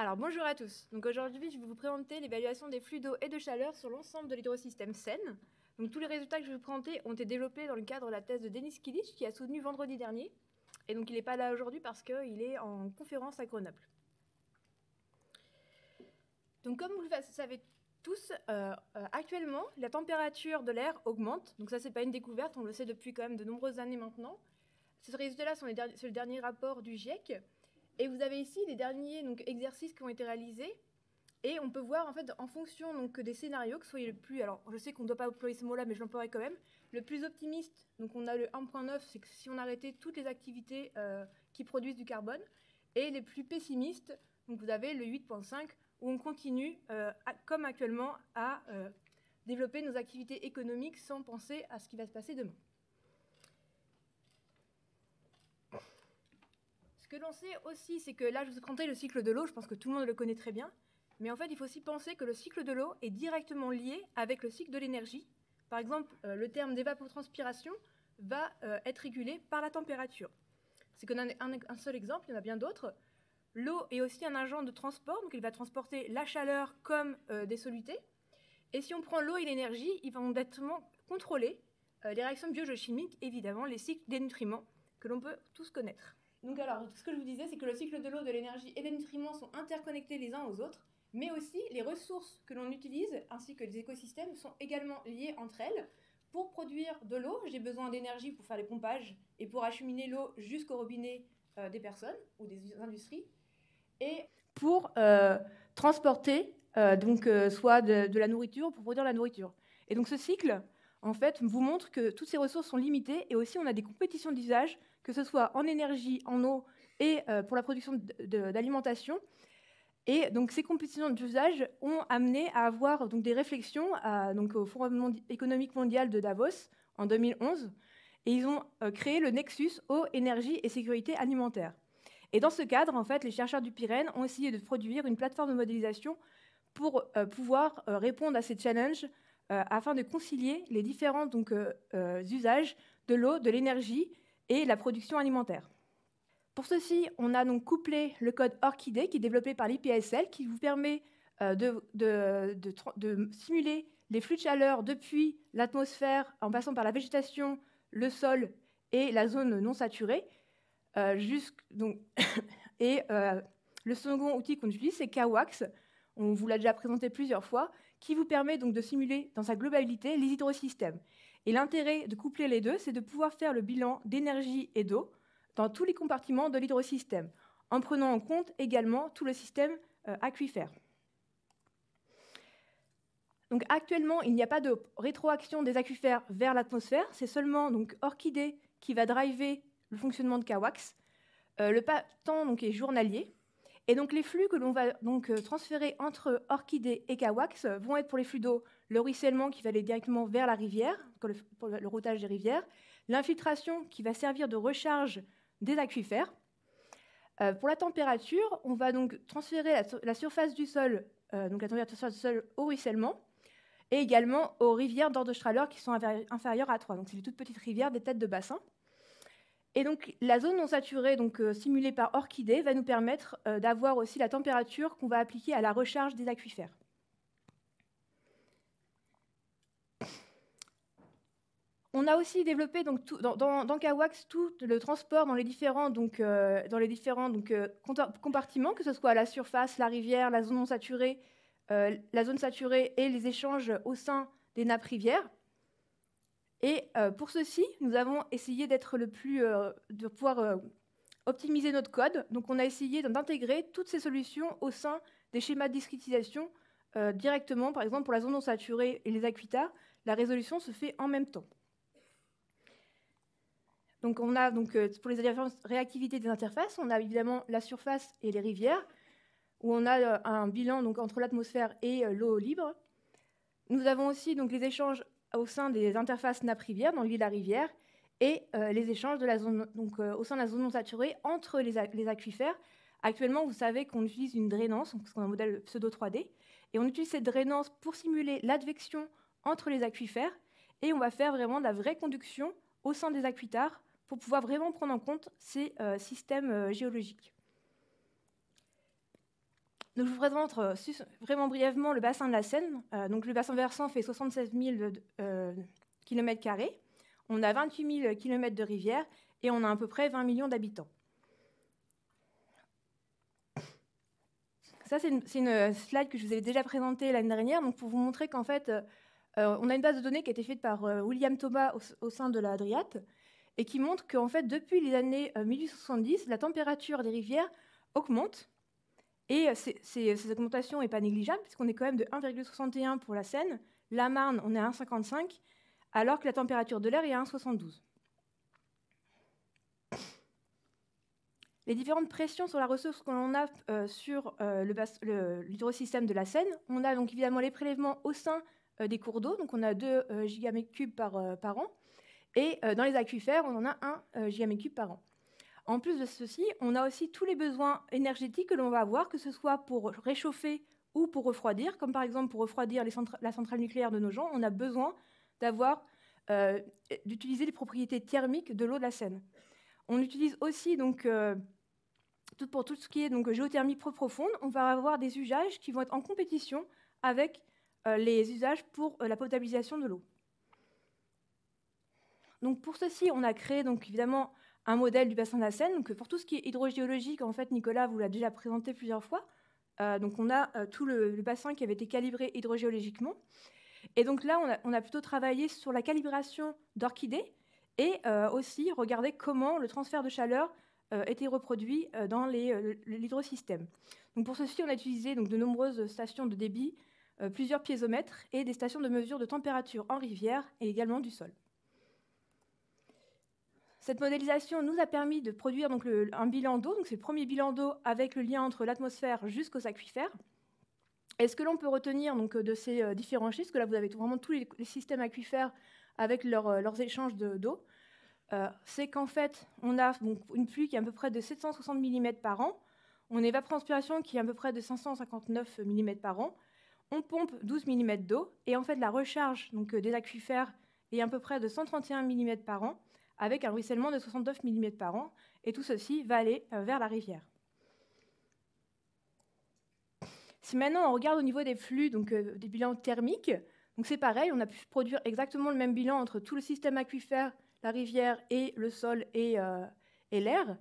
Alors bonjour à tous. Donc aujourd'hui, je vais vous présenter l'évaluation des flux d'eau et de chaleur sur l'ensemble de l'hydrosystème Seine. Donc tous les résultats que je vais vous présenter ont été développés dans le cadre de la thèse de Denis Kilich qui a soutenu vendredi dernier. Et donc il n'est pas là aujourd'hui parce qu'il est en conférence à Grenoble. Donc comme vous le savez tous, euh, euh, actuellement, la température de l'air augmente. Donc ça, c'est pas une découverte, on le sait depuis même de nombreuses années maintenant. Ce résultat là sont le dernier rapport du GIEC. Et vous avez ici les derniers donc, exercices qui ont été réalisés. Et on peut voir en fait en fonction donc, des scénarios que soyez le plus, alors je sais qu'on ne doit pas employer ce mot-là, mais je l'emploierai quand même, le plus optimiste, donc on a le 1.9, c'est que si on arrêtait toutes les activités euh, qui produisent du carbone, et les plus pessimistes, donc vous avez le 8.5, où on continue, euh, comme actuellement, à euh, développer nos activités économiques sans penser à ce qui va se passer demain. Ce que l'on sait aussi, c'est que là, je vous ai présenté le cycle de l'eau, je pense que tout le monde le connaît très bien. Mais en fait, il faut aussi penser que le cycle de l'eau est directement lié avec le cycle de l'énergie. Par exemple, euh, le terme d'évapotranspiration va euh, être régulé par la température. C'est qu'on a un, seul exemple, il y en a bien d'autres. L'eau est aussi un agent de transport, donc il va transporter la chaleur comme euh, des solutés. Et si on prend l'eau et l'énergie, ils vont nettement contrôler les réactions biogeochimiques, évidemment, les cycles des nutriments que l'on peut tous connaître. Donc alors, ce que je vous disais, c'est que le cycle de l'eau, de l'énergie et des nutriments sont interconnectés les uns aux autres, mais aussi les ressources que l'on utilise, ainsi que les écosystèmes, sont également liés entre elles. Pour produire de l'eau, j'ai besoin d'énergie pour faire les pompages et pour acheminer l'eau jusqu'au robinet euh, des personnes ou des industries. Et pour euh, transporter euh, donc soit de, de, la nourriture, pour produire la nourriture. Et donc ce cycle, en fait, vous montre que toutes ces ressources sont limitées et aussi on a des compétitions d'usage que ce soit en énergie, en eau et euh, pour la production d'alimentation. Et donc ces compétitions d'usage ont amené à avoir donc, des réflexions donc, au Forum économique mondial de Davos en 2011. Et ils ont euh, créé le nexus eau, énergie et sécurité alimentaire. Et dans ce cadre, en fait, les chercheurs du Pyrène ont essayé de produire une plateforme de modélisation pour euh, pouvoir répondre à ces challenges afin de concilier les différents donc, usages de l'eau, de l'énergie et la production alimentaire. Pour ceci, on a donc couplé le code Orchidée qui est développé par l'IPSL qui vous permet euh, de, simuler les flux de chaleur depuis l'atmosphère en passant par la végétation, le sol et la zone non saturée. Euh, et euh, le second outil qu'on utilise, c'est KAWAX, On vous l'a déjà présenté plusieurs fois, qui vous permet donc de simuler dans sa globalité les hydrosystèmes. Et l'intérêt de coupler les deux, c'est de pouvoir faire le bilan d'énergie et d'eau dans tous les compartiments de l'hydrosystème, en prenant en compte également tout le système euh, aquifère. Donc actuellement, il n'y a pas de rétroaction des aquifères vers l'atmosphère, c'est seulement donc Orchidée qui va driver le fonctionnement de Kawax. Euh, le temps donc, est journalier. Et donc les flux que l'on va donc euh, transférer entre Orchidée et Kawax vont être pour les flux d'eau le ruissellement qui va aller directement vers la rivière, pour le, routage des rivières, l'infiltration qui va servir de recharge des aquifères. Euh, pour la température, on va donc transférer la, surface du sol, euh, donc la température du sol au ruissellement, et également aux rivières d'ordre qui sont inférieures à 3. Donc c'est les toutes petites rivières des têtes de bassin. Et donc la zone non saturée, donc euh, simulée par Orchidée, va nous permettre d'avoir aussi la température qu'on va appliquer à la recharge des aquifères. On a aussi développé donc, dans, dans, Kawax tout le transport dans les différents, donc, euh, dans les différents donc, euh, compartiments, que ce soit la surface, la rivière, la zone non saturée, euh, la zone saturée et les échanges au sein des nappes rivières. Et pour ceci, nous avons essayé d'être le plus, de pouvoir optimiser notre code. Donc, on a essayé d'intégrer toutes ces solutions au sein des schémas de discrétisation directement. Par exemple, pour la zone non saturée et les aquitards, la résolution se fait en même temps on a, donc, euh, pour les réactivités des interfaces, on a évidemment la surface et les rivières, où on a euh, un bilan entre l'atmosphère et euh, l'eau libre. Nous avons aussi donc, les échanges au sein des interfaces nappe-rivière, dans de la rivière, et les échanges de la zone, donc, au sein de la zone non saturée entre les, aquifères. Actuellement, vous savez qu'on utilise une drainance, a un modèle pseudo 3D, et on utilise cette drainance pour simuler l'advection entre les aquifères, et on va faire vraiment de la vraie conduction au sein des aquitards, pour pouvoir vraiment prendre en compte ces euh, systèmes euh, géologiques. Donc, je vous présente euh, vraiment brièvement le bassin de la Seine. donc, le bassin versant fait 76 000 km. On a 28 000 km de rivière et on a à peu près 20 millions d'habitants. Ça, c'est une, slide que je vous avais déjà présentée l'année dernière, donc pour vous montrer qu'en fait, on a une base de données qui a été faite par William Thomas au, sein de la DRIAT, et qui montre qu'en fait, depuis les années 1870, euh, la température des rivières augmente. Et euh, euh, cette augmentation n'est pas négligeable, puisqu'on est quand même de 1,61 pour la Seine, la Marne, on est à 1,55, alors que la température de l'air est à 1,72. Les différentes pressions sur la ressource qu'on a sur l'hydrosystème de la Seine, on a donc évidemment les prélèvements au sein des cours d'eau, donc on a 2 gigamètres cubes par an, et euh, dans les aquifères, on en a un gm euh, par an. En plus de ceci, on a aussi tous les besoins énergétiques que l'on va avoir, que ce soit pour réchauffer ou pour refroidir, comme par exemple pour refroidir la centrale nucléaire de nos gens, on a besoin d'avoir euh, d'utiliser les propriétés thermiques de l'eau de la Seine. On utilise aussi donc tout, pour tout ce qui est donc géothermie profonde, on va avoir des usages qui vont être en compétition avec les usages pour la potabilisation de l'eau. Donc pour ceci, on a créé donc évidemment un modèle du bassin de la Seine. pour tout ce qui est hydrogéologique, en fait, Nicolas vous l'a déjà présenté plusieurs fois. Euh, donc on a euh, tout le, bassin qui avait été calibré hydrogéologiquement. Et donc là, on a, plutôt travaillé sur la calibration d'orchidées et euh, aussi regarder comment le transfert de chaleur était reproduit dans l'hydrosystème. donc pour ceci, on a utilisé de nombreuses stations de débit, plusieurs piézomètres et des stations de mesure de température en rivière et également du sol. Cette modélisation nous a permis de produire donc un bilan d'eau, donc c'est le premier bilan d'eau avec le lien entre l'atmosphère jusqu'aux aquifères. Et ce que l'on peut retenir donc, de ces euh, différents chiffres, parce que là vous avez vraiment tous les, systèmes aquifères avec euh, leurs échanges d'eau, euh, c'est qu'en fait on a une pluie qui est à peu près de 760 mm par an, on a qui est à peu près de 559 mm par an, on pompe 12 mm d'eau, et en fait la recharge donc, des aquifères est à peu près de 131 mm par an, avec un ruissellement de 69 mm par an, et tout ceci va aller euh, vers la rivière. Si maintenant on regarde au niveau des flux, donc euh, des bilans thermiques, donc c'est pareil, on a pu produire exactement le même bilan entre tout le système aquifère, la rivière et le sol euh, et, l'air.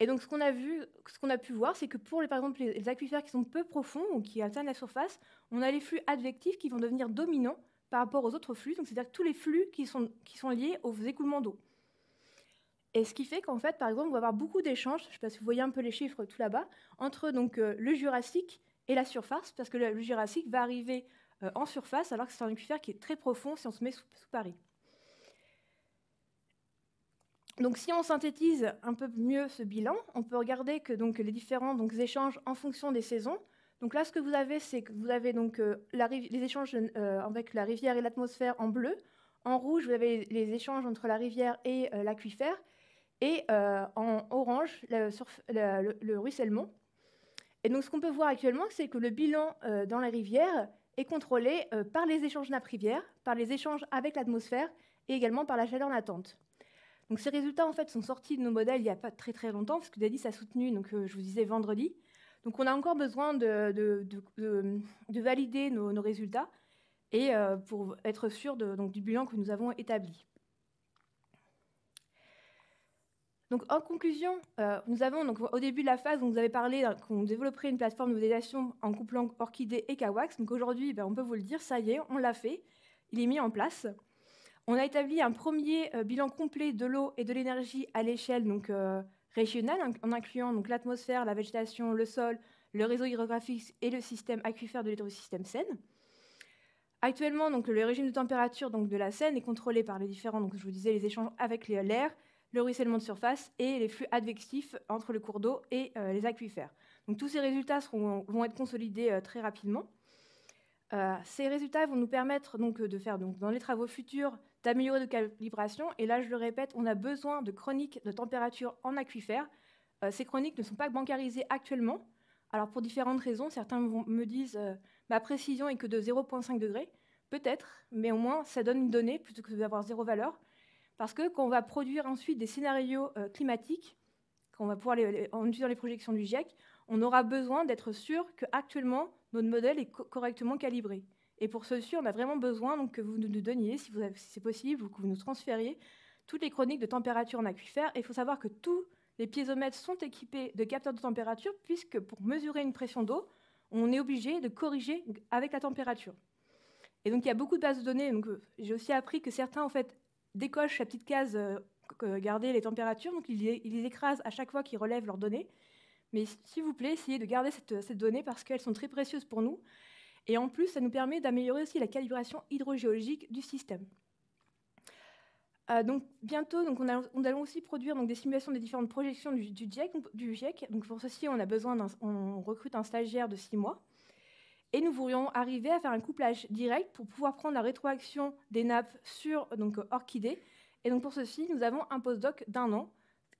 Et donc ce qu'on a vu, ce qu'on a pu voir, c'est que pour les, par exemple les aquifères qui sont peu profonds ou qui atteignent la surface, on a les flux advectifs qui vont devenir dominants par rapport aux autres flux. Donc c'est-à-dire tous les flux qui sont, qui sont liés aux écoulements d'eau. Et ce qui fait qu'en fait, par exemple, on va avoir beaucoup d'échanges, je ne sais pas si vous voyez un peu les chiffres tout là-bas, entre donc, euh, le Jurassique et la surface, parce que le, Jurassique va arriver euh, en surface, alors que c'est un aquifère qui est très profond si on se met sous, Paris. Donc, si on synthétise un peu mieux ce bilan, on peut regarder que donc, les différents donc, échanges en fonction des saisons. Donc là, ce que vous avez, c'est que vous avez donc, euh, les échanges avec la rivière et l'atmosphère en bleu. En rouge, vous avez les échanges entre la rivière et l'aquifère et euh, en orange le, ruissellement. Et donc ce qu'on peut voir actuellement, c'est que le bilan euh, dans la rivière est contrôlé euh, par les échanges nappes rivière par les échanges avec l'atmosphère et également par la chaleur latente. Donc ces résultats en fait sont sortis de nos modèles il n'y a pas très longtemps, parce que Dadis a soutenu, donc je vous disais vendredi. Donc on a encore besoin de, valider nos, résultats et pour être sûr du bilan que nous avons établi. en conclusion, euh, nous avons donc au début de la phase, on vous avait parlé euh, qu'on développerait une plateforme de modélisation en couplant Orchidée et Kawax. Donc aujourd'hui, ben, on peut vous le dire, ça y est, on l'a fait, il est mis en place. On a établi un premier euh, bilan complet de l'eau et de l'énergie à l'échelle régionale, en incluant l'atmosphère, la végétation, le sol, le réseau hydrographique et le système aquifère de l'hydrosystème Seine. Actuellement, donc, le régime de température de la Seine est contrôlé par les différents, donc, je vous disais, les échanges avec l'air, le ruissellement de surface et les flux advectifs entre le cours d'eau et euh, les aquifères. Donc tous ces résultats vont être consolidés euh, très rapidement. Euh, ces résultats vont nous permettre donc de faire donc, dans les travaux futurs d'améliorer de calibration. Et là, je le répète, on a besoin de chroniques de température en aquifère. ces chroniques ne sont pas bancarisées actuellement. Alors pour différentes raisons, certains me disent ma précision est que de 0,5 degré. Peut-être, mais au moins ça donne une donnée plutôt que d'avoir zéro valeur parce que quand on va produire ensuite des scénarios euh, climatiques, quand on va pouvoir les, en les projections du GIEC, on aura besoin d'être sûr qu'actuellement, notre modèle est correctement calibré. Et pour ceci, on a vraiment besoin donc, que vous nous donniez, si, c'est possible, ou que vous nous transfériez toutes les chroniques de température en aquifère. Et il faut savoir que tous les piézomètres sont équipés de capteurs de température, puisque pour mesurer une pression d'eau, on est obligé de corriger avec la température. Et donc il y a beaucoup de bases de données. Euh, j'ai aussi appris que certains en fait, décoche la petite case euh, euh, garder les températures, donc ils, les écrasent à chaque fois qu'ils relèvent leurs données. Mais s'il vous plaît, essayez de garder cette, données euh, donnée parce qu'elles sont très précieuses pour nous. Et en plus, ça nous permet d'améliorer aussi la calibration hydrogéologique du système. donc bientôt, donc on, allons aussi produire des simulations des différentes projections du, du GIEC, e pour ceci, on a besoin on recrute un stagiaire de six mois. Et nous voulions arriver à faire un couplage direct pour pouvoir prendre la rétroaction des nappes sur donc, euh, Orchidée. Et donc pour ceci, nous avons un postdoc d'un an.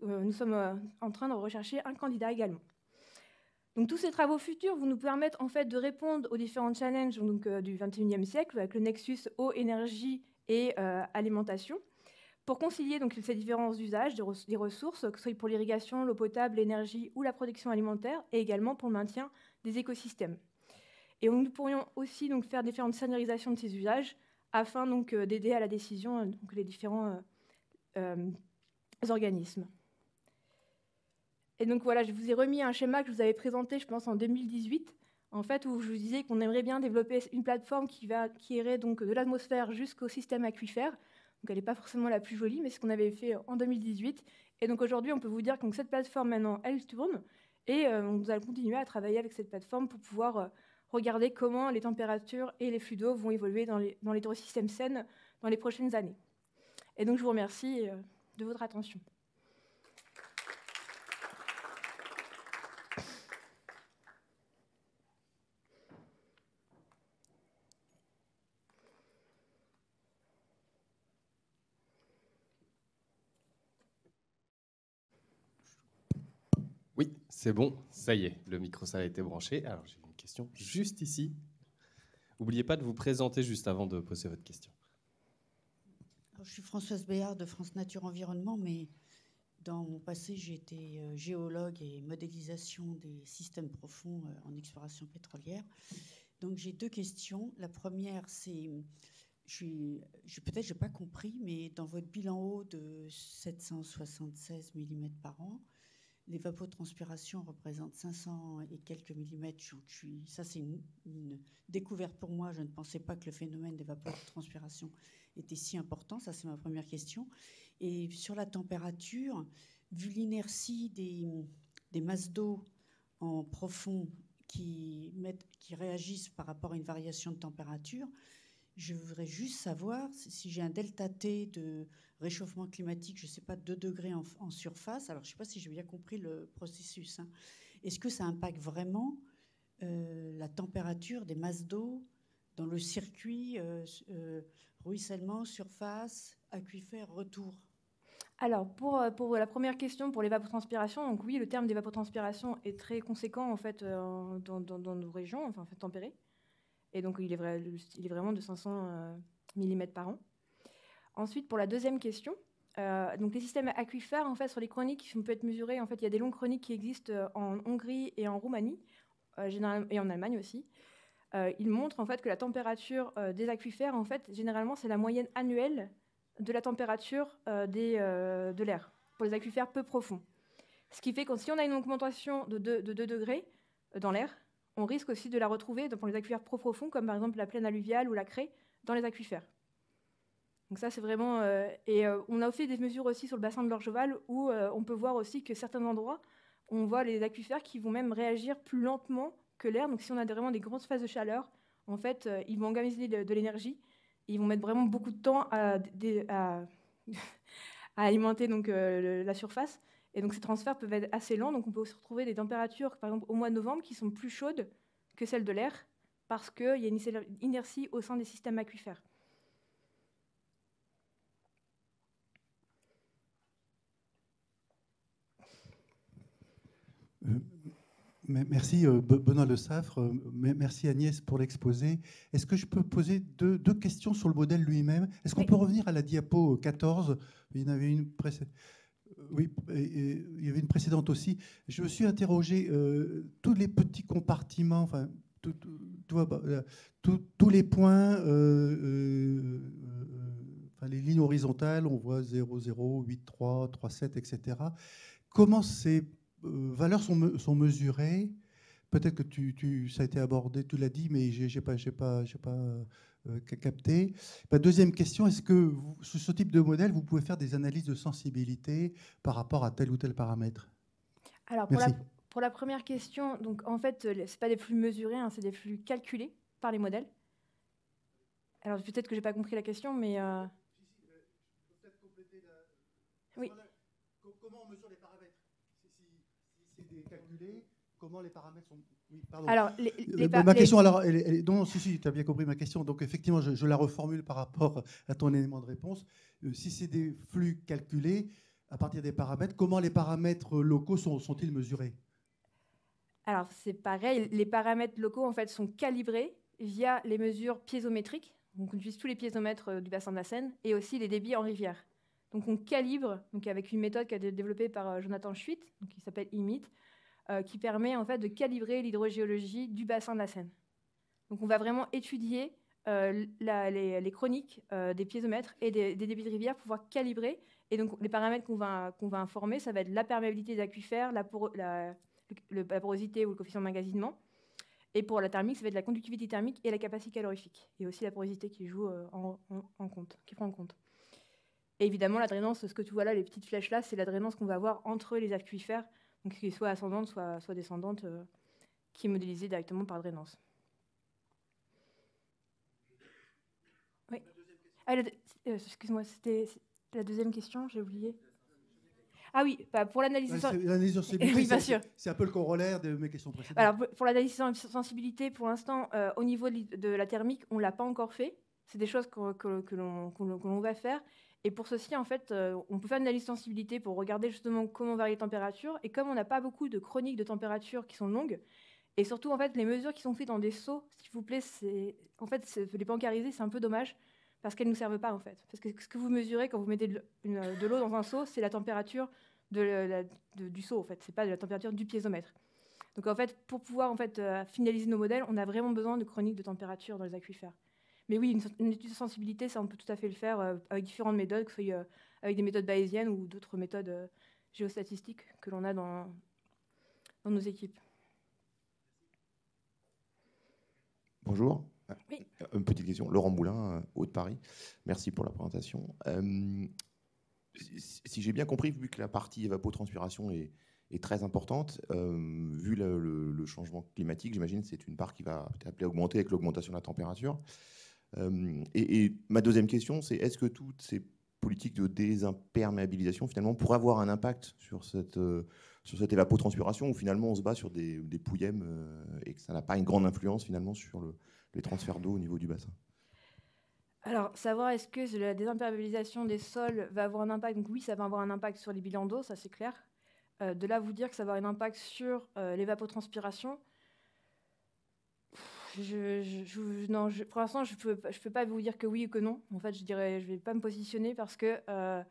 Euh, nous sommes euh, en train de rechercher un candidat également. Donc tous ces travaux futurs vont nous permettre en fait de répondre aux différents challenges donc, du 21e siècle avec le nexus eau, énergie et alimentation pour concilier donc ces différents usages des, ressources, que ce soit pour l'irrigation, l'eau potable, l'énergie ou la production alimentaire, et également pour le maintien des écosystèmes. Et nous pourrions aussi donc, faire différentes scénarisations de ces usages afin donc euh, d'aider à la décision euh, donc, les différents euh, organismes. Et donc voilà, je vous ai remis un schéma que je vous avais présenté, je pense, en 2018, en fait, où je vous disais qu'on aimerait bien développer une plateforme qui, va, qui irait donc de l'atmosphère jusqu'au système aquifère. Donc elle n'est pas forcément la plus jolie, mais c'est ce qu'on avait fait en 2018. Et donc aujourd'hui, on peut vous dire que cette plateforme, maintenant, elle tourne. Et on va continuer à travailler avec cette plateforme pour pouvoir Regardez comment les températures et les flux d'eau vont évoluer dans l'hydrosystème dans dans les prochaines années. Et donc je vous remercie euh, de votre attention. Oui, c'est bon, ça y est, le micro ça a été branché. Alors juste ici. N'oubliez pas de vous présenter juste avant de poser votre question. je suis Françoise Béard de France Nature Environnement, mais dans mon passé, j'ai été euh, géologue et modélisation des systèmes profonds euh, en exploration pétrolière. Donc j'ai deux questions. La première, c'est, peut-être je n'ai pas compris, mais dans votre bilan haut de 776 mm par an, transpiration représente 500 et quelques millimètres. ça, c'est une, découverte pour moi. Je ne pensais pas que le phénomène d'évapotranspiration était si important. Ça, c'est ma première question. Et sur la température, vu l'inertie des, des masses d'eau en profond qui, qui réagissent par rapport à une variation de température, je voudrais juste savoir si j'ai un delta T de réchauffement climatique, je ne sais pas, 2 degrés en, surface. Alors, je ne sais pas si j'ai bien compris le processus. Hein. Est-ce que ça impacte vraiment euh, la température des masses d'eau dans le circuit euh, euh, ruissellement, surface, aquifère, retour alors, pour, la première question, pour l'évapotranspiration, donc oui, le terme d'évapotranspiration est très conséquent en fait dans, nos régions, enfin, tempérées. Et donc, il est, il est, vraiment de 500 mm par an. Ensuite, pour la deuxième question, euh, donc les systèmes aquifères, en fait, sur les chroniques, qui peuvent être mesurées, En fait, il y a des longues chroniques qui existent euh, en Hongrie et en Roumanie, euh, et en Allemagne aussi. ils montrent en fait que la température des aquifères, en fait, généralement, c'est la moyenne annuelle de la température de l'air pour les aquifères peu profonds. Ce qui fait que si on a une augmentation de 2, degrés dans l'air, on risque aussi de la retrouver pour les aquifères trop profonds, comme par exemple la plaine alluviale ou la craie, dans les aquifères c'est vraiment... Euh, et euh, on a fait des mesures aussi sur le bassin de l'Orgeval où euh, on peut voir aussi que certains endroits, on voit les aquifères qui vont même réagir plus lentement que l'air. Donc si on a vraiment des grandes phases de chaleur, en fait, ils vont organiser de, l'énergie. Ils vont mettre vraiment beaucoup de temps à, alimenter donc, la surface. Et donc ces transferts peuvent être assez lents. Donc on peut se retrouver des températures, par exemple au mois de novembre, qui sont plus chaudes que celles de l'air parce qu'il y a une inertie au sein des systèmes aquifères. Euh, merci euh, Benoît Le Saffre, euh, merci Agnès pour l'exposé. Est-ce que je peux poser deux, questions sur le modèle lui-même Est-ce qu'on peut revenir à la diapo 14 Il y en avait une précédente. Oui, il y avait une précédente aussi. Je me suis interrogé tous les petits compartiments, enfin, bah, tous les points, les lignes horizontales, on voit 0, 0, 8, 3, 3, 7, etc. Comment c'est euh, valeurs sont, sont mesurées. Peut-être que tu, tu, ça a été abordé, tu l'as dit, mais je n'ai pas, pas, pas euh, capté. deuxième question, est-ce que sous ce type de modèle, vous pouvez faire des analyses de sensibilité par rapport à tel ou tel paramètre Alors, pour la, première question, donc, en fait, ce pas des flux mesurés, hein, c'est des flux calculés par les modèles. Alors, peut-être que je n'ai pas compris la question, mais... Euh, oui. Comment on mesure les calculer comment les paramètres sont. Oui, pardon. Alors, ma question, alors, non, si, si, tu as bien compris ma question. Donc, effectivement, je, la reformule par rapport à ton élément de réponse. Euh, si c'est des flux calculés à partir des paramètres, comment les paramètres locaux sont, ils mesurés Alors, c'est pareil. Les paramètres locaux, en fait, sont calibrés via les mesures piézométriques. Donc, on utilise tous les piézomètres euh, du bassin de la Seine et aussi les débits en rivière. Donc, on calibre donc avec une méthode qui a été développée par euh, Jonathan Schuit, qui s'appelle IMIT euh, qui permet en fait de calibrer l'hydrogéologie du bassin de la Seine. Donc on va vraiment étudier euh, les, chroniques euh, des piézomètres et des, débits de rivière pour pouvoir calibrer. Et donc les paramètres qu'on va, va, informer, ça va être la perméabilité des aquifères, la, porosité ou le coefficient d'emmagasinement. Et pour la thermique, ça va être la conductivité thermique et la capacité calorifique. Et aussi la porosité qui joue en, compte, qui prend en compte. Et évidemment, la drainance, ce que tu vois là, les petites flèches là, c'est la drainance qu'on va avoir entre les aquifères qui soit ascendante, soit, descendante, euh, qui est modélisée directement par drainance. Oui. Ah, euh, excuse-moi, c'était la deuxième question, j'ai oublié. Ah oui, bah, pour l'analyse de sensibilité. C'est un peu le corollaire de mes questions précédentes. Alors, pour l'analyse de sensibilité, pour l'instant, euh, au niveau de la thermique, on ne l'a pas encore fait. C'est des choses que, l'on va faire. Et pour ceci, en fait, euh, on peut faire une analyse sensibilité pour regarder justement comment varient les températures. Et comme on n'a pas beaucoup de chroniques de température qui sont longues, et surtout, en fait, les mesures qui sont faites dans des seaux, s'il vous plaît, c'est en fait les pancariser, c'est un peu dommage parce qu'elles ne nous servent pas en fait. Parce que ce que vous mesurez quand vous mettez de euh, l'eau dans un seau, c'est la température du seau en fait, c'est pas la température du piézomètre. Donc en fait, pour pouvoir en fait euh, finaliser nos modèles, on a vraiment besoin de chroniques de température dans les aquifères. Mais oui, une, étude de sensibilité, ça, on peut tout à fait le faire euh, avec différentes méthodes, que ce soit euh, avec des méthodes bayésiennes ou d'autres méthodes euh, géostatistiques que l'on a dans, dans nos équipes. Bonjour. Oui. Une petite question. Laurent Moulin, Haut-de-Paris. Merci pour la présentation. si j'ai bien compris, vu que la partie évapotranspiration est, très importante, vu le, changement climatique, j'imagine que c'est une part qui va peut-être augmenter avec l'augmentation de la température. Euh, et, ma deuxième question, c'est est-ce que toutes ces politiques de désimperméabilisation, finalement, pourraient avoir un impact sur cette, euh, sur cette évapotranspiration, où finalement on se bat sur des, des euh, et que ça n'a pas une grande influence finalement sur le, les transferts d'eau au niveau du bassin alors, savoir est-ce que la désimperméabilisation des sols va avoir un impact oui, ça va avoir un impact sur les bilans d'eau, ça c'est clair. de là, vous dire que ça va avoir un impact sur l'évapotranspiration, je, non, pour l'instant, je ne peux, je peux pas vous dire que oui ou que non. En fait, je dirais, je vais pas me positionner parce que euh,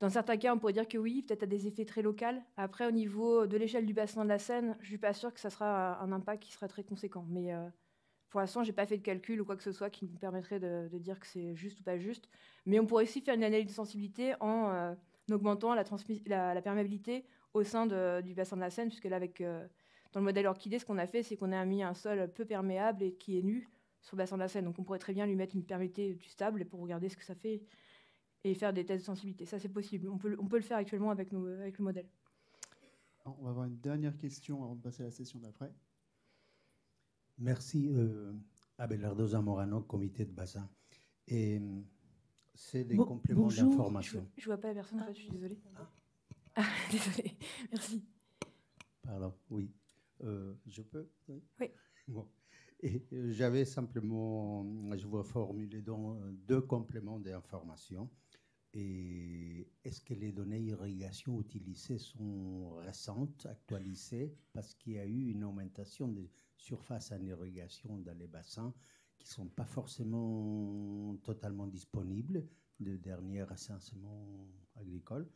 dans certains cas, on pourrait dire que oui, peut-être à des effets très locaux. Après, au niveau de l'échelle du bassin de la Seine, je ne suis pas sûre que ça sera un impact qui sera très conséquent. Mais euh, pour l'instant, je n'ai pas fait de calcul ou quoi que ce soit qui me permettrait de, dire que c'est juste ou pas juste. Mais on pourrait aussi faire une analyse de sensibilité en, euh, augmentant la, la, la, perméabilité au sein du bassin de la Seine, puisque là, avec dans le modèle orchidée, ce qu'on a fait, c'est qu'on a mis un sol peu perméable et qui est nu sur le bassin de la Seine. Donc on pourrait très bien lui mettre une perméabilité du stable pour regarder ce que ça fait et faire des tests de sensibilité. Ça, c'est possible. On peut, on peut, le faire actuellement avec, euh, avec le modèle. on va avoir une dernière question avant de passer à la session d'après. Merci, euh, Abelardo Zamorano, comité de bassin. Et euh, c'est des compléments d'information. Je ne vois pas la personne, je suis désolée. Ah. Ah, désolée, merci. Pardon, oui. Euh, je peux Oui. Et euh, j'avais simplement, je vous formuler donc euh, deux compléments d'informations. Et est-ce que les données irrigation utilisées sont récentes, actualisées, parce qu'il y a eu une augmentation des surfaces en irrigation dans les bassins qui ne sont pas forcément totalement disponibles de dernier recensement agricole.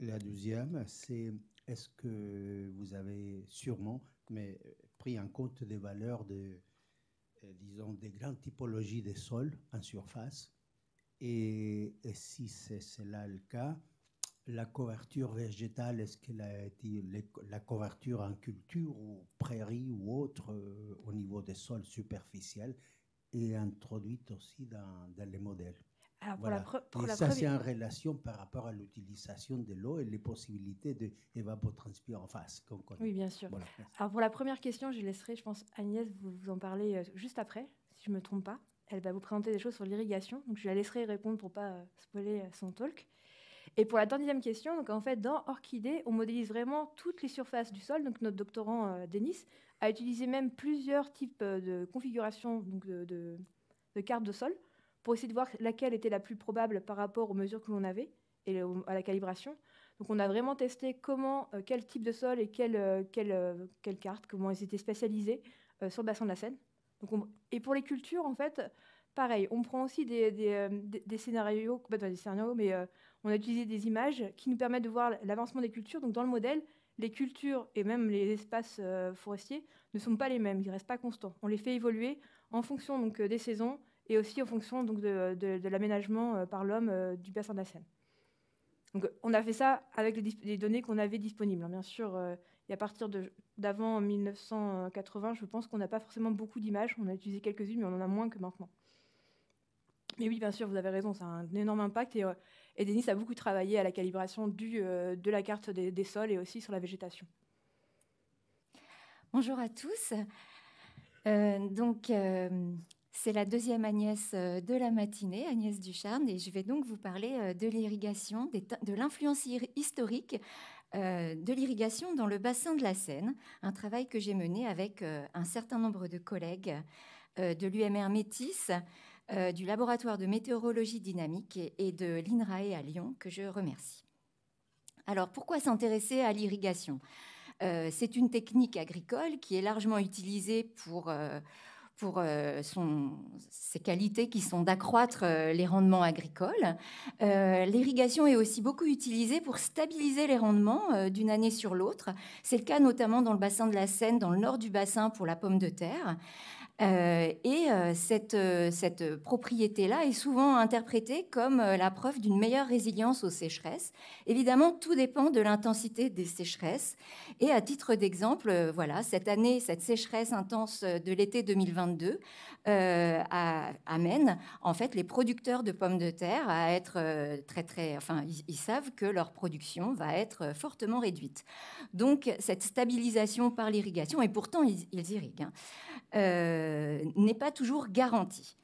La deuxième, c'est est-ce que vous avez sûrement mais, euh, pris en compte des valeurs de, euh, disons, des grandes typologies des sols en surface et, si c'est là le cas, la couverture végétale, est-ce que la, la couverture en culture ou prairie ou autre euh, au niveau des sols superficiels est introduite aussi dans les modèles et ça, c'est en relation par rapport à l'utilisation de l'eau et les possibilités d'évapotranspirer en face. Oui, bien sûr. Alors pour la première question, je laisserai, je pense, Agnès vous, vous en parler euh, juste après, si je ne me trompe pas. Elle va vous présenter des choses sur l'irrigation, donc je la laisserai répondre pour pas euh, spoiler euh, son talk. Et pour la deuxième question, donc en fait, dans Orchidée, on modélise vraiment toutes les surfaces du sol. Donc notre doctorant Denis a utilisé même plusieurs types de configurations donc de cartes de sol pour essayer de voir laquelle était la plus probable par rapport aux mesures que l'on avait et à la calibration. Donc on a vraiment testé comment, euh, quel type de sol et quelle, euh, euh, quelle, carte, comment ils étaient spécialisés sur le bassin de la Seine. Donc et pour les cultures, en fait, pareil, on prend aussi des, scénarios, pas des scénarios, mais on a utilisé des images qui nous permettent de voir l'avancement des cultures. Donc dans le modèle, les cultures et même les espaces forestiers ne sont pas les mêmes, ils ne restent pas constants. On les fait évoluer en fonction donc, des saisons, et aussi en fonction donc, de, l'aménagement euh, par l'homme euh, du bassin de la Seine. Donc, on a fait ça avec les, données qu'on avait disponibles. Hein. Bien sûr, euh, à partir d'avant 1980, je pense qu'on n'a pas forcément beaucoup d'images. On a utilisé quelques-unes, mais on en a moins que maintenant. Mais oui, bien sûr, vous avez raison, ça a un énorme impact. Et, Denis a beaucoup travaillé à la calibration du, de la carte des, des, sols et aussi sur la végétation. Bonjour à tous. donc, c'est la deuxième Agnès euh, de la matinée, Agnès Ducharne, et je vais donc vous parler euh, de l'irrigation, de l'influence historique euh, de l'irrigation dans le bassin de la Seine, un travail que j'ai mené avec un certain nombre de collègues de l'UMR Métis, du laboratoire de météorologie dynamique et de l'INRAE à Lyon, que je remercie. Alors pourquoi s'intéresser à l'irrigation C'est une technique agricole qui est largement utilisée pour pour euh, son, ses qualités qui sont d'accroître euh, les rendements agricoles. Euh, l'irrigation est aussi beaucoup utilisée pour stabiliser les rendements d'une année sur l'autre. C'est le cas notamment dans le bassin de la Seine, dans le nord du bassin pour la pomme de terre. Euh, et euh, cette, euh, cette propriété-là est souvent interprétée comme la preuve d'une meilleure résilience aux sécheresses. Évidemment, tout dépend de l'intensité des sécheresses. Et à titre d'exemple, voilà, cette année, cette sécheresse intense de l'été 2022 euh, amène en fait les producteurs de pommes de terre à être euh, très très, enfin ils, savent que leur production va être euh, fortement réduite. Donc cette stabilisation par l'irrigation, et pourtant ils, irriguent, hein, euh, n'est pas toujours garantie.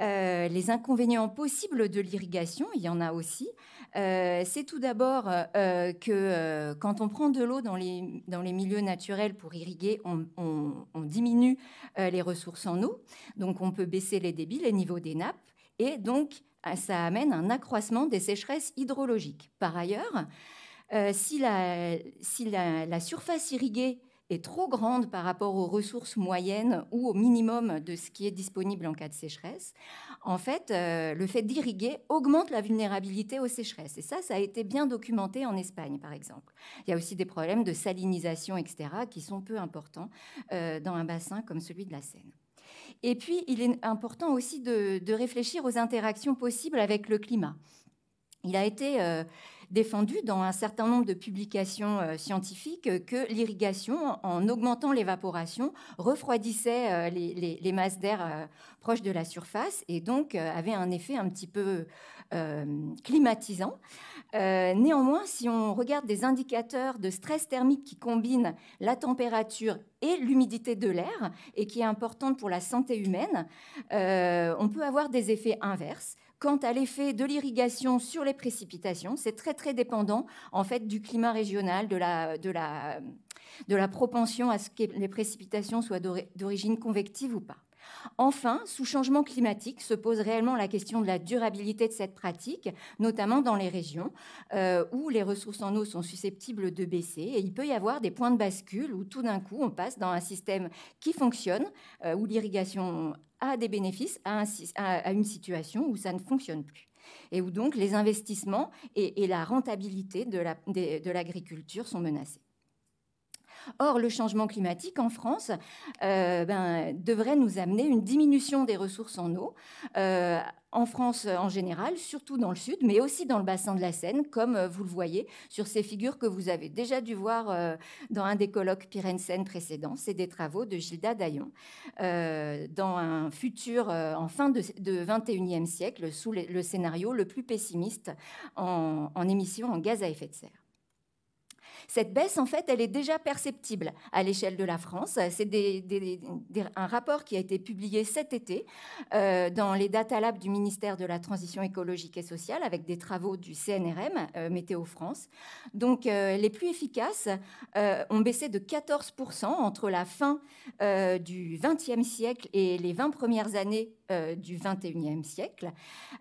Euh, les inconvénients possibles de l'irrigation, il y en a aussi. Euh, c'est tout d'abord euh, que quand on prend de l'eau dans les, dans les milieux naturels pour irriguer, on, diminue les ressources en eau. Donc on peut baisser les débits, les niveaux des nappes. Et donc ça amène un accroissement des sécheresses hydrologiques. Par ailleurs, si, la, si la surface irriguée est trop grande par rapport aux ressources moyennes ou au minimum de ce qui est disponible en cas de sécheresse, en fait, euh, le fait d'irriguer augmente la vulnérabilité aux sécheresses. Et ça, ça a été bien documenté en Espagne, par exemple. Il y a aussi des problèmes de salinisation, etc., qui sont peu importants euh, dans un bassin comme celui de la Seine. Et puis, il est important aussi de, de réfléchir aux interactions possibles avec le climat. Il a été... Euh, défendu dans un certain nombre de publications euh, scientifiques euh, que l'irrigation, en augmentant l'évaporation, refroidissait euh, les, masses d'air proches de la surface et donc avait un effet un petit peu climatisant. néanmoins, si on regarde des indicateurs de stress thermique qui combinent la température et l'humidité de l'air, et qui est importante pour la santé humaine, on peut avoir des effets inverses quant à l'effet de l'irrigation sur les précipitations. C'est très très dépendant en fait du climat régional, de la, de la, de la propension à ce que les précipitations soient d'origine convective ou pas. Enfin, sous changement climatique se pose réellement la question de la durabilité de cette pratique, notamment dans les régions euh, où les ressources en eau sont susceptibles de baisser. Et il peut y avoir des points de bascule où tout d'un coup on passe dans un système qui fonctionne, euh, où l'irrigation a des bénéfices, à, une situation où ça ne fonctionne plus et où donc les investissements et, la rentabilité de l'agriculture sont menacés. Or, le changement climatique en France euh, ben, devrait nous amener une diminution des ressources en eau. Euh, en France en général, surtout dans le sud, mais aussi dans le bassin de la Seine, comme euh, vous le voyez sur ces figures que vous avez déjà dû voir dans un des colloques pyrénées précédents. C'est des travaux de Gilda Daillon. dans un futur en fin de, 21e siècle, sous le, scénario le plus pessimiste en, en émissions en gaz à effet de serre. Cette baisse, en fait, elle est déjà perceptible à l'échelle de la France. C'est un rapport qui a été publié cet été euh, dans les data labs du ministère de la Transition écologique et sociale avec des travaux du CNRM, euh, Météo France. Donc, euh, les plus efficaces ont baissé de 14% entre la fin du XXe siècle et les 20 premières années euh, du du XXIe siècle,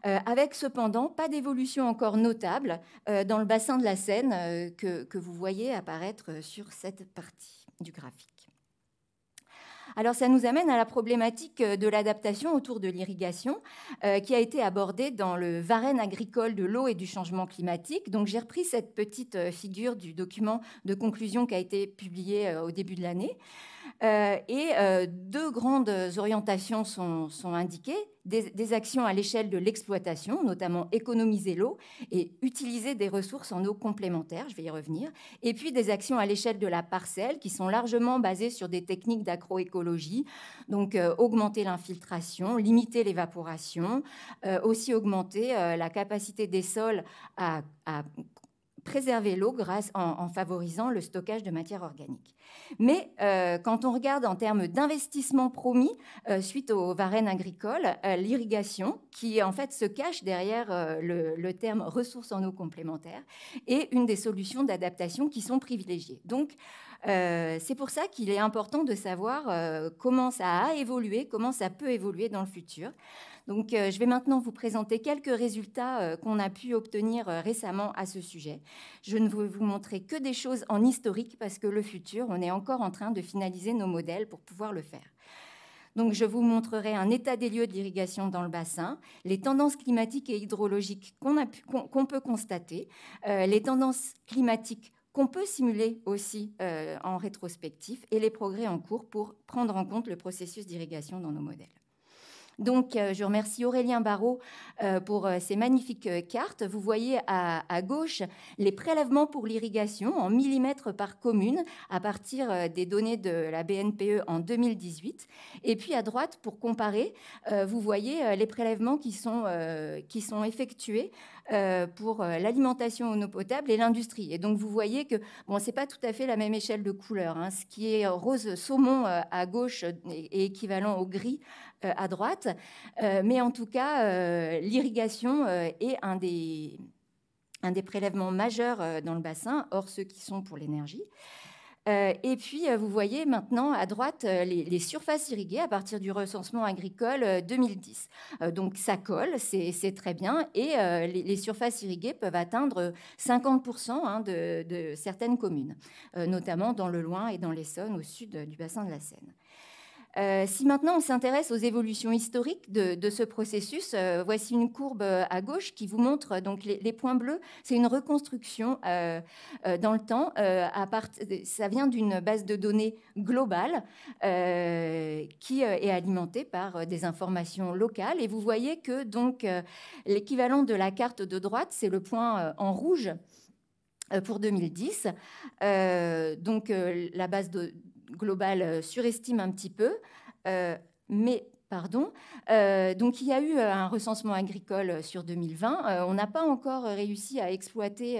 euh, avec cependant pas d'évolution encore notable euh, dans le bassin de la Seine que, vous voyez apparaître sur cette partie du graphique. Alors ça nous amène à la problématique de l'adaptation autour de l'irrigation qui a été abordée dans le Varenne agricole de l'eau et du changement climatique. Donc j'ai repris cette petite figure du document de conclusion qui a été publié au début de l'année. Euh, et euh, deux grandes orientations sont, indiquées. Des, actions à l'échelle de l'exploitation, notamment économiser l'eau et utiliser des ressources en eau complémentaires, je vais y revenir, et puis des actions à l'échelle de la parcelle qui sont largement basées sur des techniques d'agroécologie, donc euh, augmenter l'infiltration, limiter l'évaporation, aussi augmenter la capacité des sols à, préserver l'eau grâce en, favorisant le stockage de matières organiques. Mais euh, quand on regarde en termes d'investissement promis euh, suite aux varennes agricoles, euh, l'irrigation, qui en fait se cache derrière le, le, terme ressources en eau complémentaires est une des solutions d'adaptation qui sont privilégiées. Donc, c'est pour ça qu'il est important de savoir comment ça a évolué, comment ça peut évoluer dans le futur. Donc, je vais maintenant vous présenter quelques résultats qu'on a pu obtenir récemment à ce sujet. Je ne vais vous montrer que des choses en historique parce que le futur, on on est encore en train de finaliser nos modèles pour pouvoir le faire. Donc, je vous montrerai un état des lieux de l'irrigation dans le bassin, les tendances climatiques et hydrologiques qu'on peut constater, euh, les tendances climatiques qu'on peut simuler aussi euh, en rétrospectif et les progrès en cours pour prendre en compte le processus d'irrigation dans nos modèles. Donc, euh, je remercie Aurélien Barraud euh, pour euh, ces magnifiques cartes. Vous voyez à, gauche les prélèvements pour l'irrigation en millimètres par commune à partir des données de la BNPE en 2018. Et puis à droite, pour comparer, vous voyez les prélèvements qui qui sont effectués euh, pour euh, l'alimentation en eau potable et l'industrie. Et donc vous voyez que bon, n'est pas tout à fait la même échelle de couleurs. Hein. Ce qui est rose saumon euh, à gauche est équivalent au gris à droite. mais en tout cas, l'irrigation est un des prélèvements majeurs dans le bassin, hors ceux qui sont pour l'énergie. Euh, et puis, euh, vous voyez maintenant à droite euh, les, surfaces irriguées à partir du recensement agricole 2010. donc, ça colle, c'est très bien. Et les, surfaces irriguées peuvent atteindre 50% hein, de, de, certaines communes, notamment dans le Loing et dans l'Essonne, au sud du bassin de la Seine. Euh, si maintenant on s'intéresse aux évolutions historiques de, ce processus, euh, voici une courbe euh, à gauche qui vous montre donc les, points bleus. C'est une reconstruction dans le temps. À ça vient d'une base de données globale qui est alimentée par des informations locales. Et vous voyez que donc l'équivalent de la carte de droite, c'est le point en rouge pour 2010. donc la base de global euh, surestime un petit peu, euh, mais Pardon. Euh, donc il y a eu euh, un recensement agricole euh, sur 2020. on n'a pas encore réussi à exploiter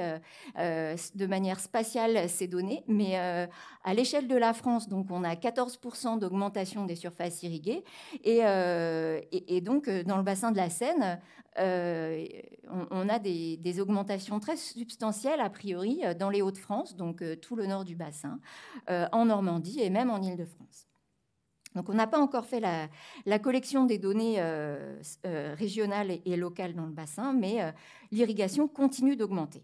de manière spatiale ces données, mais à l'échelle de la France, donc on a 14% d'augmentation des surfaces irriguées. Et, donc dans le bassin de la Seine, on, a des, des, augmentations très substantielles, a priori, dans les Hauts-de-France, donc tout le nord du bassin, en Normandie et même en Île-de-France. Donc on n'a pas encore fait la, collection des données euh, euh, régionales et, locales dans le bassin, mais euh, l'irrigation continue d'augmenter.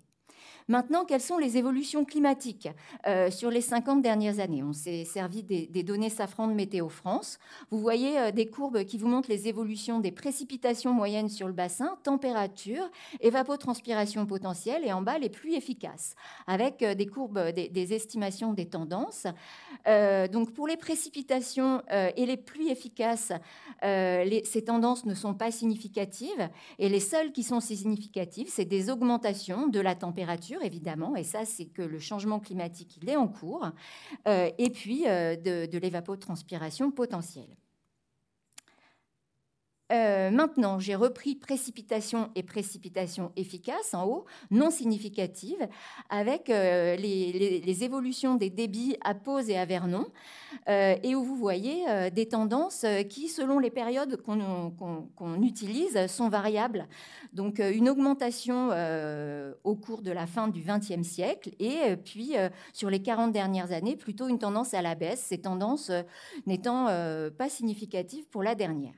Maintenant, quelles sont les évolutions climatiques euh, sur les 50 dernières années On s'est servi des, données Safran de Météo France. Vous voyez euh, des courbes qui vous montrent les évolutions des précipitations moyennes sur le bassin, température, évapotranspiration potentielle et en bas les pluies efficaces, avec euh, des courbes, des, estimations des tendances. donc pour les précipitations et les pluies efficaces, ces tendances ne sont pas significatives et les seules qui sont significatives, c'est des augmentations de la température évidemment, et ça, c'est que le changement climatique, il est en cours, euh, et puis euh, de l'évapotranspiration potentielle. Euh, maintenant, j'ai repris précipitation et précipitation efficace en haut, non significative, avec euh, les, évolutions des débits à Pauze et à Vernon, euh, et où vous voyez des tendances qui, selon les périodes qu'on utilise, sont variables. Donc, une augmentation au cours de la fin du XXe siècle, et puis sur les 40 dernières années, plutôt une tendance à la baisse, ces tendances n'étant pas significatives pour la dernière.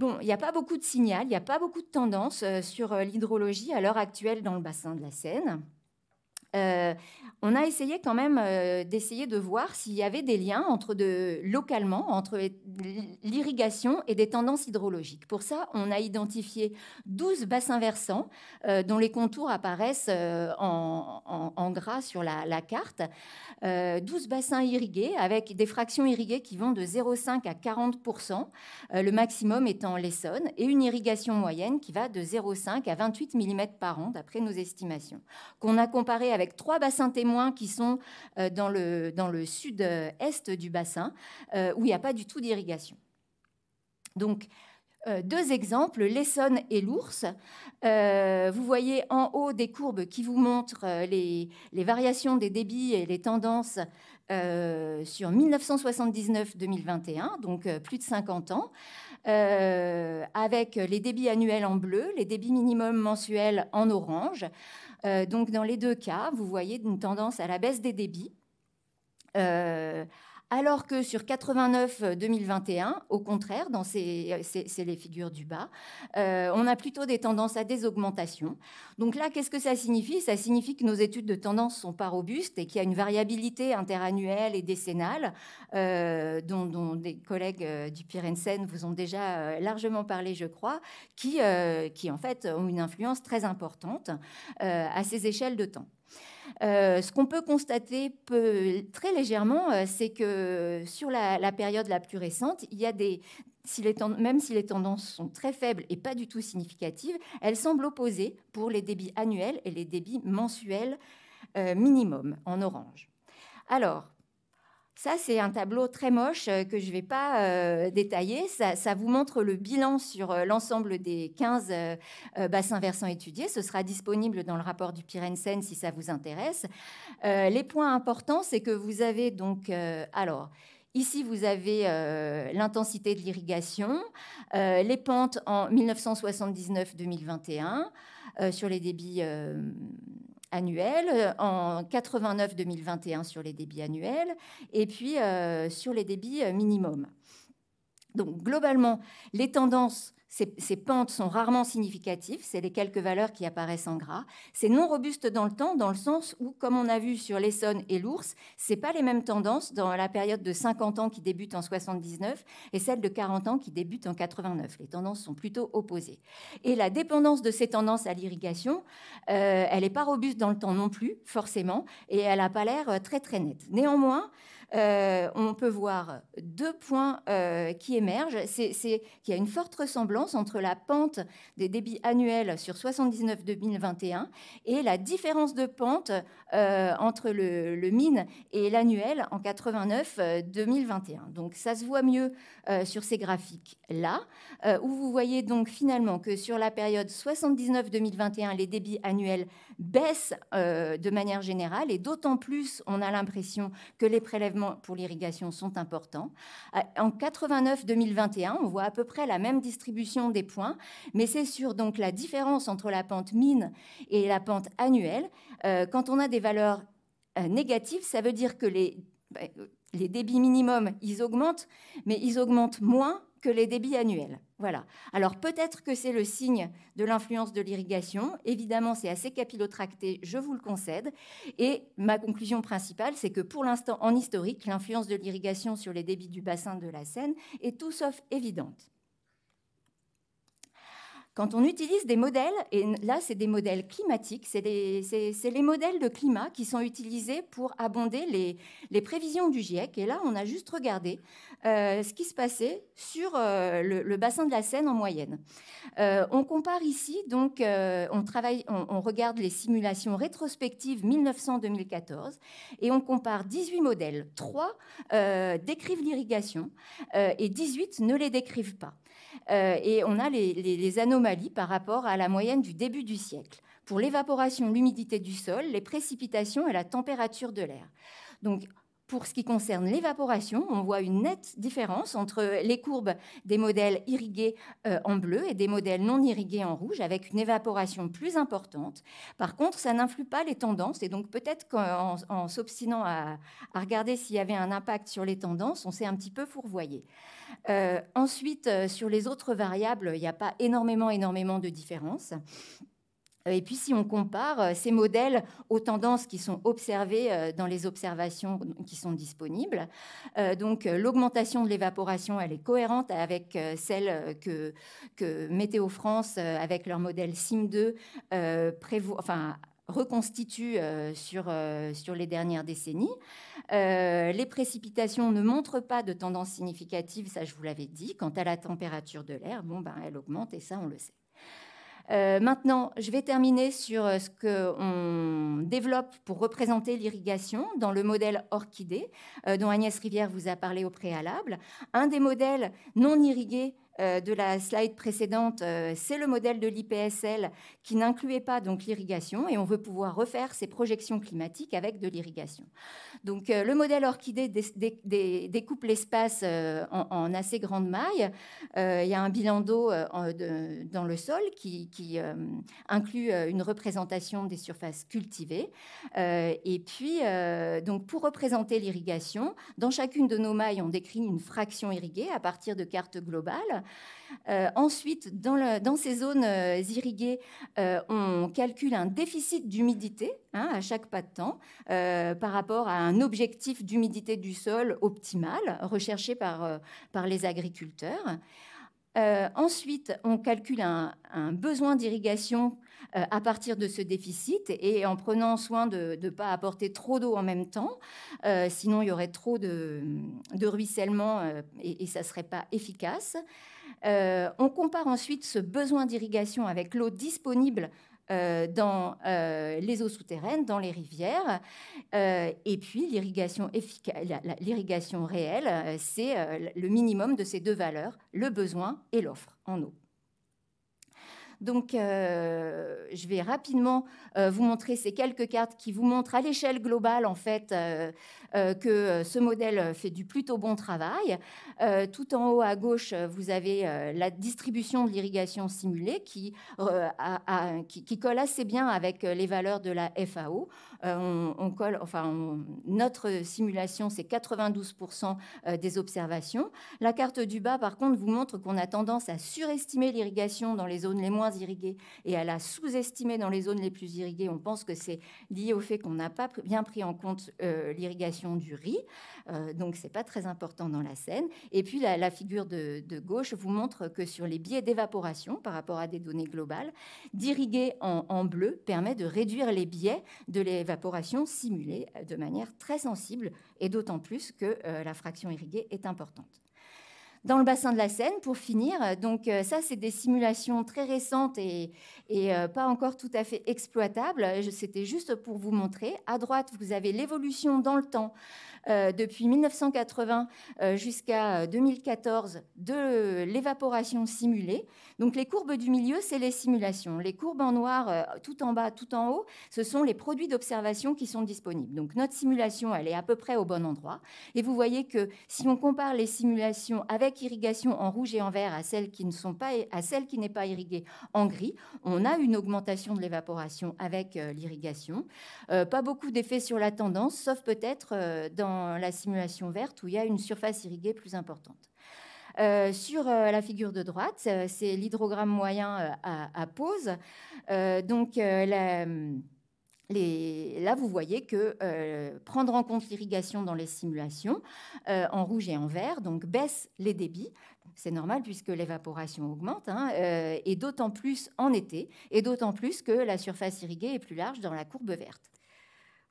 Bon, il n'y a pas beaucoup de signal, il n'y a pas beaucoup de tendances euh, sur euh, l'hydrologie à l'heure actuelle dans le bassin de la Seine. Euh, on a essayé quand même euh, d'essayer de voir s'il y avait des liens entre de, localement entre l'irrigation et des tendances hydrologiques. Pour ça, on a identifié 12 bassins versants euh, dont les contours apparaissent en, gras sur la, la carte. 12 bassins irrigués avec des fractions irriguées qui vont de 0,5 à 40%, le maximum étant l'Essonne, et une irrigation moyenne qui va de 0,5 à 28 mm par an, d'après nos estimations, qu'on a comparé avec avec trois bassins témoins qui sont euh, dans le, dans le sud-est du bassin, euh, où il n'y a pas du tout d'irrigation. Donc, euh, deux exemples, l'Essonne et l'Ours. vous voyez en haut des courbes qui vous montrent les, les, variations des débits et les tendances sur 1979-2021, donc plus de 50 ans, avec les débits annuels en bleu, les débits minimums mensuels en orange. Euh, donc dans les deux cas, vous voyez une tendance à la baisse des débits. Euh, alors que sur 89-2021, euh, au contraire, dans ces, euh, les figures du bas, euh, on a plutôt des tendances à des augmentations. Donc là, qu'est-ce que ça signifie Ça signifie que nos études de tendance sont pas robustes et qu'il y a une variabilité interannuelle et décennale dont, des collègues du Pirensen vous ont déjà largement parlé, je crois, qui, qui en fait ont une influence très importante à ces échelles de temps. Euh, ce qu'on peut constater très légèrement, euh, c'est que sur la, période la plus récente, il y a des, même si les tendances sont très faibles et pas du tout significatives, elles semblent opposées pour les débits annuels et les débits mensuels euh, minimums minimum en orange. Alors, ça, c'est un tableau très moche euh, que je ne vais pas euh, détailler. Ça, vous montre le bilan sur euh, l'ensemble des 15 bassins versants étudiés. Ce sera disponible dans le rapport du Pirensen, si ça vous intéresse. les points importants, c'est que vous avez donc... alors, Ici, vous avez l'intensité de l'irrigation, les pentes en 1979-2021 sur les débits annuels, euh, en 89-2021 sur les débits annuels, et puis euh, sur les débits euh, minimums. Donc globalement, les tendances ces, pentes sont rarement significatives, c'est les quelques valeurs qui apparaissent en gras. C'est non robuste dans le temps, dans le sens où, comme on a vu sur l'Essonne et l'Ours, c'est pas les mêmes tendances dans la période de 50 ans qui débute en 79 et celle de 40 ans qui débute en 89. Les tendances sont plutôt opposées. Et la dépendance de ces tendances à l'irrigation, euh, elle n'est pas robuste dans le temps non plus, forcément, et elle n'a pas l'air euh, très très nette. Néanmoins, euh, on peut voir deux points euh, qui émergent. C'est qu'il y a une forte ressemblance entre la pente des débits annuels sur 79-2021 et la différence de pente euh, entre le, mine et l'annuel en 89-2021. Donc ça se voit mieux sur ces graphiques-là, où vous voyez donc finalement que sur la période 79-2021, les débits annuels baisse euh, de manière générale et d'autant plus on a l'impression que les prélèvements pour l'irrigation sont importants. Euh, en 89-2021, on voit à peu près la même distribution des points, mais c'est sur donc la différence entre la pente mine et la pente annuelle. Euh, quand on a des valeurs négatives, ça veut dire que les, ben, les débits minimums, ils augmentent, mais ils augmentent moins que les débits annuels. Voilà. Alors peut-être que c'est le signe de l'influence de l'irrigation. Évidemment, c'est assez capillotracté, je vous le concède. Et ma conclusion principale, c'est que pour l'instant, en historique, l'influence de l'irrigation sur les débits du bassin de la Seine est tout sauf évidente. Quand on utilise des modèles, et là c'est des modèles climatiques, c'est les modèles de climat qui sont utilisés pour abonder les, prévisions du GIEC. Et là on a juste regardé euh, ce qui se passait sur euh, le, bassin de la Seine en moyenne. Euh, on compare ici, donc on, travaille, on regarde les simulations rétrospectives 1900-2014 et on compare 18 modèles. 3 décrivent l'irrigation et 18 ne les décrivent pas. Euh, et on a les, les anomalies par rapport à la moyenne du début du siècle pour l'évaporation, l'humidité du sol, les précipitations et la température de l'air. Donc pour ce qui concerne l'évaporation, on voit une nette différence entre les courbes des modèles irrigués euh, en bleu et des modèles non irrigués en rouge, avec une évaporation plus importante. Par contre, ça n'influe pas les tendances, et donc peut-être qu'en s'obstinant à, regarder s'il y avait un impact sur les tendances, on s'est un petit peu fourvoyé. Euh, ensuite, euh, sur les autres variables, il n'y a pas énormément, énormément de différences. Euh, et puis, si on compare euh, ces modèles aux tendances qui sont observées euh, dans les observations qui sont disponibles, donc l'augmentation de l'évaporation, elle est cohérente avec celle que, Météo France, avec leur modèle SIM2, enfin, reconstitue sur, sur les dernières décennies. les précipitations ne montrent pas de tendance significative, ça je vous l'avais dit. Quant à la température de l'air, bon, ben, elle augmente et ça on le sait. Euh, maintenant, je vais terminer sur euh, ce qu'on développe pour représenter l'irrigation dans le modèle orchidée, euh, dont Agnès Rivière vous a parlé au préalable. Un des modèles non irrigués euh, de la slide précédente, euh, c'est le modèle de l'IPSL qui n'incluait pas donc l'irrigation et on veut pouvoir refaire ces projections climatiques avec de l'irrigation. Donc euh, le modèle orchidée découpe l'espace en, assez grandes mailles. Il y a un bilan d'eau dans le sol qui, qui, inclut une représentation des surfaces cultivées. Et puis donc pour représenter l'irrigation, dans chacune de nos mailles, on décrit une fraction irriguée à partir de cartes globales euh, ensuite, dans, ces zones euh, irriguées, euh, on calcule un déficit d'humidité hein, à chaque pas de temps par rapport à un objectif d'humidité du sol optimal recherché par, les agriculteurs. ensuite, on calcule un, un besoin d'irrigation euh, à partir de ce déficit et en prenant soin de ne pas apporter trop d'eau en même temps. Euh, sinon, il y aurait trop de, ruissellement euh, et, ça ne serait pas efficace. on compare ensuite ce besoin d'irrigation avec l'eau disponible dans les eaux souterraines, dans les rivières. et puis l'irrigation réelle, c'est le minimum de ces deux valeurs, le besoin et l'offre en eau. Donc, euh, je vais rapidement euh, vous montrer ces quelques cartes qui vous montrent à l'échelle globale, en fait, euh, que ce modèle fait du plutôt bon travail. tout en haut à gauche, vous avez la distribution de l'irrigation simulée qui colle assez bien avec les valeurs de la FAO. Euh, on, colle, enfin, notre simulation, c'est 92% euh, des observations. La carte du bas, par contre, vous montre qu'on a tendance à surestimer l'irrigation dans les zones les moins irriguées et à la sous-estimer dans les zones les plus irriguées. On pense que c'est lié au fait qu'on n'a pas bien pris en compte euh, l'irrigation du riz, donc donc c'est pas très important dans la scène. Et puis la, figure de, gauche vous montre que sur les biais d'évaporation par rapport à des données globales, d'irriguer en, en bleu permet de réduire les biais de l'évaporation évaporation simulée de manière très sensible, et d'autant plus que euh, la fraction irriguée est importante dans le bassin de la Seine pour finir. Donc euh, ça, c'est des simulations très récentes et, et, euh, pas encore tout à fait exploitables. C'était juste pour vous montrer. À droite, vous avez l'évolution dans le temps euh, depuis 1980 euh, jusqu'à 2014 euh, de l'évaporation simulée. Donc les courbes du milieu, c'est les simulations. Les courbes en noir, tout en bas, tout en haut, ce sont les produits d'observation qui sont disponibles. Donc notre simulation, elle est à peu près au bon endroit. Et vous voyez que si on compare les simulations avec irrigation en rouge et en vert à celles qui ne sont pas à celles qui n'est pas irriguée en gris, on a une augmentation de l'évaporation avec l'irrigation. pas beaucoup d'effets sur la tendance, sauf peut-être dans la simulation verte où il y a une surface irriguée plus importante. Euh, sur euh, la figure de droite, euh, c'est l'hydrogramme moyen à, à, pause. donc là, vous voyez que prendre en compte l'irrigation dans les simulations, en rouge et en vert, donc baisse les débits. C'est normal puisque l'évaporation augmente, hein, et d'autant plus en été, et d'autant plus que la surface irriguée est plus large dans la courbe verte.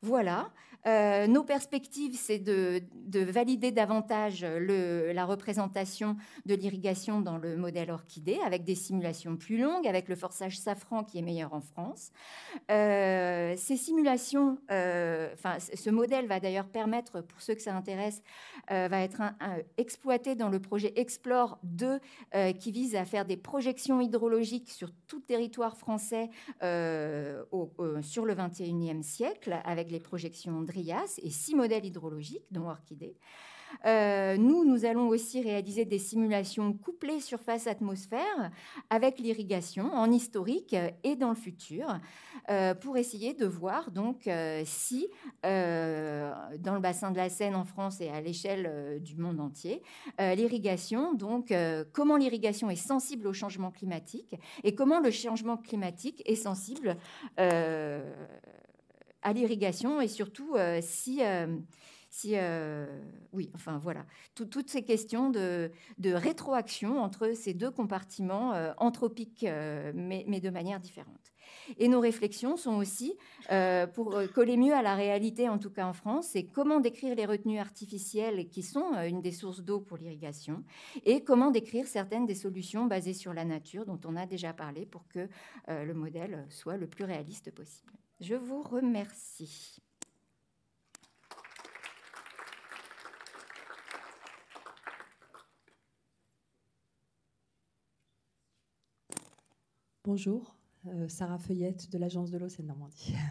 Voilà, euh, nos perspectives, c'est de, valider davantage le, la représentation de l'irrigation dans le modèle orchidée, avec des simulations plus longues, avec le forçage safran qui est meilleur en France. Euh, ces simulations, euh, ce modèle va d'ailleurs permettre, pour ceux que ça intéresse, euh, va être exploité dans le projet Explore 2, qui vise à faire des projections hydrologiques sur tout le territoire français sur le 21e siècle, avec les projections et six modèles hydrologiques dont Orchidée. Euh, nous, nous allons aussi réaliser des simulations couplées surface-atmosphère avec l'irrigation en historique et dans le futur euh, pour essayer de voir donc euh, si dans le bassin de la Seine en France et à l'échelle du monde entier, l'irrigation donc comment l'irrigation est sensible au changement climatique et comment le changement climatique est sensible à l'irrigation et surtout euh, si, euh, si euh, oui, enfin voilà, toutes ces questions de, rétroaction entre ces deux compartiments anthropiques, mais, mais, de manière différente. Et nos réflexions sont aussi, pour coller mieux à la réalité, en tout cas en France, c'est comment décrire les retenues artificielles qui sont une des sources d'eau pour l'irrigation et comment décrire certaines des solutions basées sur la nature dont on a déjà parlé pour que le modèle soit le plus réaliste possible. Je vous remercie. Bonjour, euh, Sarah Feuillette de l'Agence de l'eau Seine-Normandie.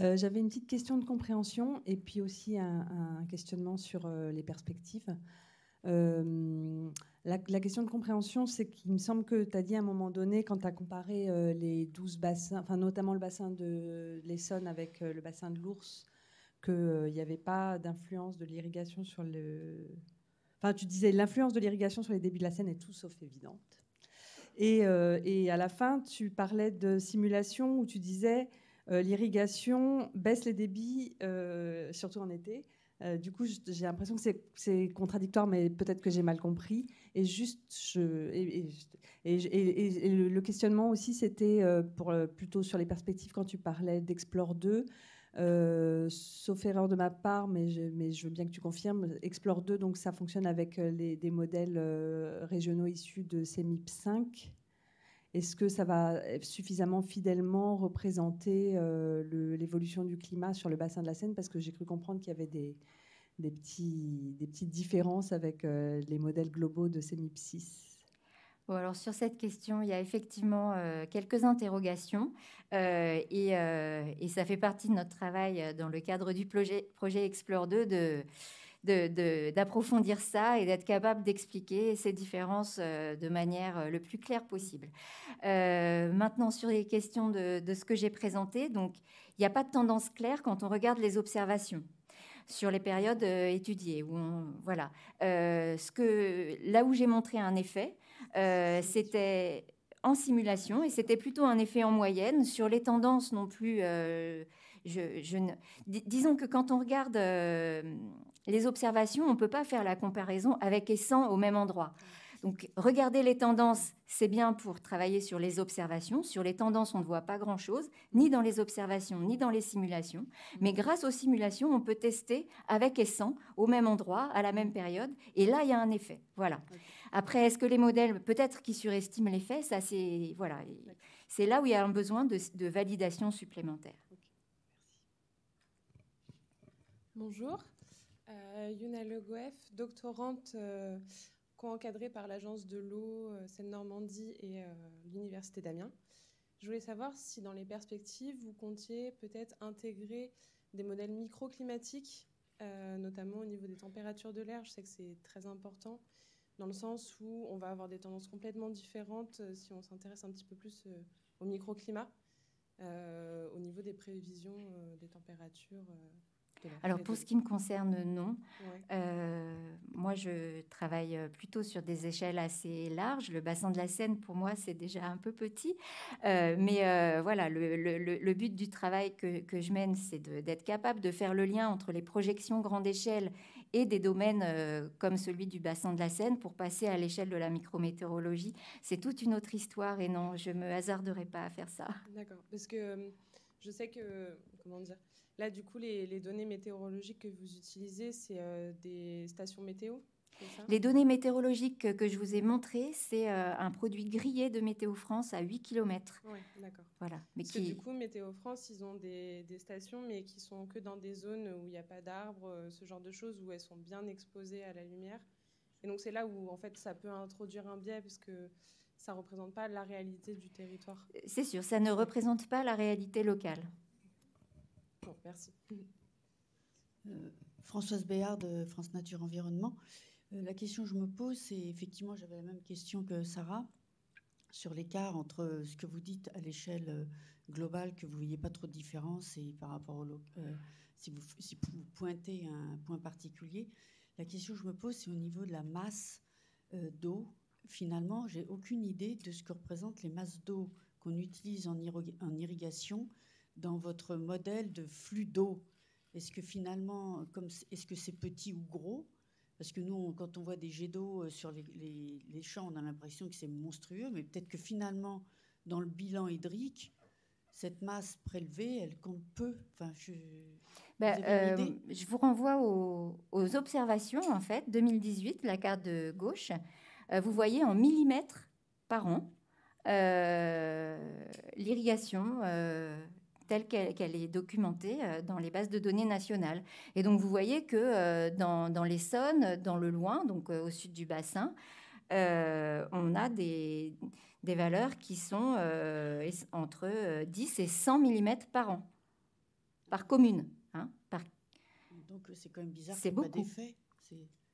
Euh, j'avais une petite question de compréhension et puis aussi un, questionnement sur euh, les perspectives. Euh, la, question de compréhension, c'est qu'il me semble que tu as dit à un moment donné, quand tu as comparé euh, les 12 bassins, enfin, notamment le bassin de l'Essonne avec euh, le bassin de l'Ours, qu'il n'y avait pas d'influence de l'irrigation sur le. Enfin, tu disais l'influence de l'irrigation sur les débits de la Seine est tout sauf évidente. Et, et à la fin, tu parlais de simulation où tu disais l'irrigation baisse les débits, surtout en été, euh, du coup, j'ai l'impression que c'est contradictoire, mais peut-être que j'ai mal compris. Et juste, le questionnement aussi, c'était euh, euh, plutôt sur les perspectives quand tu parlais d'Explore 2. sauf erreur de ma part, mais je, veux bien que tu confirmes, Explore 2, donc ça fonctionne avec des modèles régionaux issus de CEMIP 5. Est-ce que ça va suffisamment fidèlement représenter euh, l'évolution du climat sur le bassin de la Seine Parce que j'ai cru comprendre qu'il y avait des, petits, des, petites différences avec euh, les modèles globaux de Semipsis. Bon, alors sur cette question, il y a effectivement euh, quelques interrogations et, et, ça fait partie de notre travail dans le cadre du projet, projet Explore 2 de, d'approfondir ça et d'être capable d'expliquer ces différences euh, de manière euh, le plus claire possible. Euh, maintenant, sur les questions de, ce que j'ai présenté, donc il n'y a pas de tendance claire quand on regarde les observations sur les périodes étudiées. Où voilà. ce que, là où j'ai montré un effet, c'était en simulation et c'était plutôt un effet en moyenne sur les tendances non plus. je, disons que quand on regarde les observations, on ne peut pas faire la comparaison avec et sans au même endroit. Donc, regarder les tendances, c'est bien pour travailler sur les observations. Sur les tendances, on ne voit pas grand-chose, ni dans les observations, ni dans les simulations. Mais grâce aux simulations, on peut tester avec et sans, au même endroit, à la même période. Et là, il y a un effet. Voilà. Après, est-ce que les modèles, peut-être qui surestiment l'effet, ça, c'est voilà, c'est là où il y a un besoin de, de validation supplémentaire. Bonjour. Euh, Yuna Le Goef, doctorante euh, co-encadrée par l'agence de l'eau euh, Seine-Normandie et l'Université d'Amiens. Je voulais savoir si dans les perspectives, vous comptiez peut-être intégrer des modèles microclimatiques, notamment au niveau des températures de l'air. Je sais que c'est très important, dans le sens où on va avoir des tendances complètement différentes si on s'intéresse un petit peu plus au microclimat, au niveau des prévisions des températures alors pour ce qui me concerne, non. Euh, moi, je travaille euh, plutôt sur des échelles assez larges. Le bassin de la Seine, pour moi, c'est déjà un peu petit. Euh, mais voilà, le, but du travail que, je mène, c'est d'être capable de faire le lien entre les projections grande échelle et des domaines comme celui du bassin de la Seine pour passer à l'échelle de la micrométéorologie. C'est toute une autre histoire et non, je me hasarderai pas à faire ça. D'accord, parce que je sais que, comment dire, Là, du coup, les, données météorologiques que vous utilisez, c'est euh, des stations météo les données météorologiques que je vous ai montrées, c'est euh, un produit grillé de Météo France à 8 km. Oui, d'accord. Voilà. Mais du coup, Météo France, ils ont des, des, stations, mais qui sont que dans des zones où il n'y a pas d'arbres, euh, ce genre de choses, où elles sont bien exposées à la lumière. Et donc, c'est là où, en fait, ça peut introduire un biais, puisque ça ne représente pas la réalité du territoire. C'est sûr, ça ne représente pas la réalité locale. Euh, Françoise Béard de France Nature Environnement. Euh, la question que je me pose, c'est effectivement, j'avais la même question que Sarah sur l'écart entre ce que vous dites à l'échelle euh, globale, que vous ne voyez pas trop de différence, et par rapport au si, vous, pointez un point particulier. La question que je me pose, c'est au niveau de la masse d'eau. Finalement, j'ai aucune idée de ce que représentent les masses d'eau qu'on utilise en, irrigation dans votre modèle de flux d'eau Est-ce que finalement, est-ce que c'est petit ou gros Parce que nous, quand on voit des jets d'eau euh, sur les, champs, on a l'impression que c'est monstrueux, mais peut-être que finalement, dans le bilan hydrique, cette masse prélevée, elle compte peu. Enfin, je, vous ben, euh, renvoie aux, observations, en fait, 2018, la carte de gauche. Euh, vous voyez en millimètres par an l'irrigation, telle qu'elle est documentée euh, dans les bases de données nationales. Et donc vous voyez que euh, dans, dans l'Essonne, dans le Loin, donc euh, au sud du bassin, on a des, des, valeurs qui sont entre 10 et 100 mm par an, par commune. Hein, par... Donc c'est quand même bizarre qu'il n'y ait pas d'effet.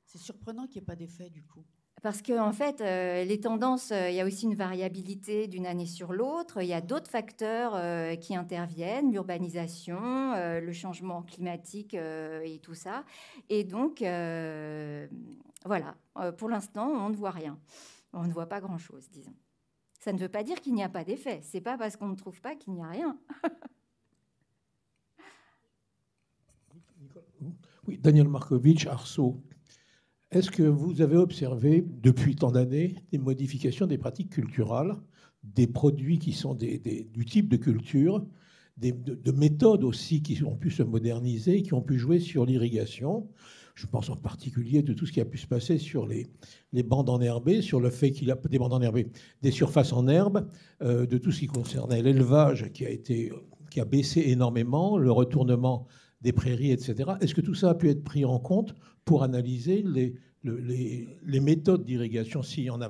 C'est surprenant qu'il n'y ait pas d'effet du coup parce que en fait, euh, les tendances, euh, il y a aussi une variabilité d'une année sur l'autre. Il y a d'autres facteurs euh, qui interviennent, l'urbanisation, le changement climatique et tout ça. Et donc, voilà, pour l'instant, on ne voit rien. On ne voit pas grand-chose, disons. Ça ne veut pas dire qu'il n'y a pas d'effet. C'est pas parce qu'on ne trouve pas qu'il n'y a rien. oui, Daniel Markovitch, Arceau. Est-ce que vous avez observé depuis tant d'années des modifications des pratiques culturales, des produits qui sont du type de culture, des, de, méthodes aussi qui ont pu se moderniser, qui ont pu jouer sur l'irrigation je pense en particulier de tout ce qui a pu se passer sur les, les bandes enherbées, sur le fait qu'il y a des bandes enherbées, des surfaces en herbe, euh, de tout ce qui concernait l'élevage qui a été qui a baissé énormément, le retournement des prairies, etc. Est-ce que tout ça a pu être pris en compte pour analyser les, méthodes d'irrigation, s'il y, en a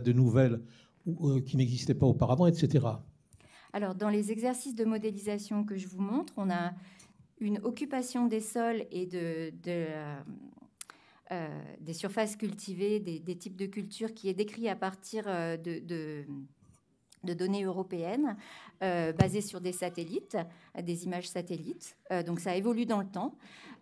de nouvelles euh, qui n'existaient pas auparavant, etc. Alors, dans les exercices de modélisation que je vous montre, on a une occupation des sols et de, euh, euh, des surfaces cultivées, des, types de cultures qui est décrit à partir de, de données européennes euh, basées sur des satellites, des images satellites. Euh, donc ça évolue dans le temps.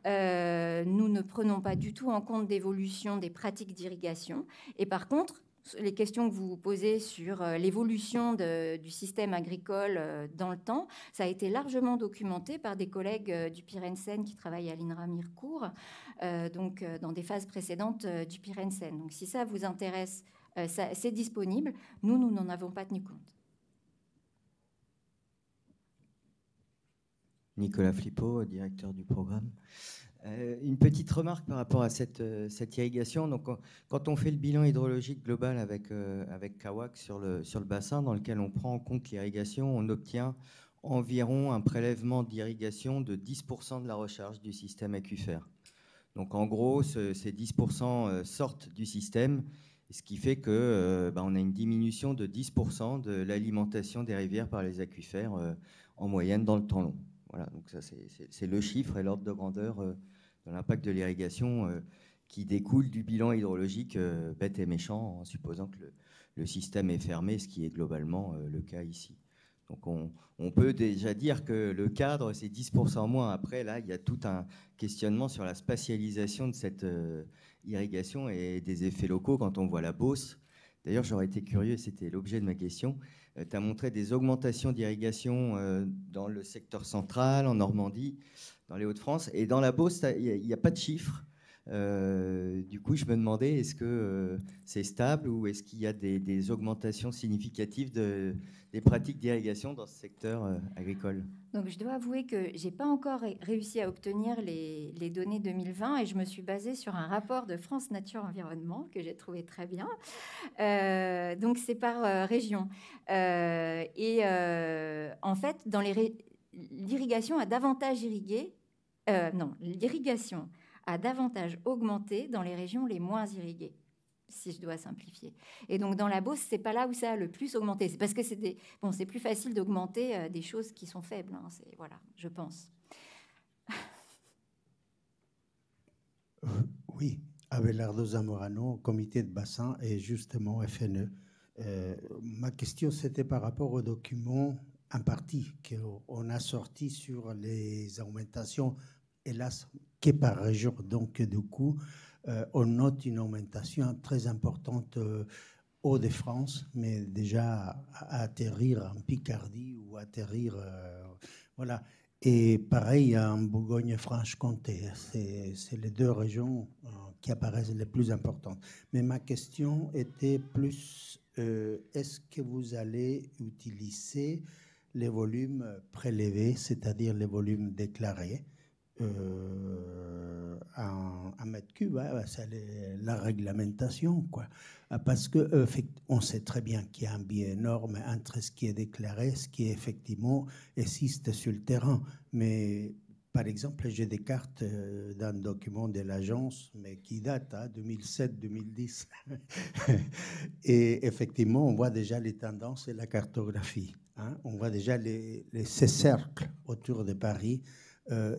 Euh, nous ne prenons pas du tout en compte d'évolution des pratiques d'irrigation. Et par contre, les questions que vous posez sur l'évolution du système agricole dans le temps, ça a été largement documenté par des collègues du Pirensen qui travaillent à l'INRA Mircourt, donc dans des phases précédentes du Pirensen. Donc si ça vous intéresse euh, c'est disponible. Nous, nous n'en avons pas tenu compte. Nicolas Flippot, directeur du programme. Euh, une petite remarque par rapport à cette, euh, irrigation. Donc, quand on fait le bilan hydrologique global avec, Kawak sur le, bassin dans lequel on prend en compte l'irrigation, on obtient environ un prélèvement d'irrigation de 10% de la recharge du système aquifère. Donc en gros, ces 10% sortent du système ce qui fait que euh, bah, on a une diminution de 10% de l'alimentation des rivières par les aquifères euh, en moyenne dans le temps long. Voilà, donc ça c'est le chiffre et l'ordre de grandeur euh, de l'impact de l'irrigation qui découle du bilan hydrologique bête et méchant en supposant que le, système est fermé, ce qui est globalement le cas ici. Donc on, peut déjà dire que le cadre, c'est 10% moins. Après, là, il y a tout un questionnement sur la spatialisation de cette, irrigation et des effets locaux quand on voit la Beauce. D'ailleurs, j'aurais été curieux, c'était l'objet de ma question. Euh, tu as montré des augmentations d'irrigation euh, dans le secteur central, en Normandie, dans les Hauts-de-France. Et dans la Beauce, il n'y a, pas de chiffres. Euh, du coup, je me demandais, est-ce que euh, c'est stable ou est-ce qu'il y a des, augmentations significatives de, des pratiques d'irrigation dans ce secteur euh, agricole donc, je dois avouer que n'ai pas encore réussi à obtenir les, données 2020 et je me suis basée sur un rapport de France Nature Environnement que j'ai trouvé très bien. donc, c'est par région. et en fait, dans l'irrigation a davantage irrigué. non, l'irrigation a davantage augmenté dans les régions les moins irriguées si je dois simplifier. Et donc dans la Beauce, c'est pas là où ça a le plus augmenté. C'est parce que c'est des... bon, c'est plus facile d'augmenter euh, des choses qui sont faibles. Hein, c'est voilà, je pense. Euh, oui, Abelardo Zamorano, comité de bassin et justement FNE. Euh, ma question c'était par rapport au document imparti qu'on a sorti sur les augmentations, hélas par région. Donc, du coup, euh, on note une augmentation très importante euh, au de France, mais déjà à, atterrir en Picardie ou atterrir. Euh, voilà. Et pareil en Bourgogne-Franche-Comté. Hein, c'est les deux régions qui apparaissent les plus importantes. Mais ma question était plus est-ce que vous allez utiliser les volumes prélevés, c'est-à-dire les volumes déclarés euh, mètre cube, c'est hein, la réglementation. Quoi. Ah, parce que euh, on sait très bien qu'il y a un biais énorme entre ce qui est déclaré, ce qui effectivement existe sur le terrain. Mais par exemple, j'ai des cartes euh, d'un document de l'agence, mais qui date, à hein, 2007-2010. et effectivement, on voit déjà les tendances et la cartographie. Hein. On voit déjà ces cercles autour de Paris euh,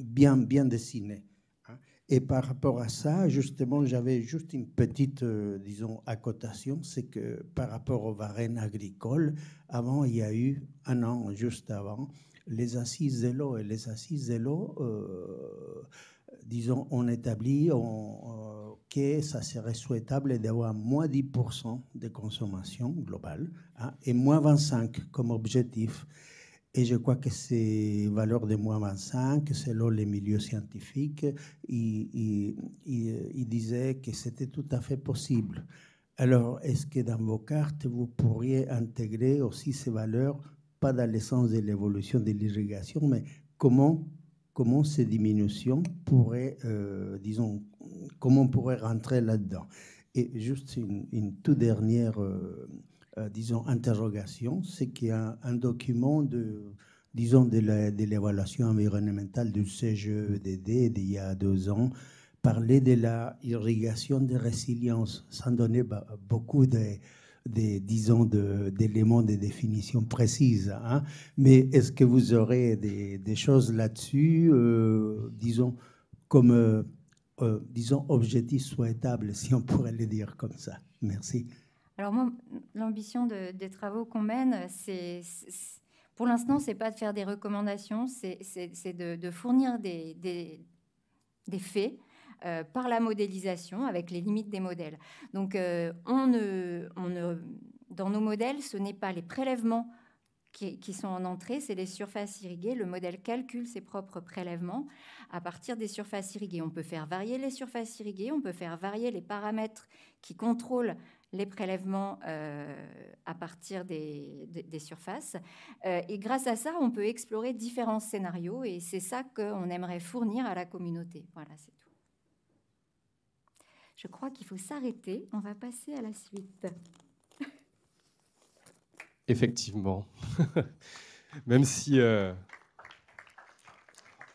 bien, bien dessiné. Hein. Et par rapport à ça, justement, j'avais juste une petite, euh, disons, accotation, c'est que par rapport aux varennes agricoles, avant, il y a eu, un an juste avant, les assises de l'eau. Et les assises de l'eau, euh, disons, on établit on, que ça serait souhaitable d'avoir moins 10% de consommation globale hein, et moins 25% comme objectif. Et je crois que ces valeurs de moins 25, selon les milieux scientifiques, ils, disaient que c'était tout à fait possible. Alors, est-ce que dans vos cartes, vous pourriez intégrer aussi ces valeurs, pas dans le sens de l'évolution de l'irrigation, mais comment, comment ces diminutions pourraient, euh, disons, comment on pourrait rentrer là-dedans Et juste une, toute dernière... Euh, euh, disons, interrogation, c'est qu'il y a un document de, disons, de l'évaluation environnementale du CGEDD d'il y a deux ans, parlait de la irrigation de résilience, sans donner beaucoup de, disons, d'éléments de, définition précise. Hein. Mais est-ce que vous aurez des, choses là-dessus, euh, disons, comme, euh, disons, objectifs souhaitables, si on pourrait le dire comme ça Merci. Alors moi, l'ambition des travaux qu'on mène, c'est, pour l'instant, c'est pas de faire des recommandations, c'est, de, fournir des, faits. Euh, par la modélisation avec les limites des modèles. Donc, euh, dans nos modèles, ce n'est pas les prélèvements qui, qui, sont en entrée, c'est les surfaces irriguées. Le modèle calcule ses propres prélèvements à partir des surfaces irriguées. On peut faire varier les surfaces irriguées, on peut faire varier les paramètres qui contrôlent les prélèvements euh, à partir des, surfaces. Euh, et grâce à ça, on peut explorer différents scénarios et c'est ça qu'on aimerait fournir à la communauté. Voilà, c'est tout. Je crois qu'il faut s'arrêter. On va passer à la suite. Effectivement. Même si euh,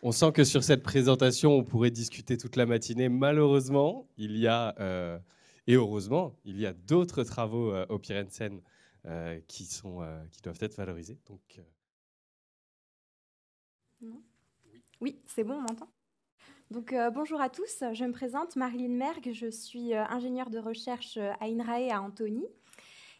on sent que sur cette présentation, on pourrait discuter toute la matinée, malheureusement, il y a et heureusement, il y a d'autres travaux euh, au Pyrénées euh, qui, sont, euh, qui doivent être valorisés. Donc, Oui, c'est bon, on m'entend donc, bonjour à tous, je me présente Marlene Merg je suis ingénieure de recherche à INRAE à Antony.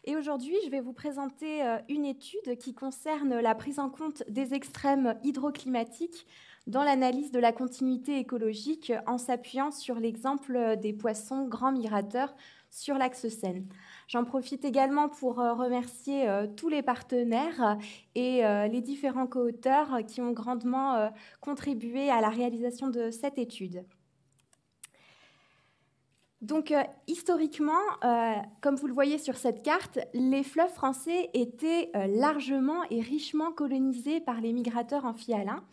Et aujourd'hui, je vais vous présenter une étude qui concerne la prise en compte des extrêmes hydroclimatiques dans l'analyse de la continuité écologique en s'appuyant sur l'exemple des poissons grands migrateurs sur l'axe Seine. J'en profite également pour euh, remercier euh, tous les partenaires et euh, les différents co-auteurs qui ont grandement contribué à la réalisation de cette étude. Donc, historiquement, comme vous le voyez sur cette carte, les fleuves français étaient largement et richement colonisés par les migrateurs en amphialins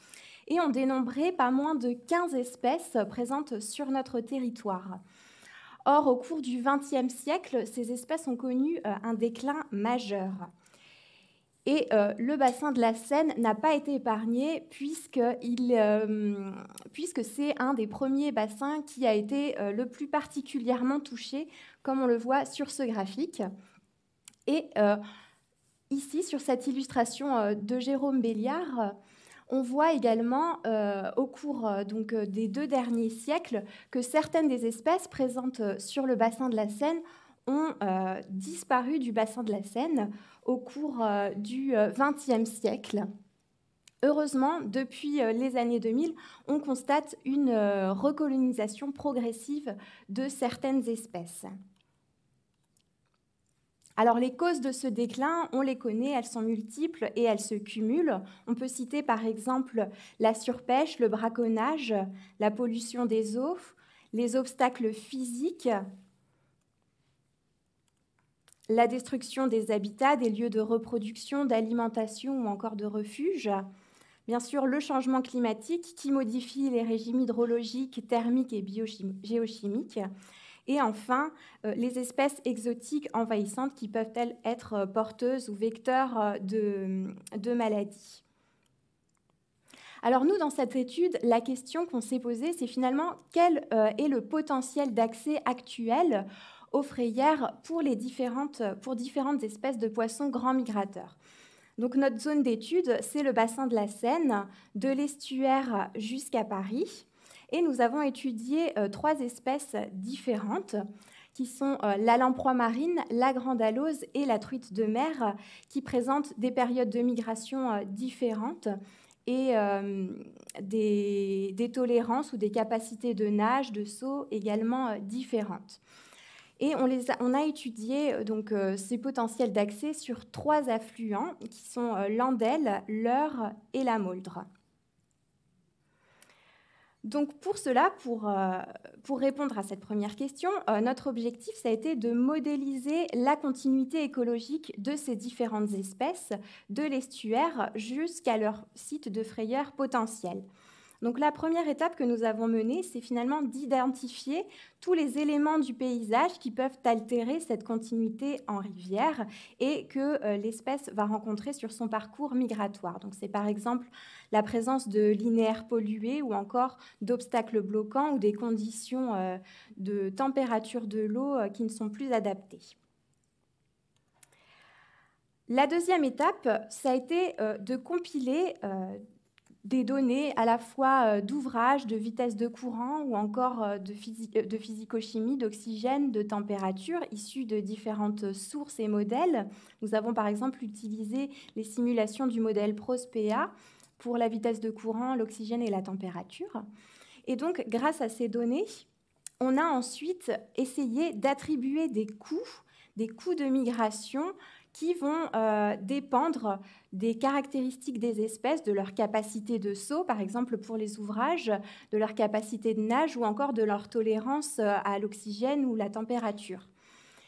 et ont dénombré pas moins de 15 espèces présentes sur notre territoire. Or, au cours du XXe siècle, ces espèces ont connu euh, un déclin majeur. Et euh, le bassin de la Seine n'a pas été épargné puisque, euh, puisque c'est un des premiers bassins qui a été le plus particulièrement touché, comme on le voit sur ce graphique. Et ici, sur cette illustration de Jérôme Béliard, on voit également euh, au cours euh, donc, euh, des deux derniers siècles que certaines des espèces présentes sur le bassin de la Seine ont disparu du bassin de la Seine au cours du XXe siècle. Heureusement, depuis les années 2000, on constate une recolonisation progressive de certaines espèces. Alors les causes de ce déclin, on les connaît, elles sont multiples et elles se cumulent. On peut citer par exemple la surpêche, le braconnage, la pollution des eaux, les obstacles physiques, la destruction des habitats, des lieux de reproduction, d'alimentation ou encore de refuge. Bien sûr, le changement climatique qui modifie les régimes hydrologiques, thermiques et géochimiques et enfin, euh, les espèces exotiques envahissantes qui peuvent-elles être euh, porteuses ou vecteurs euh, de, maladies. Alors nous, dans cette étude, la question qu'on s'est posée, c'est finalement quel est le potentiel d'accès actuel aux frayères pour, les différentes, pour différentes espèces de poissons grands migrateurs. Donc notre zone d'étude, c'est le bassin de la Seine, de l'estuaire jusqu'à Paris. Et nous avons étudié euh, trois espèces différentes qui sont euh, la lamproie marine, la grande et la truite de mer, qui présentent des périodes de migration euh, différentes et des, tolérances ou des capacités de nage, de saut également différentes. Et on, a, étudié donc, ces potentiels d'accès sur trois affluents qui sont l'Andelle, l'Eure et la moldre. Donc pour cela, euh, pour, répondre à cette première question, euh, notre objectif, a été de modéliser la continuité écologique de ces différentes espèces, de l'estuaire jusqu'à leur site de frayeur potentiel la première étape que nous avons menée, c'est finalement d'identifier tous les éléments du paysage qui peuvent altérer cette continuité en rivière et que euh, l'espèce va rencontrer sur son parcours migratoire. Donc c'est par exemple la présence de linéaires pollués ou encore d'obstacles bloquants ou des conditions euh, de température de l'eau euh, qui ne sont plus adaptées. La deuxième étape, ça a été de compiler des données à la fois euh, d'ouvrage, de vitesse de courant ou encore euh, euh, de, physicochimie, d'oxygène, de température issues de différentes sources et modèles. Nous avons par exemple utilisé les simulations du modèle Prospea pour la vitesse de courant, l'oxygène et la température. Et donc grâce à ces données, on a ensuite essayé d'attribuer des coûts, des coûts de migration qui vont euh, dépendre des caractéristiques des espèces, de leur capacité de saut, par exemple pour les ouvrages, de leur capacité de nage ou encore de leur tolérance euh, à l'oxygène ou la température.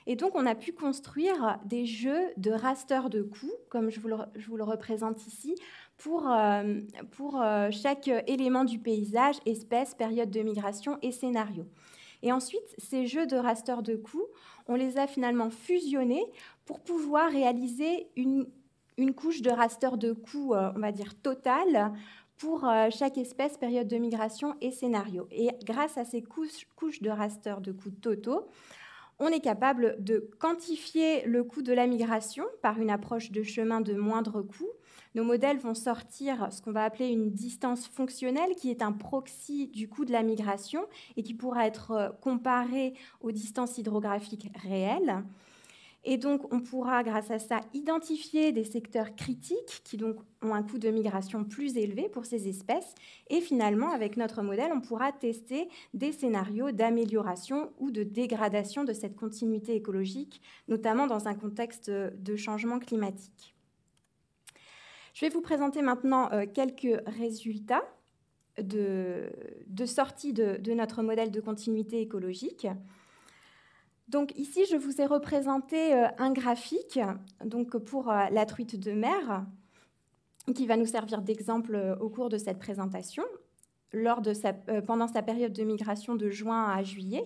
Et donc, on a pu construire des jeux de raster de coûts, comme je vous le, représente ici, pour, euh, pour chaque élément du paysage, espèce, période de migration et scénario. Et ensuite, ces jeux de raster de coûts, on les a finalement fusionnés pour pouvoir réaliser une, couche de raster de coûts, euh, on va dire, totale pour euh, chaque espèce, période de migration et scénario. Et grâce à ces couches, couches de raster de coûts totaux, on est capable de quantifier le coût de la migration par une approche de chemin de moindre coût. Nos modèles vont sortir ce qu'on va appeler une distance fonctionnelle, qui est un proxy du coût de la migration et qui pourra être euh, comparé aux distances hydrographiques réelles. Et donc, on pourra, grâce à ça, identifier des secteurs critiques qui ont un coût de migration plus élevé pour ces espèces. Et finalement, avec notre modèle, on pourra tester des scénarios d'amélioration ou de dégradation de cette continuité écologique, notamment dans un contexte de changement climatique. Je vais vous présenter maintenant euh, quelques résultats de, sortie de notre modèle de continuité écologique. Donc ici, je vous ai représenté euh, un graphique donc pour euh, la truite de mer qui va nous servir d'exemple euh, au cours de cette présentation lors de sa, pendant sa période de migration de juin à juillet.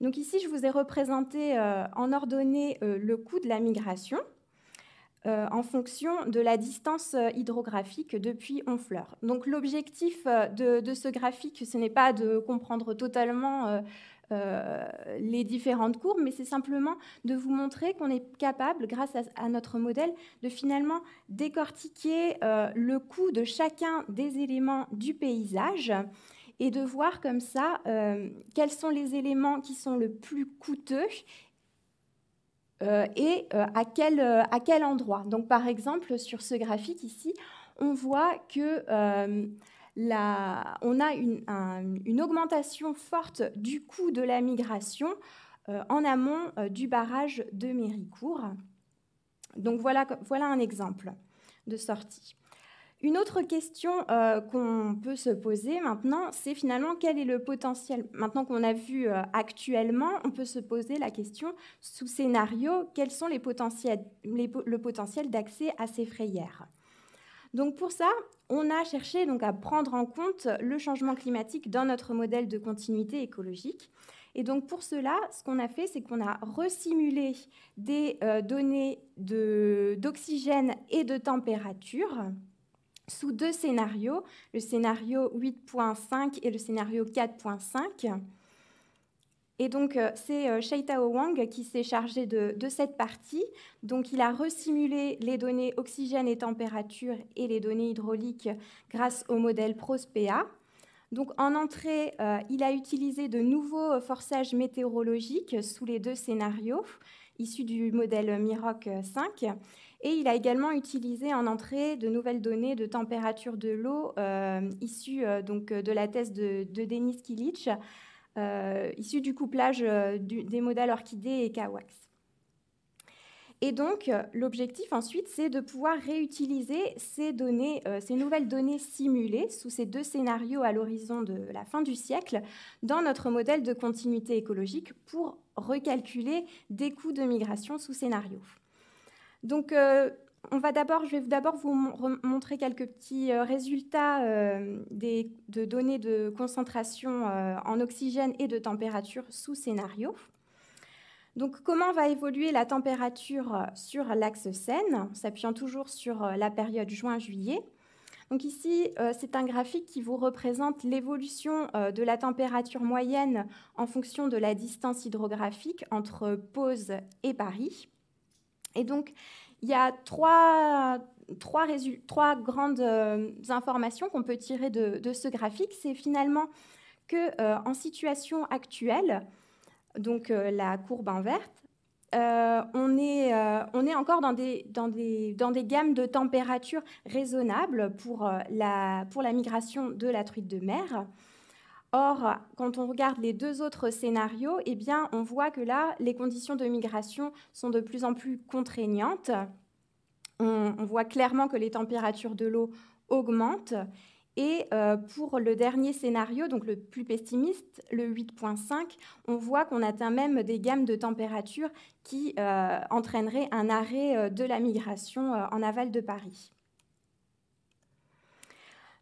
Donc ici, je vous ai représenté en ordonnée le coût de la migration en fonction de la distance hydrographique depuis Honfleur. Donc l'objectif de, de, ce graphique, ce n'est pas de comprendre totalement euh, les différentes courbes, mais c'est simplement de vous montrer qu'on est capable, grâce à, notre modèle, de finalement décortiquer euh, le coût de chacun des éléments du paysage et de voir comme ça euh, quels sont les éléments qui sont le plus coûteux et à, quel, à quel endroit. Donc par exemple, sur ce graphique ici, on voit que on a une, augmentation forte du coût de la migration euh, en amont euh, du barrage de Méricourt. Donc voilà, un exemple de sortie. Une autre question euh, qu'on peut se poser maintenant, c'est finalement quel est le potentiel Maintenant qu'on a vu actuellement, on peut se poser la question sous scénario, quels sont les potentiels, le potentiel d'accès à ces frayères donc pour ça, on a cherché à prendre en compte le changement climatique dans notre modèle de continuité écologique. Et donc pour cela, ce qu'on a fait, c'est qu'on a resimulé des euh, données d'oxygène et de température sous deux scénarios, le scénario 8.5 et le scénario 4.5. Et donc, euh, c'est euh, Shaitao Wang qui s'est chargé de, cette partie. Donc, il a resimulé les données oxygène et température et les données hydrauliques grâce au modèle Prospea. Donc, en entrée, euh, il a utilisé de nouveaux forçages météorologiques sous les deux scénarios, issus du modèle MIROC 5. Et il a également utilisé en entrée de nouvelles données de température de l'eau issues donc, de la thèse de, Denis Kilic euh, Issu du couplage euh, des modèles orchidées et kawax. Et donc, euh, l'objectif ensuite, c'est de pouvoir réutiliser ces données, ces nouvelles données simulées sous ces deux scénarios à l'horizon de la fin du siècle dans notre modèle de continuité écologique pour recalculer des coûts de migration sous scénario. Donc, on va d'abord, je vais d'abord vous montrer quelques petits euh, résultats euh, de données de concentration euh, en oxygène et de température sous scénario. Donc, comment va évoluer la température sur l'axe Seine, s'appuyant toujours sur la période juin-juillet Donc ici, c'est un graphique qui vous représente l'évolution de la température moyenne en fonction de la distance hydrographique entre Pause et Paris. Et donc, il y a trois, trois, grandes euh, informations qu'on peut tirer de, ce graphique. C'est finalement que euh, en situation actuelle, donc euh, la courbe en verte, on est, on, est, encore dans des, dans, des, dans des gammes de température raisonnables pour, la, pour la migration de la truite de mer. Or, quand on regarde les deux autres scénarios, eh bien, on voit que là, les conditions de migration sont de plus en plus contraignantes. On, voit clairement que les températures de l'eau augmentent. Et euh, pour le dernier scénario, donc le plus pessimiste, le 8.5, on voit qu'on atteint même des gammes de température qui euh, entraîneraient un arrêt euh, de la migration en aval de Paris.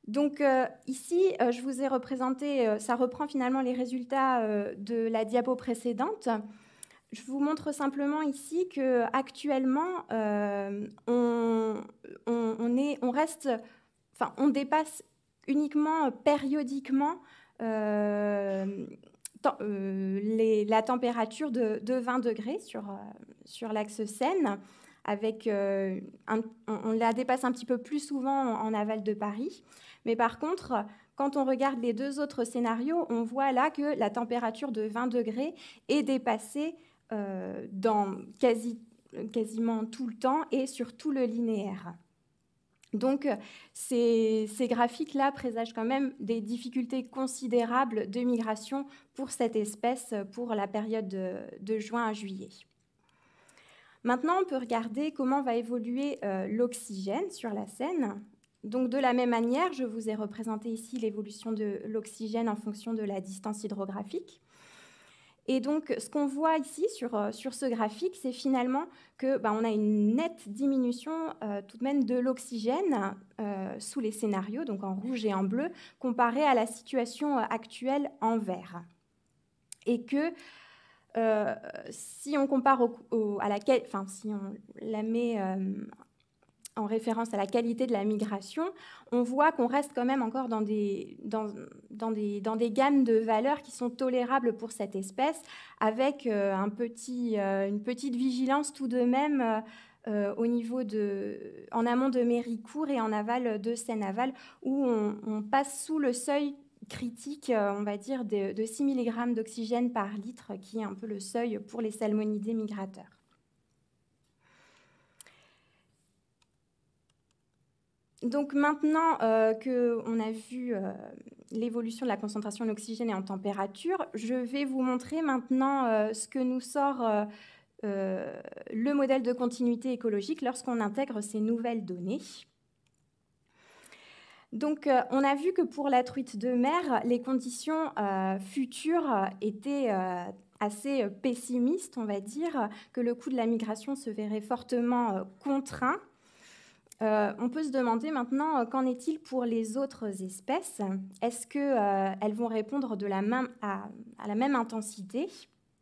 Donc euh, ici, euh, je vous ai représenté, euh, ça reprend finalement les résultats de la diapo précédente. Je vous montre simplement ici que actuellement, on, reste, enfin, on dépasse uniquement périodiquement la température de, 20 degrés sur, sur l'axe Seine. Avec, on, la dépasse un petit peu plus souvent en aval de Paris. Mais par contre, quand on regarde les deux autres scénarios, on voit là que la température de 20 degrés est dépassée euh, dans quasiment tout le temps et sur tout le linéaire. Donc ces, graphiques-là présagent quand même des difficultés considérables de migration pour cette espèce pour la période de, juin à juillet. Maintenant, on peut regarder comment va évoluer euh, l'oxygène sur la Seine. Donc de la même manière, je vous ai représenté ici l'évolution de l'oxygène en fonction de la distance hydrographique. Et donc ce qu'on voit ici sur, euh, sur ce graphique, c'est finalement que ben on a une nette diminution euh, tout de même de l'oxygène euh, sous les scénarios, donc en rouge et en bleu, comparé à la situation actuelle en vert. Et que si on compare au, à la, enfin, si on la met en référence à la qualité de la migration, on voit qu'on reste quand même encore dans des, dans, des, dans des gammes de valeurs qui sont tolérables pour cette espèce, avec euh, un petit, euh, une petite vigilance tout de même euh, au niveau de, en amont de Méricourt et en aval de Seine-Aval, où on, passe sous le seuil critique, on va dire, de, de 6 mg d'oxygène par litre, qui est un peu le seuil pour les salmonidés migrateurs. donc maintenant euh, qu'on a vu euh, l'évolution de la concentration d'oxygène et en température, je vais vous montrer maintenant euh, ce que nous sort le modèle de continuité écologique lorsqu'on intègre ces nouvelles données. Donc, on a vu que pour la truite de mer, les conditions futures étaient assez pessimistes, on va dire, que le coût de la migration se verrait fortement contraint euh, on peut se demander maintenant euh, qu'en est-il pour les autres espèces Est-ce qu'elles euh, vont répondre de la même, à, la même intensité,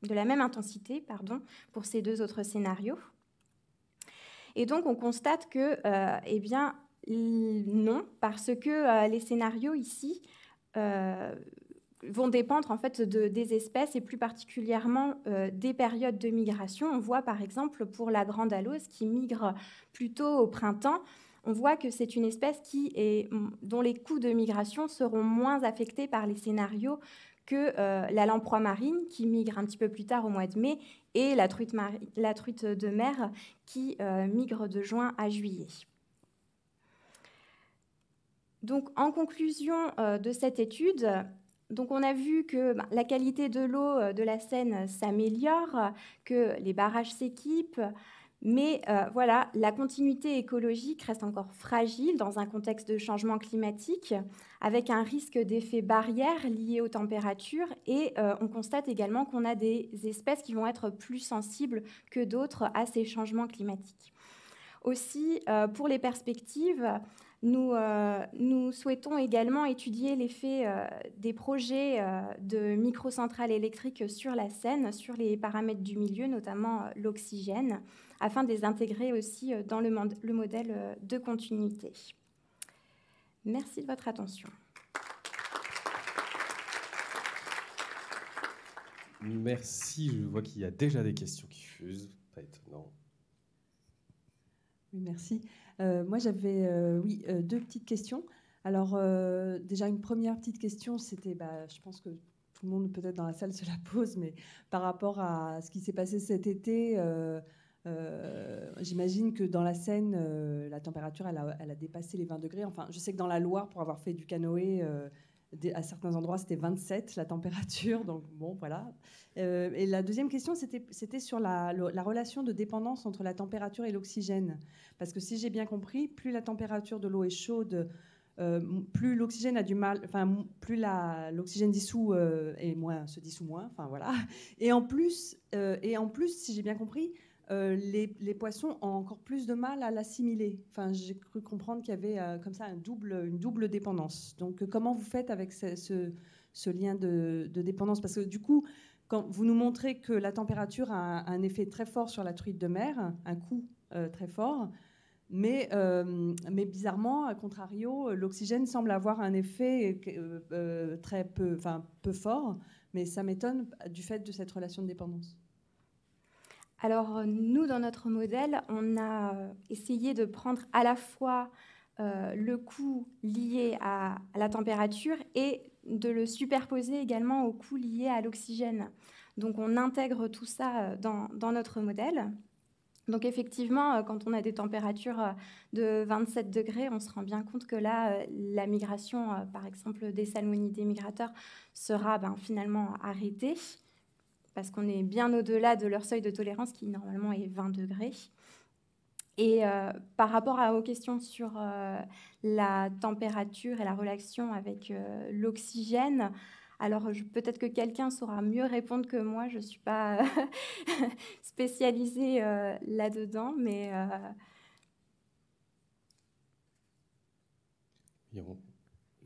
de la même intensité pardon, pour ces deux autres scénarios Et donc on constate que, eh bien, non, parce que les scénarios ici vont dépendre en fait des espèces et plus particulièrement euh, des périodes de migration. On voit par exemple pour la grande alose qui migre plutôt au printemps, on voit que c'est une espèce qui est, dont les coûts de migration seront moins affectés par les scénarios que euh, la lamproie marine qui migre un petit peu plus tard au mois de mai et la truite, la truite de mer qui euh, migre de juin à juillet. Donc, en conclusion de cette étude, donc on a vu que ben, la qualité de l'eau euh, de la Seine s'améliore, euh, que les barrages s'équipent, mais euh, voilà, la continuité écologique reste encore fragile dans un contexte de changement climatique, avec un risque d'effet barrière lié aux températures. Et on constate également qu'on a des espèces qui vont être plus sensibles que d'autres à ces changements climatiques. Aussi, pour les perspectives, nous, euh, nous, souhaitons également étudier l'effet euh, des projets euh, de microcentrales électriques sur la Seine, sur les paramètres du milieu, notamment l'oxygène, afin de les intégrer aussi dans le, modèle de continuité. Merci de votre attention. Merci, je vois qu'il y a déjà des questions qui fusent, pas étonnant. Oui, merci. Euh, moi, j'avais euh, oui, euh, deux petites questions. Alors, déjà, une première petite question, c'était, bah, je pense que tout le monde peut-être dans la salle se la pose, mais par rapport à ce qui s'est passé cet été, j'imagine que dans la Seine, la température, elle a, a, dépassé les 20 degrés. Enfin, je sais que dans la Loire, pour avoir fait du canoë, à certains endroits, c'était 27 la température. Donc, bon, voilà. Euh, et la deuxième question, c'était sur la, relation de dépendance entre la température et l'oxygène. Parce que si j'ai bien compris, plus la température de l'eau est chaude, euh, plus l'oxygène a du mal, enfin, plus l'oxygène dissout euh, moins, se dissout moins. Enfin, voilà. Et en plus, et en plus si j'ai bien compris, euh, les, poissons ont encore plus de mal à l'assimiler. Enfin, j'ai cru comprendre qu'il y avait euh, comme ça une double dépendance. Donc, euh, comment vous faites avec ce, lien de, dépendance Parce que du coup, quand vous nous montrez que la température a un, effet très fort sur la truite de mer, un coup très fort, mais, bizarrement, à contrario, l'oxygène semble avoir un effet très peu fort, mais ça m'étonne du fait de cette relation de dépendance. Alors nous, dans notre modèle, on a euh, essayé de prendre à la fois euh, le coût lié à, la température et de le superposer également au coût lié à l'oxygène. Donc on intègre tout ça euh, dans, notre modèle. Donc effectivement, quand on a des températures de 27 degrés, on se rend bien compte que là, la migration, par exemple, des salmonidés migrateurs sera ben, finalement arrêtée parce qu'on est bien au-delà de leur seuil de tolérance qui normalement est 20 degrés. Et euh, par rapport à, aux questions sur euh, la température et la relation avec euh, l'oxygène, alors peut-être que quelqu'un saura mieux répondre que moi, je ne suis pas spécialisée là-dedans, mais...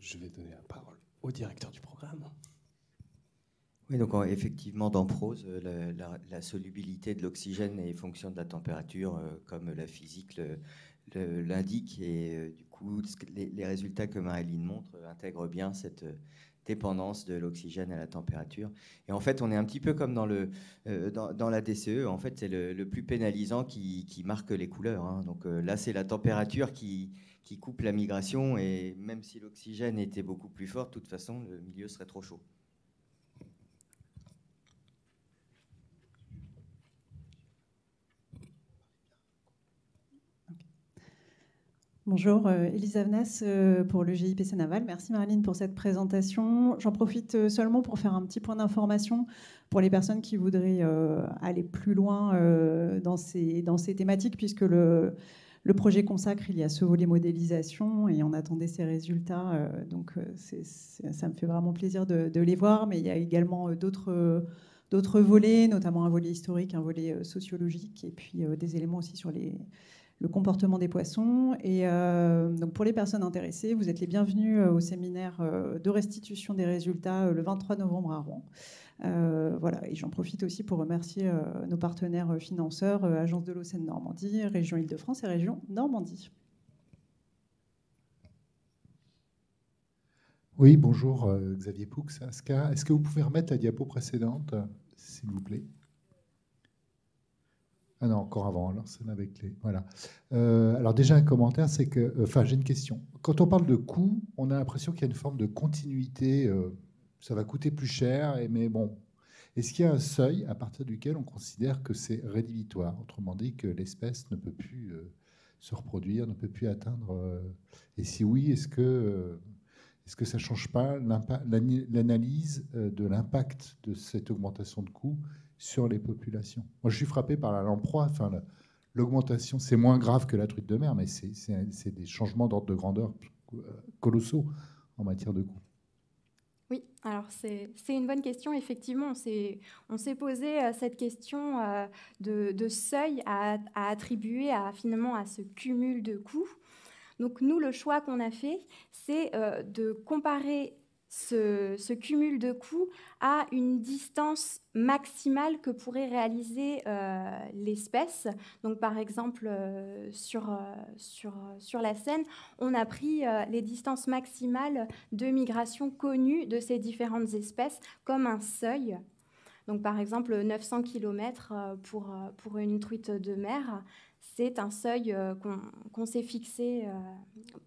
Je vais donner la parole au directeur du programme. Oui, donc effectivement, dans prose, euh, la, solubilité de l'oxygène est fonction de la température, euh, comme la physique l'indique. Et euh, du coup, les, résultats que Marilyn montre intègrent bien cette dépendance de l'oxygène à la température. Et en fait, on est un petit peu comme dans, le, dans, la DCE. En fait, c'est le, plus pénalisant qui, marque les couleurs. Hein. Donc là, c'est la température qui, qui coupe la migration. Et même si l'oxygène était beaucoup plus fort, de toute façon, le milieu serait trop chaud. Bonjour, euh, Elisa Venas euh, pour le GIPC Naval. Merci Marilyn, pour cette présentation. J'en profite euh, seulement pour faire un petit point d'information pour les personnes qui voudraient aller plus loin dans, ces, dans ces thématiques, puisque le, le projet consacre, il y a ce volet modélisation et on attendait ses résultats. donc ça me fait vraiment plaisir de, les voir, mais il y a également d'autres d'autres volets, notamment un volet historique, un volet sociologique, et puis des éléments aussi sur les le comportement des poissons. Et euh, donc pour les personnes intéressées, vous êtes les bienvenus euh, au séminaire euh, de restitution des résultats le 23 novembre à Rouen. voilà, et j'en profite aussi pour remercier nos partenaires financeurs, Agence de l'eau Seine-Normandie, Région Île-de-France et Région Normandie. Oui, bonjour Xavier Poux, Est-ce que vous pouvez remettre la diapo précédente, s'il vous plaît ah non, encore avant, alors c'est avec les. Voilà. Euh, alors déjà un commentaire, c'est que. Euh, enfin, j'ai une question. Quand on parle de coût, on a l'impression qu'il y a une forme de continuité. Euh, ça va coûter plus cher, et, mais bon. Est-ce qu'il y a un seuil à partir duquel on considère que c'est rédhibitoire Autrement dit, que l'espèce ne peut plus se reproduire, ne peut plus atteindre. et si oui, est-ce que. Est-ce que ça ne change pas l'analyse de l'impact de cette augmentation de coût sur les populations. Moi, je suis frappé par la lamproie. Enfin, l'augmentation, c'est moins grave que la truite de mer, mais c'est des changements d'ordre de grandeur euh, colossaux en matière de coûts. Oui, alors c'est une bonne question. Effectivement, on s'est posé euh, cette question euh, de, seuil à, attribuer à, finalement à ce cumul de coûts. Donc nous, le choix qu'on a fait, c'est de comparer ce, cumul de coûts à une distance maximale que pourrait réaliser euh, l'espèce. Donc, par exemple, euh, sur, euh, sur, sur, la Seine, on a pris les distances maximales de migration connues de ces différentes espèces comme un seuil. Donc, par exemple, 900 km pour, pour une truite de mer, c'est un seuil qu'on s'est fixé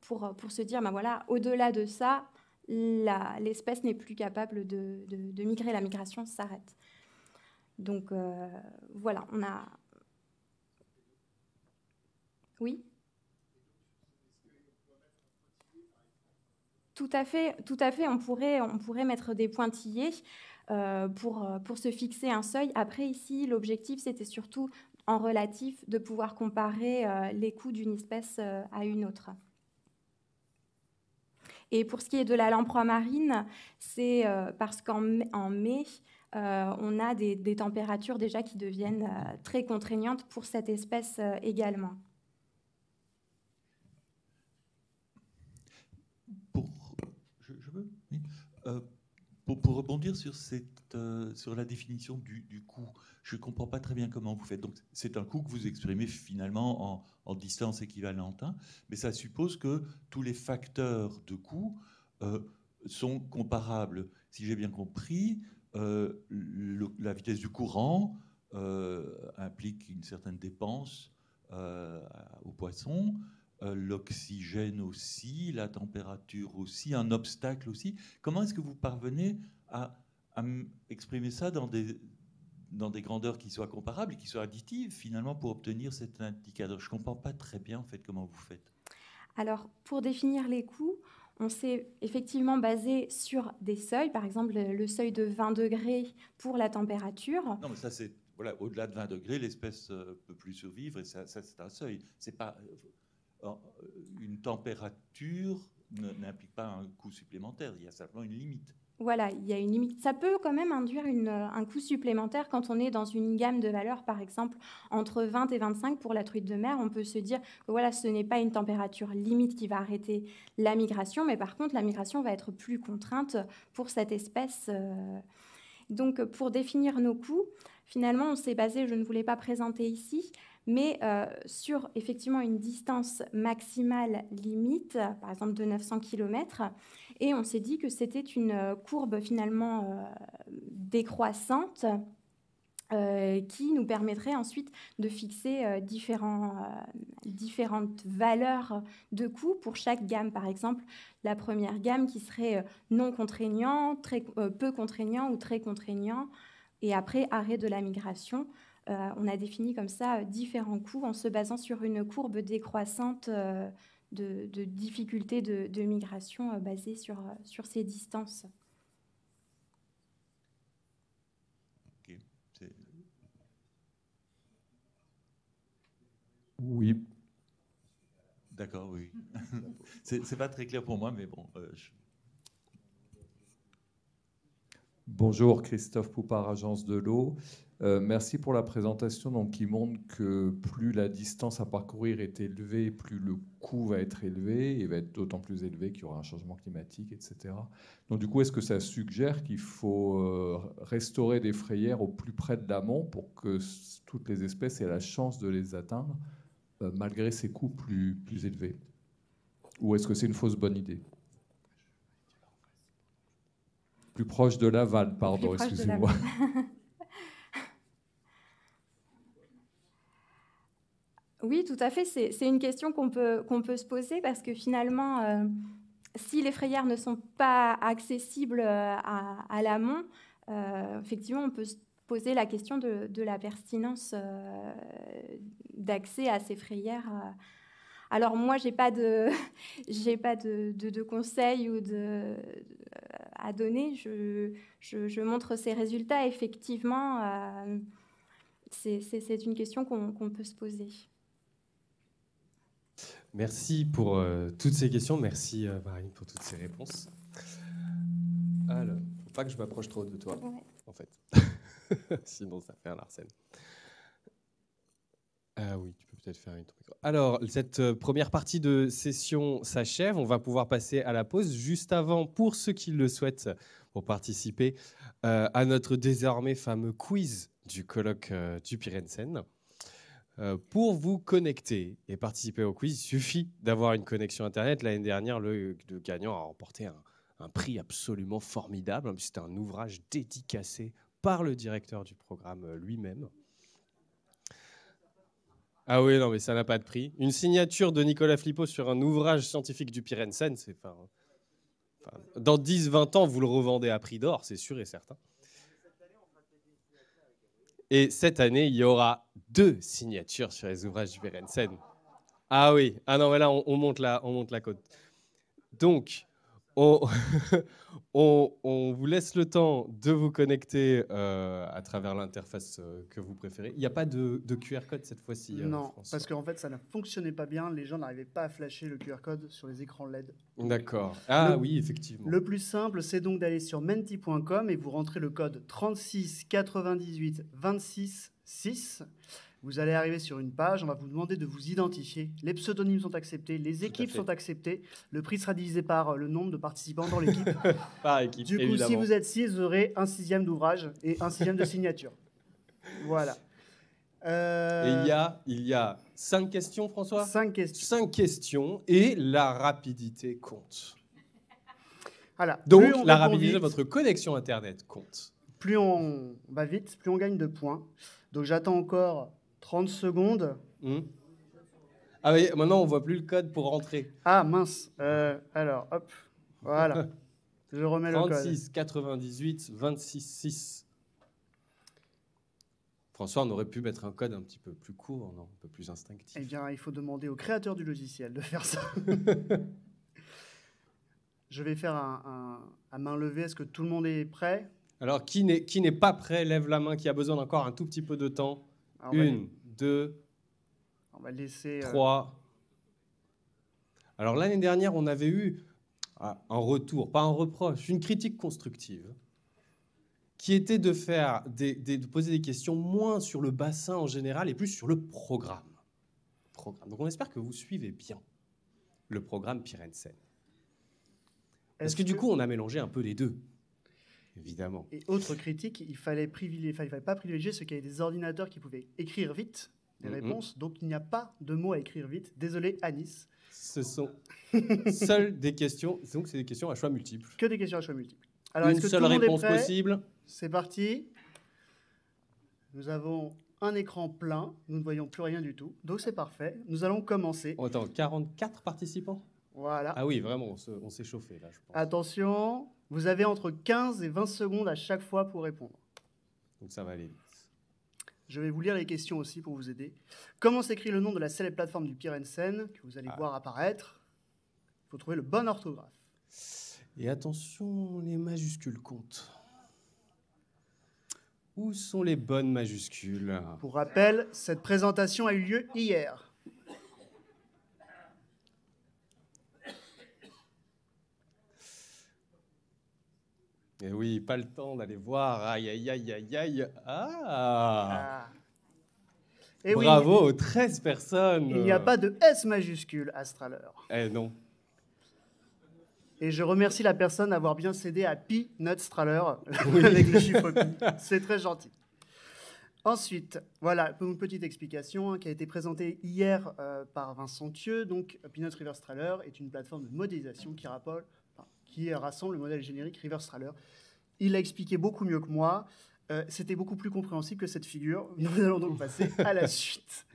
pour, pour se dire, ben voilà, au-delà de ça, l'espèce n'est plus capable de, migrer, la migration s'arrête. Donc euh, voilà, on a. Oui Tout à fait, On pourrait, mettre des pointillés euh, pour, se fixer un seuil. Après, ici, l'objectif, c'était surtout en relatif de pouvoir comparer euh, les coûts d'une espèce à une autre. Et pour ce qui est de la lamproie marine, c'est euh, parce qu'en mai, euh, on a des, températures déjà qui deviennent euh, très contraignantes pour cette espèce également. Pour, pour, rebondir sur, cette, sur la définition du, du coût, je ne comprends pas très bien comment vous faites. Donc, c'est un coût que vous exprimez finalement en, en distance équivalente, hein, mais ça suppose que tous les facteurs de coût euh, sont comparables. Si j'ai bien compris, euh, la vitesse du courant euh, implique une certaine dépense au poisson, l'oxygène aussi, la température aussi, un obstacle aussi. Comment est-ce que vous parvenez à, à exprimer ça dans des, dans des grandeurs qui soient comparables et qui soient additives finalement pour obtenir cet indicateur. Je ne comprends pas très bien en fait comment vous faites. Alors pour définir les coûts, on s'est effectivement basé sur des seuils, par exemple le seuil de 20 degrés pour la température. Non mais ça c'est voilà, au-delà de 20 degrés, l'espèce ne euh, peut plus survivre et ça, c'est un seuil. C'est pas euh, une température n'implique pas un coût supplémentaire, il y a simplement une limite. Voilà, il y a une limite. Ça peut quand même induire euh, un coût supplémentaire quand on est dans une gamme de valeurs, par exemple entre 20 et 25 pour la truite de mer. On peut se dire que voilà, ce n'est pas une température limite qui va arrêter la migration, mais par contre, la migration va être plus contrainte pour cette espèce. Euh. Donc, pour définir nos coûts, finalement, on s'est basé, je ne voulais pas présenter ici, mais euh, sur effectivement une distance maximale limite, par exemple de 900 km. Et on s'est dit que c'était une euh, courbe finalement euh, décroissante euh, qui nous permettrait ensuite de fixer différents, différentes valeurs de coûts pour chaque gamme. Par exemple, la première gamme qui serait non contraignant, très, peu contraignant ou très contraignant, et après arrêt de la migration. on a défini comme ça différents coûts en se basant sur une courbe décroissante de, difficultés de, migration euh, basées sur, euh, sur ces distances. Oui. D'accord, oui. c'est pas très clair pour moi, mais bon. Euh, Bonjour, Christophe Poupard, Agence de l'eau. Euh, merci pour la présentation donc, qui montre que plus la distance à parcourir est élevée, plus le coût va être élevé et va être d'autant plus élevé qu'il y aura un changement climatique, etc. Donc du coup, est-ce que ça suggère qu'il faut euh, restaurer des frayères au plus près de l'amont pour que toutes les espèces aient la chance de les atteindre euh, malgré ces coûts plus élevés Ou est-ce que c'est une fausse bonne idée Plus proche de l'aval, pardon, excusez-moi. Oui, tout à fait. C'est une question qu'on peut, se poser parce que finalement, euh, si les frayères ne sont pas accessibles euh, à, l'amont, euh, effectivement, on peut se poser la question de, la pertinence d'accès à ces frayères. Alors moi, j'ai pas de, j'ai pas de, de, conseils ou à donner. Je, montre ces résultats effectivement. c'est une question qu'on peut se poser. Merci pour euh, toutes ces questions. Merci, euh, Marine, pour toutes ces réponses. Alors, faut pas que je m'approche trop de toi, en fait. Sinon, ça fait un larcène. Ah oui, tu peux peut-être faire une Alors, cette euh, première partie de session s'achève. On va pouvoir passer à la pause. Juste avant, pour ceux qui le souhaitent, pour participer à notre désormais fameux quiz du colloque du Pirensen, euh, pour vous connecter et participer au quiz, il suffit d'avoir une connexion Internet. L'année dernière, le, gagnant a remporté un, prix absolument formidable. C'était un ouvrage dédicacé par le directeur du programme euh, lui-même. Ah oui, non, mais ça n'a pas de prix. Une signature de Nicolas Flippo sur un ouvrage scientifique du Pyrénées, c'est. dans 10-20 ans, vous le revendez à prix d'or, c'est sûr et certain. Et cette année, il y aura deux signatures sur les ouvrages du Berensen. Ah oui, ah non, mais là, on, monte, la, on monte la côte. Donc, on, vous laisse le temps de vous connecter euh, à travers l'interface euh, que vous préférez. Il n'y a pas de, QR code cette fois-ci. Hein, non, parce qu'en fait, ça ne fonctionnait pas bien. Les gens n'arrivaient pas à flasher le QR code sur les écrans LED. D'accord. Ah oui, effectivement. Le plus simple, c'est donc d'aller sur menti.com et vous rentrez le code 36 98 26 6. Vous allez arriver sur une page, on va vous demander de vous identifier. Les pseudonymes sont acceptés, les équipes sont acceptées. Le prix sera divisé par euh, le nombre de participants dans l'équipe. par équipe, Du coup, si vous êtes six, vous aurez un sixième d'ouvrage et un sixième de signature. Voilà. Euh, il y a, il y a cinq questions, François Cinq questions. Cinq questions et la rapidité compte. Voilà. Donc, la rapidité de votre connexion Internet compte. Plus on va vite, plus on gagne de points. Donc, j'attends encore 30 secondes. Hmm. Ah oui, maintenant on voit plus le code pour rentrer. Ah mince. Euh, alors, hop, voilà. Je remets le code. 36 98 26 6. François, on aurait pu mettre un code un petit peu plus court, un peu plus instinctif. Eh bien, il faut demander au créateur du logiciel de faire ça. Je vais faire un, un, à main levée. Est-ce que tout le monde est prêt Alors, qui n'est pas prêt, lève la main, qui a besoin d'encore un tout petit peu de temps. Ah, une, deux, euh, trois. Alors l'année dernière, on avait eu ah, un retour, pas un reproche, une critique constructive qui était de faire de poser des questions moins sur le bassin en général et plus sur le programme. Donc on espère que vous suivez bien le programme Pirense. Parce ce que, du coup, on a mélangé un peu les deux. Évidemment. Et autre critique, il fallait fallait pas privilégier ceux qui avaient des ordinateurs qui pouvaient écrire vite les réponses, donc il n'y a pas de mots à écrire vite. Désolé, Anis. Ce sont seules des questions, donc c'est des questions à choix multiples. Que des questions à choix multiples. Alors, Une seule réponse possible. C'est parti. Nous avons un écran plein, nous ne voyons plus rien du tout, donc c'est parfait. Nous allons commencer. On attend 44 participants Voilà. Ah oui, vraiment, on s'est chauffé là, je pense. Attention, vous avez entre 15 et 20 secondes à chaque fois pour répondre. Donc ça va aller vite. Je vais vous lire les questions aussi pour vous aider. Comment s'écrit le nom de la célèbre plateforme du Pirensen, que vous allez ah. voir apparaître Il faut trouver le bon orthographe. Et attention, les majuscules comptent. Où sont les bonnes majuscules Pour rappel, cette présentation a eu lieu hier. Et eh oui, pas le temps d'aller voir. Aïe, aïe, aïe, aïe, aïe. Ah, ah. Et eh Bravo aux 13 personnes. Il n'y a pas de S majuscule à Strahler. Eh non. Et je remercie la personne d'avoir bien cédé à Pi Nutstraler avec le chiffre C'est très gentil. Ensuite, voilà une petite explication hein, qui a été présentée hier euh, par Vincent Thieu. Donc, Peanut River Straller est une plateforme de modélisation qui, rappelle, qui rassemble le modèle générique river Straler. Il l'a expliqué beaucoup mieux que moi. Euh, c'était beaucoup plus compréhensible que cette figure. Nous allons donc passer à la suite.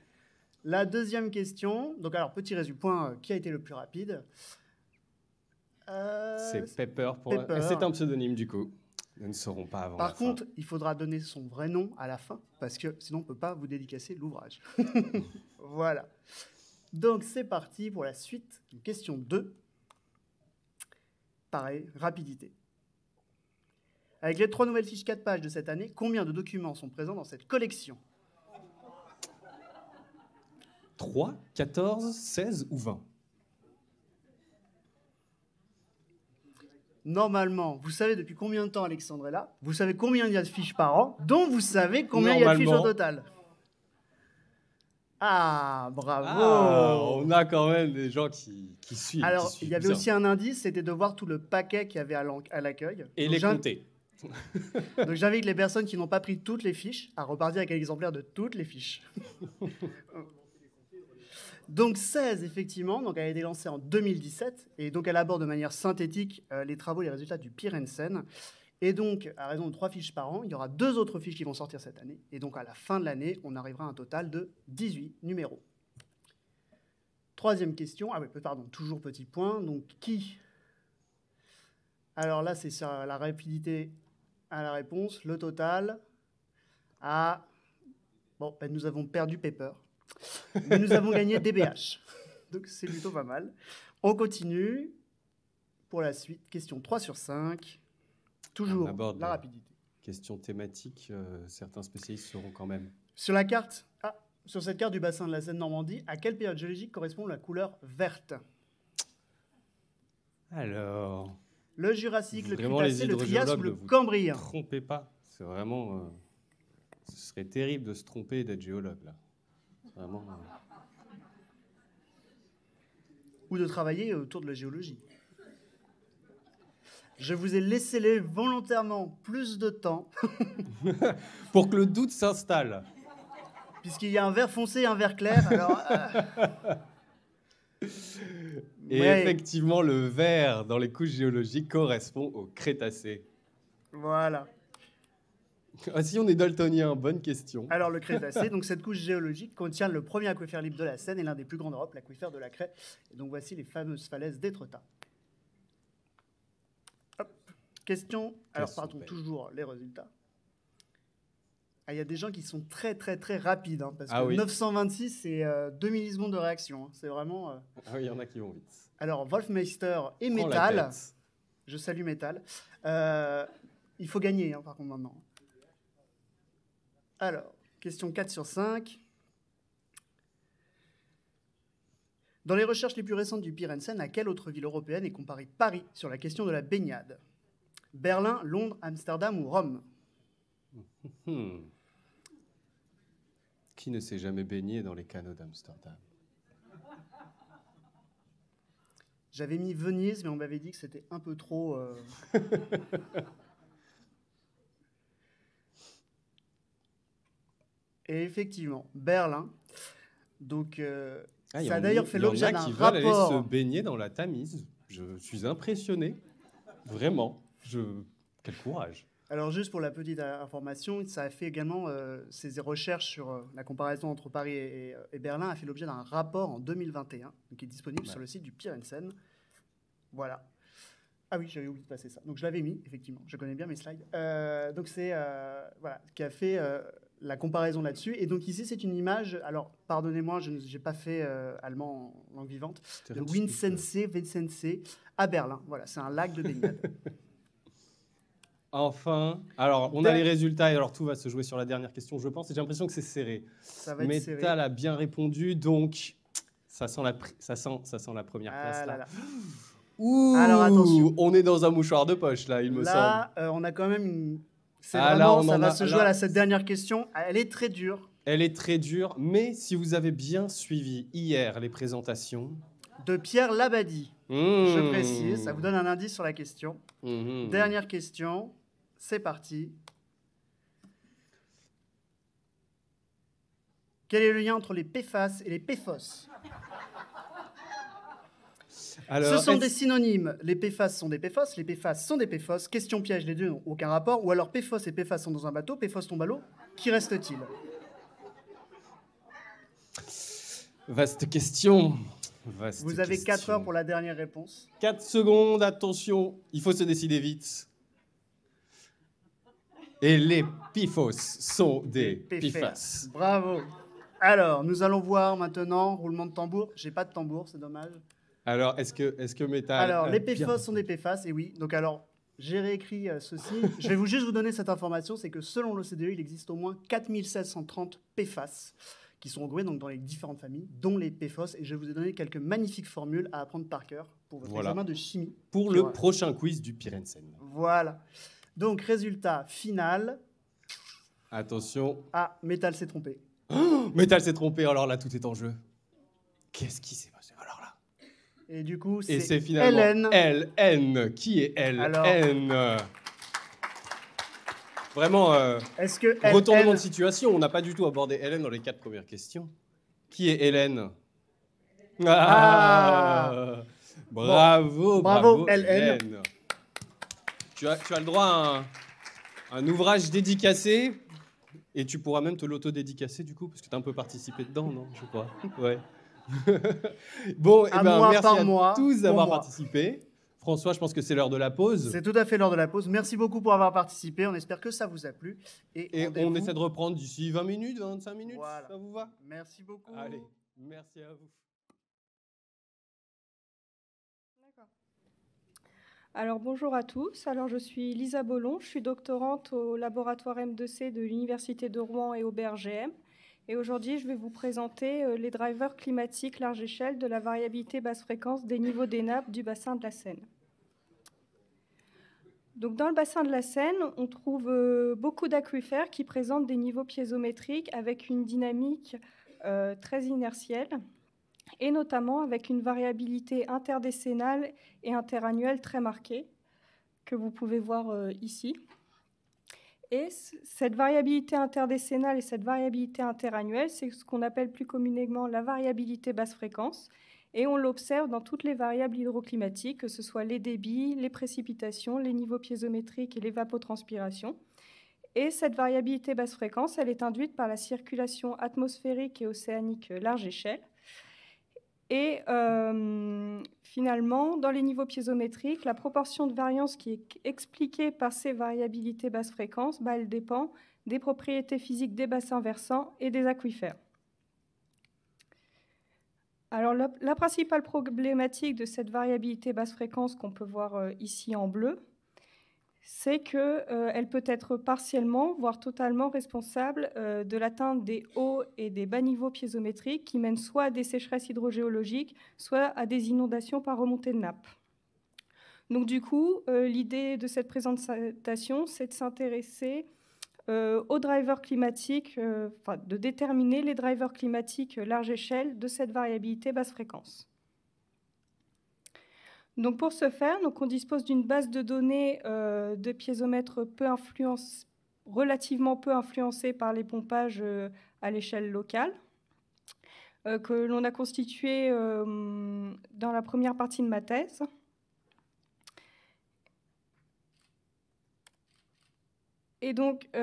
La deuxième question, donc alors petit résumé, point, euh, qui a été le plus rapide euh, C'est Pepper pour Pepper. C'est un pseudonyme du coup. Nous ne saurons pas avant. Par contre, il faudra donner son vrai nom à la fin, parce que sinon on ne peut pas vous dédicacer l'ouvrage. voilà. Donc c'est parti pour la suite. Question 2. Pareil, rapidité. Avec les trois nouvelles fiches 4 pages de cette année, combien de documents sont présents dans cette collection 3, 14, 16 ou 20 Normalement, vous savez depuis combien de temps Alexandre est là, vous savez combien il y a de fiches par an, dont vous savez combien il y a de fiches au total. Ah, bravo ah, On a quand même des gens qui, suivent. Alors, il y avait aussi un indice, c'était de voir tout le paquet qu'il y avait à l'accueil. Et les compter. Donc j'invite les personnes qui n'ont pas pris toutes les fiches à repartir avec un exemplaire de toutes les fiches. Donc 16, effectivement. Donc elle a été lancée en 2017 et donc elle aborde de manière synthétique euh, les travaux et les résultats du Pyrensen. Et donc, à raison de trois fiches par an, il y aura deux autres fiches qui vont sortir cette année. Et donc, à la fin de l'année, on arrivera à un total de 18 numéros. Troisième question. Ah oui, pardon, toujours petit point. Donc, qui Alors là, c'est sur la rapidité à la réponse. Le total à... Bon, ben, nous avons perdu paper, Mais nous avons gagné DBH. Donc, c'est plutôt pas mal. On continue pour la suite. Question 3 sur 5. Toujours la rapidité. Question thématique, euh, certains spécialistes seront quand même. Sur la carte, ah, sur cette carte du bassin de la Seine-Normandie, à quelle période géologique correspond la couleur verte Alors. Le Jurassique, le Crétacé, le Trias le Cambrien. Ne trompez pas, c'est vraiment. Euh, ce serait terrible de se tromper et d'être géologue là. Vraiment. Euh, Ou de travailler autour de la géologie. Je vous ai laissé les volontairement plus de temps. Pour que le doute s'installe. Puisqu'il y a un vert foncé et un vert clair. Euh. Et effectivement, le vert dans les couches géologiques correspond au Crétacé. Voilà. Ah, si on est daltonien, bonne question. Alors le Crétacé, donc cette couche géologique contient le premier aquifère libre de la Seine et l'un des plus grands d'Europe, l'aquifère de la Craie. Et donc voici les fameuses falaises d'Étretat. Question, alors pardon, toujours les résultats. Ah, il y a des gens qui sont très très très rapides, hein, parce ah que 926 c'est euh, deux 2 millisecondes de réaction, hein. c'est vraiment... Euh, ah oui, il y en a qui vont vite. Alors Wolfmeister et Metal, je salue Metal, euh, il faut gagner hein, par contre maintenant. Alors, question 4 sur 5. Dans les recherches les plus récentes du Pirensen, à quelle autre ville européenne est comparée Paris sur la question de la baignade Berlin, Londres, Amsterdam ou Rome Qui ne s'est jamais baigné dans les canaux d'Amsterdam J'avais mis Venise, mais on m'avait dit que c'était un peu trop. Euh. Et effectivement, Berlin. Donc, euh, ah, ça a d'ailleurs fait l'objet d'un rapport. Il y en a qui veulent aller se baigner dans la Tamise. Je suis impressionné, vraiment. Quel courage alors juste pour la petite information, ça a fait également ces euh, recherches sur euh, la comparaison entre Paris et, Berlin a fait l'objet d'un rapport en 2021 qui est disponible sur le site du Pirensen. Voilà. Ah oui, j'avais oublié de passer ça. Donc je l'avais mis effectivement. Je connais bien mes slides. Euh, donc c'est voilà qui a fait la comparaison là-dessus. Et donc ici c'est une image. Alors pardonnez-moi, je n'ai pas fait allemand en langue vivante. De Winsensee, à Berlin. Voilà, c'est un lac de baignade. Enfin, alors on a les résultats et alors tout va se jouer sur la dernière question, je pense. j'ai l'impression que c'est serré. Ça va être a bien répondu, donc ça sent la, première place. Ouh, alors attention. on est dans un mouchoir de poche là, il me semble. Là, euh, on a quand même une. C'est ah, ça va se jouer à cette dernière question. Elle est très dure. Elle est très dure, mais si vous avez bien suivi hier les présentations. De Pierre Labadie, mmh. je précise, ça vous donne un indice sur la question. Mmh. Dernière question, c'est parti. Quel est le lien entre les PFAS et les PFOS Ce sont des synonymes. Les PFAS sont des PFOS, les PFAS sont des PFOS. Question piège, les deux n'ont aucun rapport. Ou alors PFOS et PFAS sont dans un bateau, PFOS tombe à l'eau. Qui reste-t-il Vaste question. Vous avez 4 heures pour la dernière réponse. 4 secondes, attention, il faut se décider vite. Et les pifos sont des pifas. Bravo. Alors, nous allons voir maintenant, roulement de tambour. J'ai pas de tambour, c'est dommage. Alors, est-ce que, est que Alors, les pifos sont des pifas, et oui. Donc, alors, j'ai réécrit euh, ceci. Je vais vous juste vous donner cette information c'est que selon l'OCDE, il existe au moins 4730 pifas qui sont regroupés dans les différentes familles, dont les PFOS. Et je vous ai donné quelques magnifiques formules à apprendre par cœur pour votre examen de chimie. Pour le prochain quiz du Pirensen. Voilà. Donc, résultat final. Attention. Ah, métal s'est trompé. Oh, métal s'est trompé, alors oh là, tout est en jeu. Qu'est-ce qui s'est passé alors là Et du coup, c'est Hélène. N. Qui est Hélène. alors... Euh, vraiment, euh, Est-ce que retournement de situation, on n'a pas du tout abordé Hélène dans les quatre premières questions. Qui est Hélène ah. ah bravo, bravo, bravo, tu as, tu as le droit à un, ouvrage dédicacé et tu pourras même te l'auto-dédicacer du coup, parce que tu as un peu participé dedans, non Je crois. Ouais. bon, et eh ben, merci à tous d'avoir participé. François, je pense que c'est l'heure de la pause. C'est tout à fait l'heure de la pause. Merci beaucoup pour avoir participé. On espère que ça vous a plu. Et, on essaie de reprendre d'ici 20 minutes, 25 minutes. Ça vous va Merci beaucoup. Allez, merci à vous. Alors bonjour à tous. Alors je suis Lisa Bollon, je suis doctorante au laboratoire M2C de l'Université de Rouen et au BRGM. Et aujourd'hui, je vais vous présenter euh, les drivers climatiques large échelle de la variabilité basse fréquence des niveaux des nappes du bassin de la Seine. Donc dans le bassin de la Seine, on trouve euh, beaucoup d'aquifères qui présentent des niveaux piézométriques avec une dynamique euh, très inertielle et notamment avec une variabilité interdécennale et interannuelle très marquée, que vous pouvez voir euh, ici. Et cette variabilité interdécennale et cette variabilité interannuelle, c'est ce qu'on appelle plus communément la variabilité basse fréquence, et on l'observe dans toutes les variables hydroclimatiques, que ce soit les débits, les précipitations, les niveaux piézométriques et l'évapotranspiration. Et cette variabilité basse fréquence, elle est induite par la circulation atmosphérique et océanique large échelle. Et euh, finalement, dans les niveaux piézométriques, la proportion de variance qui est expliquée par ces variabilités basse fréquence, bah, elle dépend des propriétés physiques des bassins versants et des aquifères. Alors la principale problématique de cette variabilité basse fréquence qu'on peut voir euh, ici en bleu, c'est qu'elle euh, peut être partiellement, voire totalement responsable euh, de l'atteinte des hauts et des bas niveaux piézométriques qui mènent soit à des sécheresses hydrogéologiques, soit à des inondations par remontée de nappe. Donc du coup, euh, l'idée de cette présentation, c'est de s'intéresser aux drivers climatiques, de déterminer les drivers climatiques large échelle de cette variabilité basse fréquence pour ce faire, donc on dispose d'une base de données euh, de piézomètres relativement peu influencée par les pompages euh, à l'échelle locale, euh, que l'on a constituée dans la première partie de ma thèse. Et donc, dans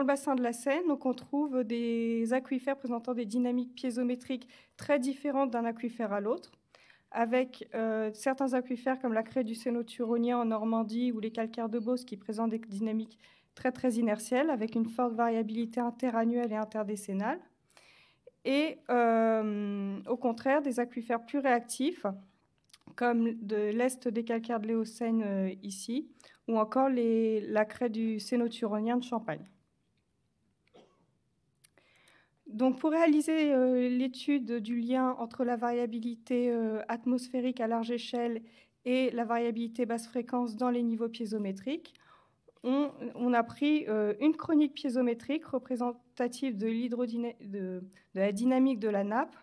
le bassin de la Seine, on trouve des aquifères présentant des dynamiques piézométriques très différentes d'un aquifère à l'autre avec euh, certains aquifères comme la craie du Sénoturonien en Normandie ou les calcaires de Beauce qui présentent des dynamiques très très inertielles avec une forte variabilité interannuelle et interdécennale. Et euh, au contraire, des aquifères plus réactifs comme de l'est des calcaires de l'Éocène euh, ici ou encore les, la craie du Sénoturonien de Champagne. Donc, pour réaliser euh, l'étude du lien entre la variabilité euh, atmosphérique à large échelle et la variabilité basse fréquence dans les niveaux piézométriques, on, a pris euh, une chronique piézométrique représentative de, de, la dynamique de la nappe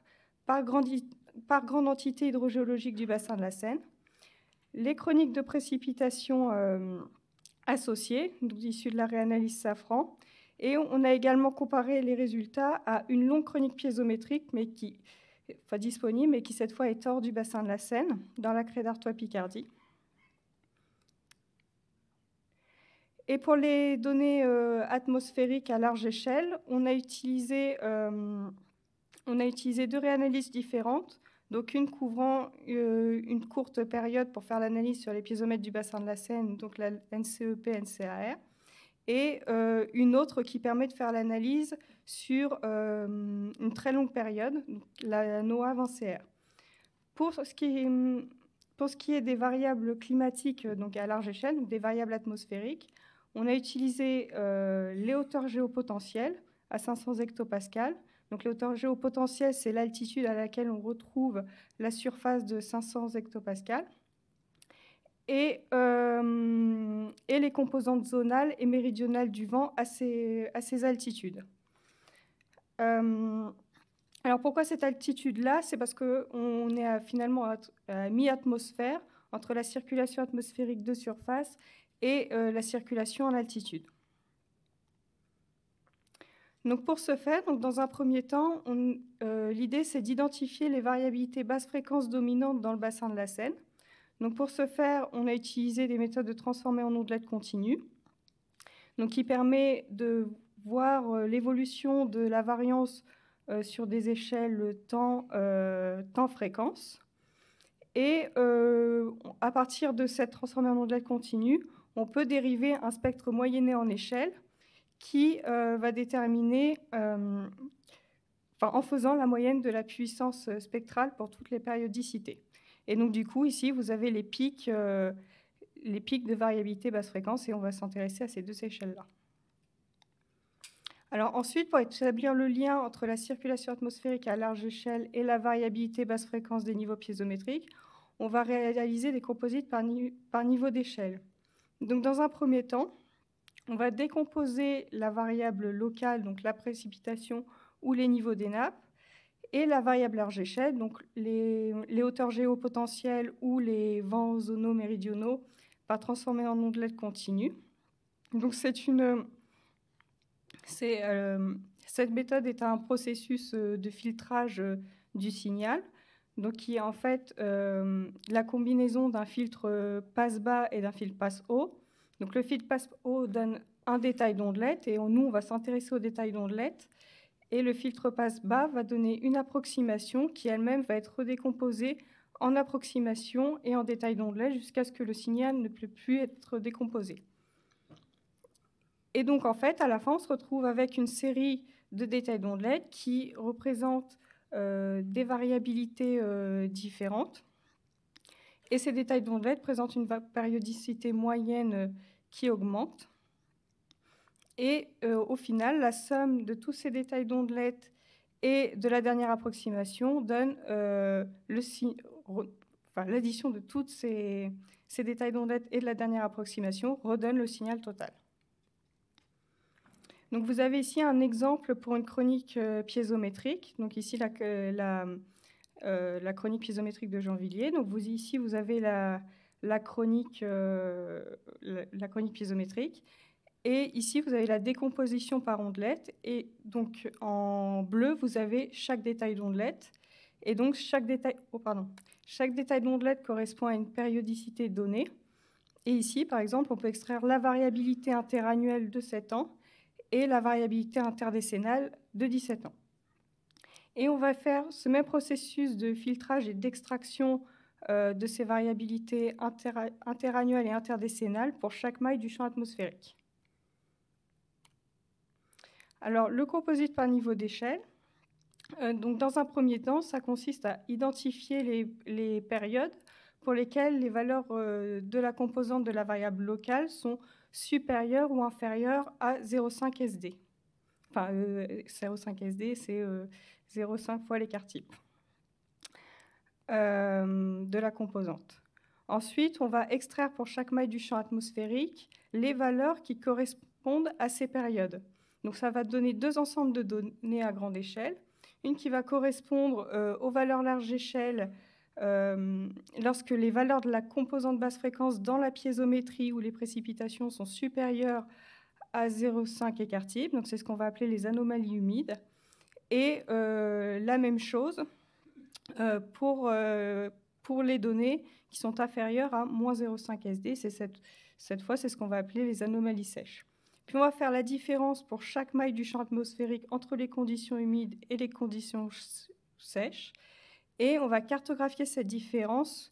par, par, grande entité hydrogéologique du bassin de la Seine, les chroniques de précipitations associées, issues de la réanalyse Safran, et on a également comparé les résultats à une longue chronique piézométrique, mais qui, disponible, mais qui cette fois est hors du bassin de la Seine, dans la craie d'Artois-Picardie. Et pour les données euh, atmosphériques à large échelle, on a utilisé, euh, on a utilisé deux réanalyses différentes. Donc une couvrant euh, une courte période pour faire l'analyse sur les piézomètres du bassin de la Seine, donc la NCEP-NCAR, et euh, une autre qui permet de faire l'analyse sur euh, une très longue période, la NOAA 20CR. Pour ce qui est, des variables climatiques donc à large échelle, des variables atmosphériques, on a utilisé euh, les hauteurs géopotentielles à 500 hectopascales. Donc les hauteurs géopotentielles, c'est l'altitude à laquelle on retrouve la surface de 500 hectopascales. Euh, et, les composantes zonales et méridionales du vent à ces, altitudes. Euh, alors pourquoi cette altitude-là C'est parce qu'on est finalement à, mi-atmosphère entre la circulation atmosphérique de surface et euh, la circulation en altitude. Donc pour ce faire, donc dans un premier temps, l'idée c'est d'identifier les variabilités basse fréquence dominantes dans le bassin de la Seine pour ce faire, on a utilisé des méthodes de transformer en ondelette continue, donc qui permet de voir euh, l'évolution de la variance euh, sur des échelles temps-fréquence. Euh, et à partir de cette transformée en ondelette continue, on peut dériver un spectre moyenné en échelle qui va déterminer, en faisant la moyenne de la puissance spectrale pour toutes les périodicités. Et donc, du coup, ici, vous avez les pics, euh, les pics de variabilité basse fréquence et on va s'intéresser à ces deux échelles-là. Alors ensuite, pour établir le lien entre la circulation atmosphérique à large échelle et la variabilité basse fréquence des niveaux piézométriques, on va réaliser des composites par, par niveau d'échelle. Donc dans un premier temps, on va décomposer la variable locale, donc la précipitation ou les niveaux des nappes, et la variable large échelle, donc les, hauteurs géopotentielles ou les vents zonaux méridionaux, pas transformés en ondelettes continues. Donc c'est une, c'est, euh, cette méthode est un processus euh, de filtrage euh, du signal, donc qui est en fait la combinaison d'un filtre passe-bas et d'un filtre passe-haut. Donc le filtre passe-haut donne un détail d'ondelette et nous on va s'intéresser au détail d'ondelette et le filtre passe bas va donner une approximation qui elle-même va être décomposée en approximation et en détails d'ondelettes jusqu'à ce que le signal ne puisse plus être décomposé. Et donc en fait, à la fin, on se retrouve avec une série de détails d'ondelettes qui représentent euh, des variabilités euh, différentes. Et ces détails d'ondelettes présentent une périodicité moyenne euh, qui augmente. Et euh, au final, la somme de tous ces détails d'ondelettes et de la dernière approximation donne euh, l'addition de tous ces, détails d'ondelettes et de la dernière approximation redonne le signal total. Donc vous avez ici un exemple pour une chronique euh, piézométrique. Donc ici la, chronique piézométrique de Jean Villiers. Donc vous ici vous avez la, chronique, la, chronique piézométrique et ici, vous avez la décomposition par ondelette. Et donc, en bleu, vous avez chaque détail d'ondelette. Et donc, chaque détail, oh, détail d'ondelette correspond à une périodicité donnée. Et ici, par exemple, on peut extraire la variabilité interannuelle de 7 ans et la variabilité interdécennale de 17 ans. Et on va faire ce même processus de filtrage et d'extraction euh, de ces variabilités interannuelles et interdécennales pour chaque maille du champ atmosphérique. Alors, le composite par niveau d'échelle, euh, dans un premier temps, ça consiste à identifier les, périodes pour lesquelles les valeurs euh, de la composante de la variable locale sont supérieures ou inférieures à 0,5 SD. Enfin, 0,5 euh, SD, c'est 0,5 fois l'écart type de la composante. Ensuite, on va extraire pour chaque maille du champ atmosphérique les valeurs qui correspondent à ces périodes. Donc ça va donner deux ensembles de données à grande échelle, une qui va correspondre euh, aux valeurs large échelle euh, lorsque les valeurs de la composante basse fréquence dans la piézométrie ou les précipitations sont supérieures à 0,5 écart type, donc c'est ce qu'on va appeler les anomalies humides, et euh, la même chose pour, pour les données qui sont inférieures à moins 0,5 SD, cette fois c'est ce qu'on va appeler les anomalies sèches on va faire la différence pour chaque maille du champ atmosphérique entre les conditions humides et les conditions sèches. Et on va cartographier cette différence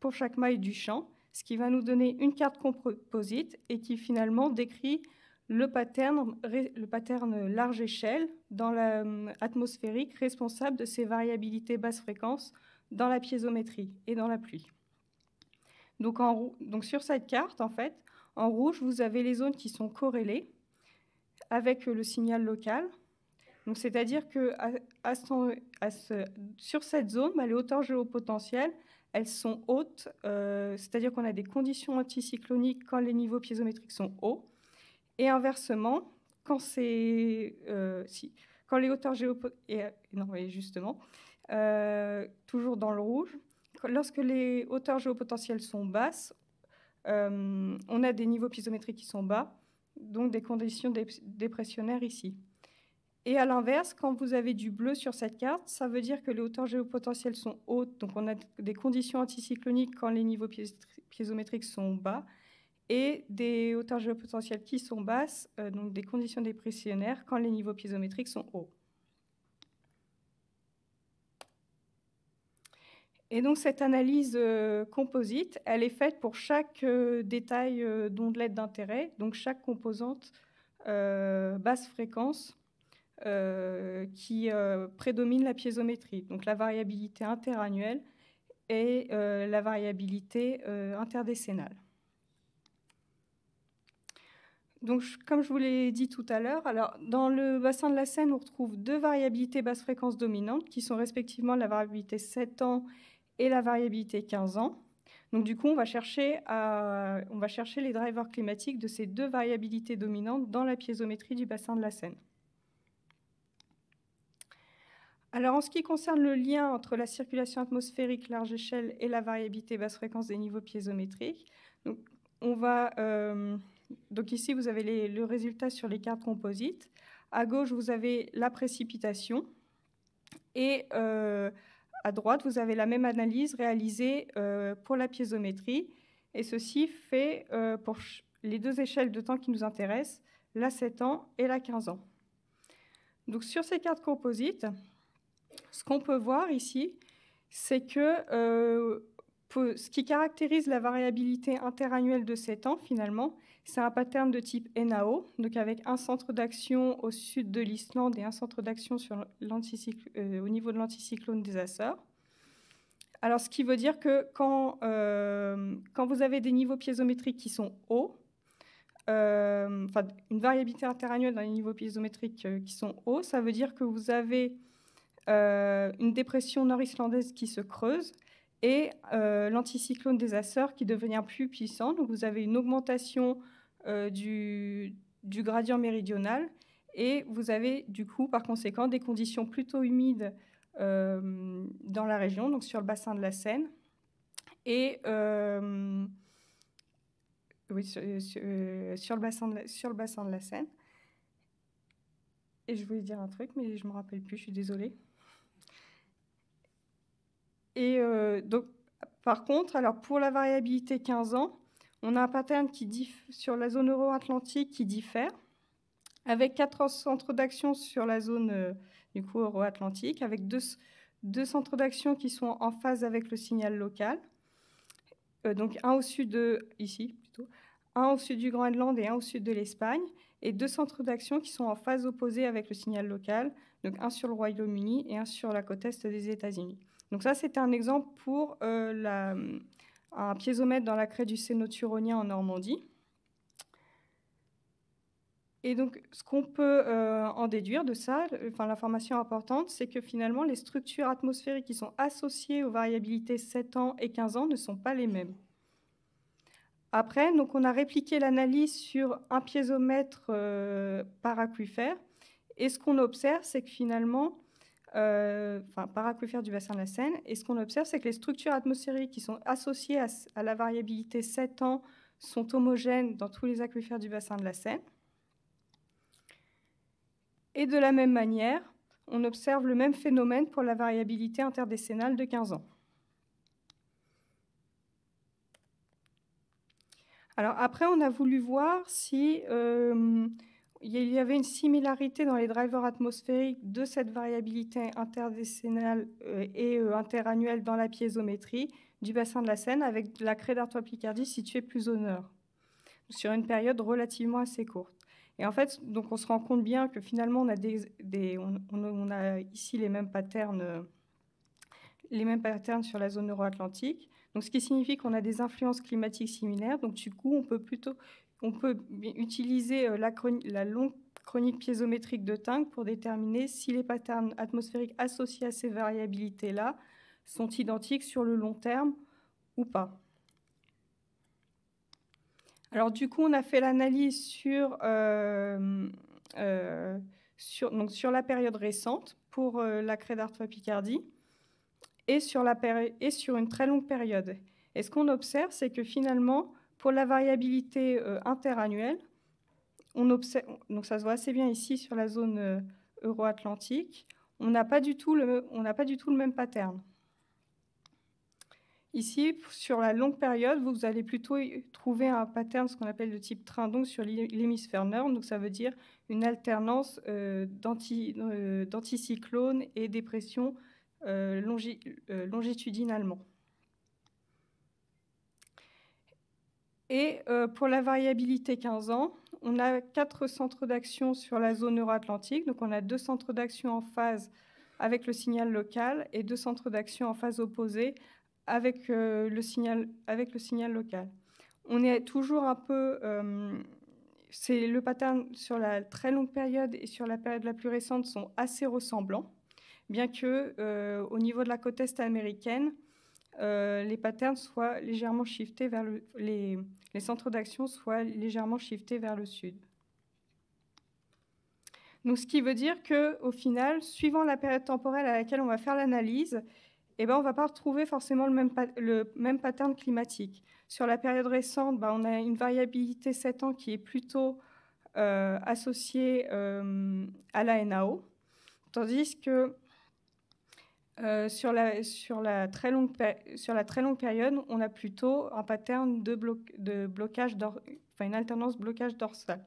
pour chaque maille du champ, ce qui va nous donner une carte composite et qui finalement décrit le pattern, le pattern large échelle dans l'atmosphérique hum, responsable de ces variabilités basse fréquence dans la piézométrie et dans la pluie. donc sur cette carte, en fait, en rouge, vous avez les zones qui sont corrélées avec le signal local. c'est-à-dire que sur cette zone, bah, les hauteurs géopotentielles, elles sont hautes, euh, c'est-à-dire qu'on a des conditions anticycloniques quand les niveaux piézométriques sont hauts. Et inversement, quand, euh, les hauteurs géopotentielles... Euh, justement, toujours dans le rouge, lorsque les hauteurs géopotentielles sont basses, euh, on a des niveaux piézométriques qui sont bas, donc des conditions dépressionnaires ici. Et à l'inverse, quand vous avez du bleu sur cette carte, ça veut dire que les hauteurs géopotentielles sont hautes, donc on a des conditions anticycloniques quand les niveaux piézométriques sont bas, et des hauteurs géopotentielles qui sont basses, euh, donc des conditions dépressionnaires quand les niveaux piézométriques sont hauts. Et donc cette analyse euh, composite, elle est faite pour chaque euh, détail euh, d'ondelette d'intérêt, donc chaque composante basse fréquence qui prédomine la piézométrie, donc la variabilité interannuelle et la variabilité interdécennale. Donc, comme je vous l'ai dit tout à l'heure, dans le bassin de la Seine, on retrouve deux variabilités basse fréquence dominantes qui sont respectivement la variabilité 7 ans et la variabilité 15 ans. Donc du coup, on va chercher, les drivers climatiques de ces deux variabilités dominantes dans la piézométrie du bassin de la Seine. Alors en ce qui concerne le lien entre la circulation atmosphérique large échelle et la variabilité basse fréquence des niveaux piézométriques, on va, euh, donc ici vous avez les, le résultat sur les cartes composites. À gauche vous avez la précipitation et euh, à droite, vous avez la même analyse réalisée euh, pour la piézométrie. Et ceci fait euh, pour les deux échelles de temps qui nous intéressent, la 7 ans et la 15 ans. Donc sur ces cartes composites, ce qu'on peut voir ici, c'est que euh, ce qui caractérise la variabilité interannuelle de 7 ans, finalement, c'est un pattern de type NAO, donc avec un centre d'action au sud de l'Islande et un centre d'action euh, au niveau de l'anticyclone des Açores. Alors, ce qui veut dire que quand, euh, quand vous avez des niveaux piézométriques qui sont hauts, euh, enfin, une variabilité interannuelle dans les niveaux piézométriques qui sont hauts, ça veut dire que vous avez une dépression nord-islandaise qui se creuse et l'anticyclone des Açores qui devient plus puissant. Donc, vous avez une augmentation euh, du, gradient méridional. Et vous avez du coup, par conséquent, des conditions plutôt humides euh, dans la région, donc sur le bassin de la Seine. Et euh, oui, sur, le bassin de la, sur le bassin de la Seine. Et je voulais dire un truc, mais je ne me rappelle plus, je suis désolée. Et donc, par contre, alors pour la variabilité 15 ans, on a un pattern qui sur la zone euro-atlantique qui diffère, avec quatre centres d'action sur la zone euh, du coup euro-atlantique, avec deux, centres d'action qui sont en phase avec le signal local. Euh, donc un au sud de ici plutôt, un au sud du Groenland et un au sud de l'Espagne, et deux centres d'action qui sont en phase opposée avec le signal local, donc un sur le Royaume-Uni et un sur la côte est des États-Unis. Donc ça, c'était un exemple pour euh, la, un piézomètre dans la craie du Séno-Turonien en Normandie. Et donc, ce qu'on peut euh, en déduire de ça, enfin, l'information importante, c'est que finalement, les structures atmosphériques qui sont associées aux variabilités 7 ans et 15 ans ne sont pas les mêmes. Après, donc, on a répliqué l'analyse sur un piézomètre euh, par aquifère. Et ce qu'on observe, c'est que finalement, euh, enfin par aquifère du bassin de la Seine. Et ce qu'on observe, c'est que les structures atmosphériques qui sont associées à, la variabilité 7 ans sont homogènes dans tous les aquifères du bassin de la Seine. Et de la même manière, on observe le même phénomène pour la variabilité interdécennale de 15 ans. Alors après, on a voulu voir si euh, il y avait une similarité dans les drivers atmosphériques de cette variabilité interdécennale euh, et euh, interannuelle dans la piézométrie du bassin de la Seine avec la craie d'Artois Picardie située plus au nord, sur une période relativement assez courte. Et en fait, donc on se rend compte bien que finalement, on a, on a ici les mêmes patterns les mêmes patterns sur la zone euro-atlantique. Donc, ce qui signifie qu'on a des influences climatiques similaires. Donc, du coup, on peut plutôt on peut utiliser euh, la, longue chronique piézométrique de TINC pour déterminer si les patterns atmosphériques associés à ces variabilités-là sont identiques sur le long terme ou pas. Alors du coup, on a fait l'analyse sur, euh, euh, la période récente pour la craie d'Artois Picardie et sur, et sur une très longue période. Et ce qu'on observe, c'est que finalement, pour la variabilité euh, interannuelle, on observe, donc ça se voit assez bien ici sur la zone euh, euro-atlantique, on n'a pas, du tout le, même pattern. Ici, sur la longue période, vous allez plutôt trouver un pattern, ce qu'on appelle de type train, donc sur l'hémisphère nord, donc ça veut dire une alternance euh, d'anticyclones et dépressions longitudinalement. Et euh, pour la variabilité 15 ans, on a quatre centres d'action sur la zone euro-atlantique. Donc on a deux centres d'action en phase avec le signal local et deux centres d'action en phase opposée avec, euh, le, signal, avec le signal local. On est toujours un peu... Euh, c'est le pattern sur la très longue période et sur la période la plus récente sont assez ressemblants, bien que au niveau de la côte est américaine, euh, les patterns soient légèrement shiftés vers le, les, les centres d'action soient légèrement shiftés vers le sud. Donc, ce qui veut dire que, au final, suivant la période temporelle à laquelle on va faire l'analyse, eh ben, on ne va pas retrouver forcément le même, le même pattern climatique. Sur la période récente, ben, on a une variabilité 7 ans qui est plutôt euh, associée euh, à la NAO, tandis que euh, sur, la, très longue sur la très longue période, on a plutôt un pattern de, bloc de blocage, enfin une alternance blocage dorsal.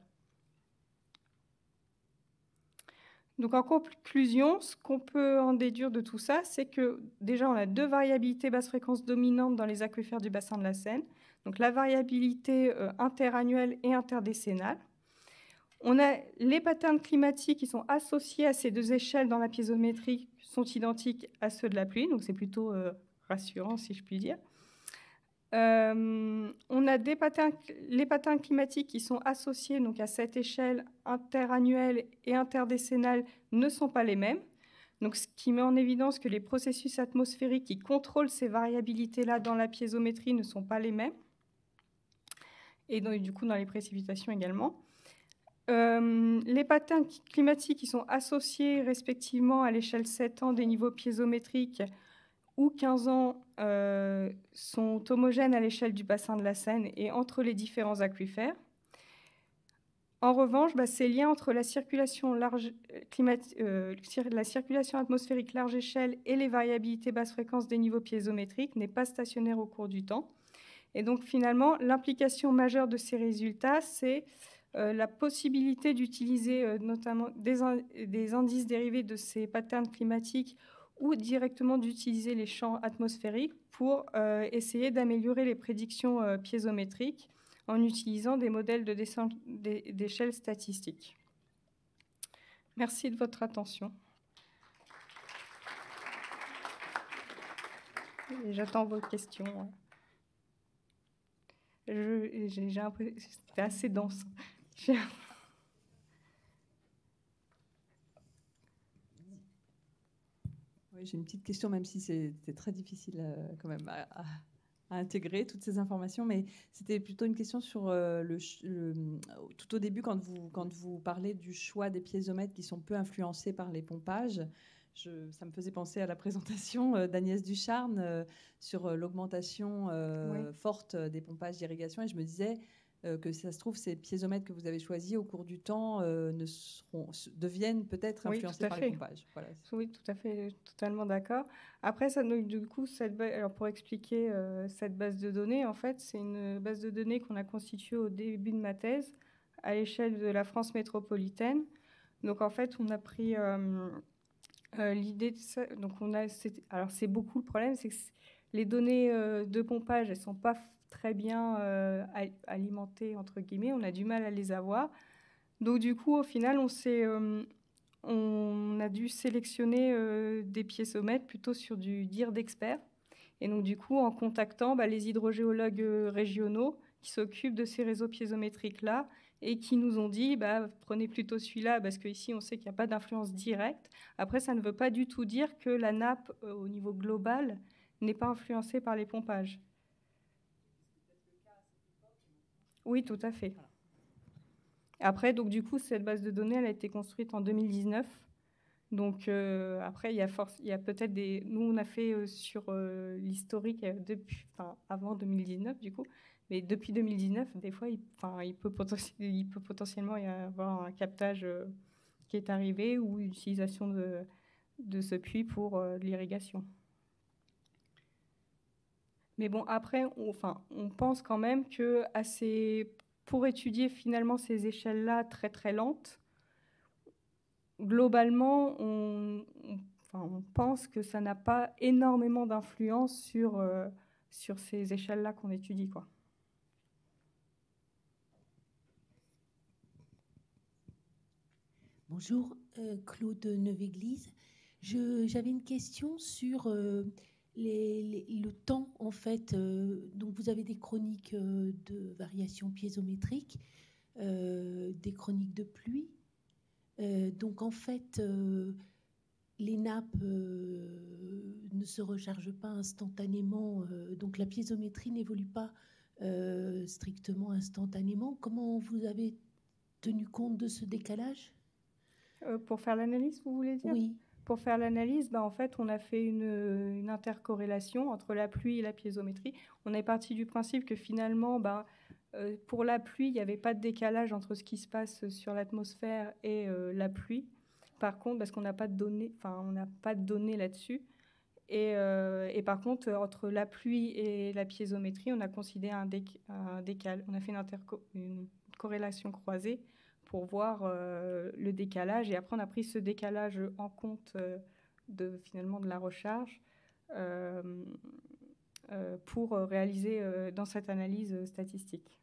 Donc en conclusion, ce qu'on peut en déduire de tout ça, c'est que déjà on a deux variabilités basse fréquence dominantes dans les aquifères du bassin de la Seine. Donc la variabilité euh, interannuelle et interdécennale. On a les patterns climatiques qui sont associés à ces deux échelles dans la piézométrie sont identiques à ceux de la pluie, donc c'est plutôt euh, rassurant si je puis dire. Euh, on a des les patterns climatiques qui sont associés donc à cette échelle interannuelle et interdécennale ne sont pas les mêmes. ce qui met en évidence que les processus atmosphériques qui contrôlent ces variabilités-là dans la piézométrie ne sont pas les mêmes. Et donc, du coup, dans les précipitations également. Euh, les patins climatiques qui sont associés respectivement à l'échelle 7 ans des niveaux piézométriques ou 15 ans euh, sont homogènes à l'échelle du bassin de la Seine et entre les différents aquifères. En revanche, bah, ces liens entre la circulation, euh, la circulation atmosphérique large échelle et les variabilités basse fréquence des niveaux piézométriques n'est pas stationnaire au cours du temps. Et donc finalement, l'implication majeure de ces résultats, c'est euh, la possibilité d'utiliser euh, notamment des, indices dérivés de ces patterns climatiques ou directement d'utiliser les champs atmosphériques pour euh, essayer d'améliorer les prédictions piézométriques en utilisant des modèles de d'échelle statistique. Merci de votre attention. J'attends vos questions. C'était assez dense. Oui, j'ai une petite question, même si c'était très difficile euh, quand même à, intégrer toutes ces informations, mais c'était plutôt une question sur euh, le, tout au début quand vous quand vous parlez du choix des piézomètres qui sont peu influencés par les pompages. Je, ça me faisait penser à la présentation euh, d'Agnès Ducharne sur l'augmentation forte des pompages d'irrigation, et je me disais euh, que ça se trouve, ces piézomètres que vous avez choisis au cours du temps euh, ne seront, deviennent peut-être influencés par les pompages. Oui, tout à fait, totalement d'accord. Après, ça, donc, du coup, cette Alors, pour expliquer euh, cette base de données, en fait, c'est une base de données qu'on a constituée au début de ma thèse à l'échelle de la France métropolitaine. Donc, en fait, on a pris l'idée de ça. Donc, on a, alors, c'est beaucoup le problème, c'est que les données de pompage, elles ne sont pas très bien euh, alimentés, entre guillemets, on a du mal à les avoir. Donc du coup, au final, on, euh, on a dû sélectionner euh, des piézomètres plutôt sur du dire d'experts. Et donc du coup, en contactant bah, les hydrogéologues régionaux qui s'occupent de ces réseaux piézométriques-là et qui nous ont dit, bah, prenez plutôt celui-là parce qu'ici, on sait qu'il n'y a pas d'influence directe. Après, ça ne veut pas du tout dire que la nappe, au niveau global, n'est pas influencée par les pompages. Oui, tout à fait. Après, donc du coup, cette base de données, elle a été construite en 2019. Donc euh, après, il y a, a peut-être des. Nous, on a fait euh, sur euh, l'historique depuis, avant 2019, du coup. Mais depuis 2019, des fois, il, il, peut, potentiellement y avoir un captage qui est arrivé ou une utilisation de ce puits pour l'irrigation. Mais bon, après, on, enfin, on pense quand même que pour étudier finalement ces échelles-là très très lentes, globalement, on, pense que ça n'a pas énormément d'influence sur, euh, sur ces échelles-là qu'on étudie. Quoi. Bonjour, euh, Claude neuve J'avais une question sur euh, les, le temps, en fait, euh, donc vous avez des chroniques euh, de variations piézométriques, euh, des chroniques de pluie. donc, en fait, les nappes ne se rechargent pas instantanément. donc, la piézométrie n'évolue pas strictement instantanément. Comment vous avez tenu compte de ce décalage Pour faire l'analyse, vous voulez dire Oui pour faire l'analyse, bah, en fait, on a fait une, une, intercorrélation entre la pluie et la piézométrie. On est parti du principe que finalement, bah, euh, pour la pluie, il n'y avait pas de décalage entre ce qui se passe sur l'atmosphère et euh, la pluie. Par contre, parce qu'on n'a pas de données, enfin, on n'a pas de données là-dessus. Et, euh, par contre, entre la pluie et la piézométrie, on a considéré un, décal. On a fait une, une corrélation croisée pour voir euh, le décalage. Et après, on a pris ce décalage en compte euh, de, finalement de la recharge euh, pour réaliser dans cette analyse statistique.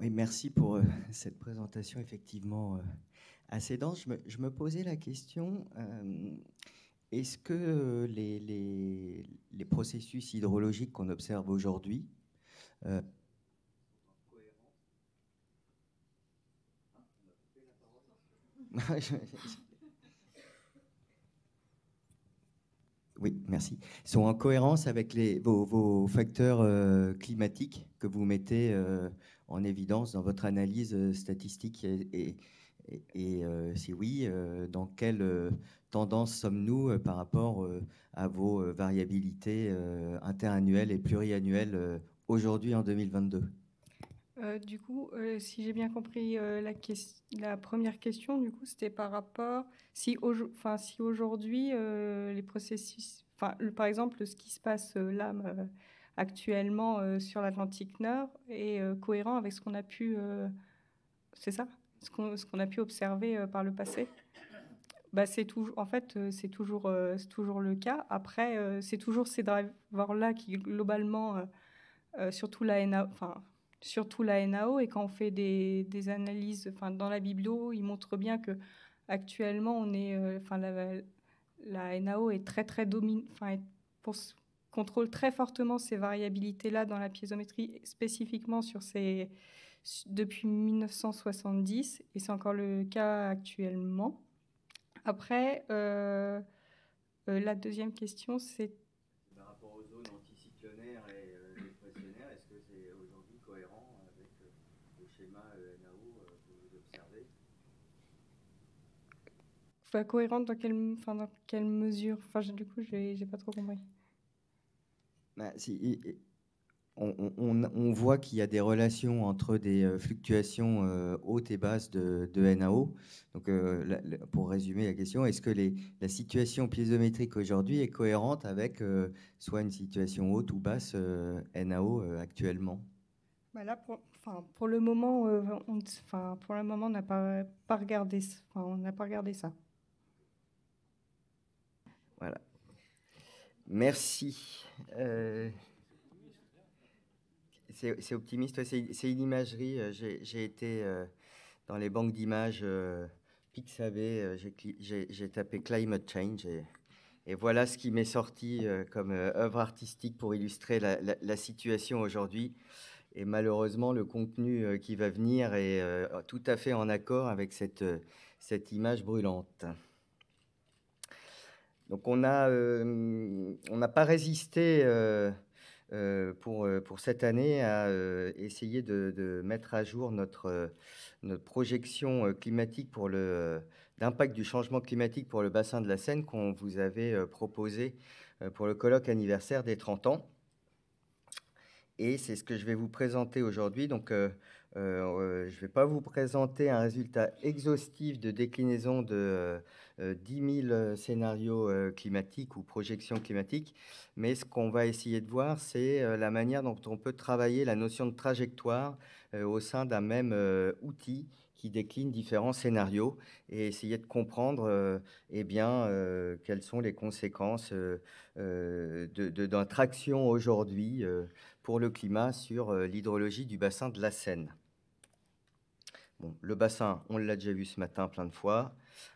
Oui, merci pour cette présentation effectivement assez dense. Je me, posais la question, est-ce que euh, les, les, processus hydrologiques qu'on observe aujourd'hui euh, Oui, merci. Sont en cohérence avec les, vos, facteurs euh, climatiques que vous mettez en évidence dans votre analyse statistique et et, euh, si oui, euh, dans quelle euh, tendance sommes-nous par rapport à vos variabilités interannuelles et pluriannuelles aujourd'hui en 2022 Du coup, si j'ai bien compris la, la, première question, du coup, c'était par rapport si, si aujourd'hui les processus, par exemple, ce qui se passe là actuellement sur l'Atlantique Nord est cohérent avec ce qu'on a pu. c'est ça ce qu'on a pu observer euh, par le passé. Bah, c'est toujours, en fait, euh, c'est toujours, euh, toujours le cas. Après, c'est toujours ces drivers-là qui, globalement, surtout la NAO, enfin, surtout la NAO, et quand on fait des, des analyses, enfin, dans la biblio, ils montrent bien que actuellement, on est, enfin, la, la NAO est très, très dominante, enfin, contrôle très fortement ces variabilités-là dans la piézométrie, spécifiquement sur ces depuis 1970 et c'est encore le cas actuellement. Après, euh, euh, la deuxième question, c'est... Par rapport aux zones anticyclonaires et dépressionnaires, euh, est-ce que c'est aujourd'hui cohérent avec euh, le schéma NAO que vous observez enfin, Cohérent dans quelle, enfin, dans quelle mesure enfin, Du coup, je n'ai pas trop compris. Bah, si, on, voit qu'il y a des relations entre des euh, fluctuations euh, hautes et basses de, NAO. Donc, euh, pour résumer la question, est-ce que la situation piézométrique aujourd'hui est cohérente avec soit une situation haute ou basse NAO actuellement bah là, pour, le moment, on, pour le moment, n'a pas, regardé, on n'a pas regardé ça. Voilà. Merci c'est optimiste, c'est une imagerie. Euh, j'ai été euh, dans les banques d'images euh, Pixabay, j'ai tapé Climate Change et, voilà ce qui m'est sorti comme œuvre artistique pour illustrer la, situation aujourd'hui. Et malheureusement, le contenu qui va venir est tout à fait en accord avec cette, cette image brûlante. Donc on n'a pas résisté. Euh, pour, euh, pour cette année à euh, essayer de, mettre à jour notre, notre projection climatique pour le, d'impact du changement climatique pour le bassin de la Seine qu'on vous avait proposé pour le colloque anniversaire des 30 ans. Et c'est ce que je vais vous présenter aujourd'hui. Donc, je ne vais pas vous présenter un résultat exhaustif de déclinaison de, 10 euh, 000 euh, scénarios euh, climatiques ou projections climatiques, mais ce qu'on va essayer de voir, c'est la manière dont on peut travailler la notion de trajectoire au sein d'un même outil qui décline différents scénarios et essayer de comprendre eh bien, quelles sont les conséquences euh, traction aujourd'hui pour le climat sur l'hydrologie du bassin de la Seine. le bassin, on l'a déjà vu ce matin plein de fois.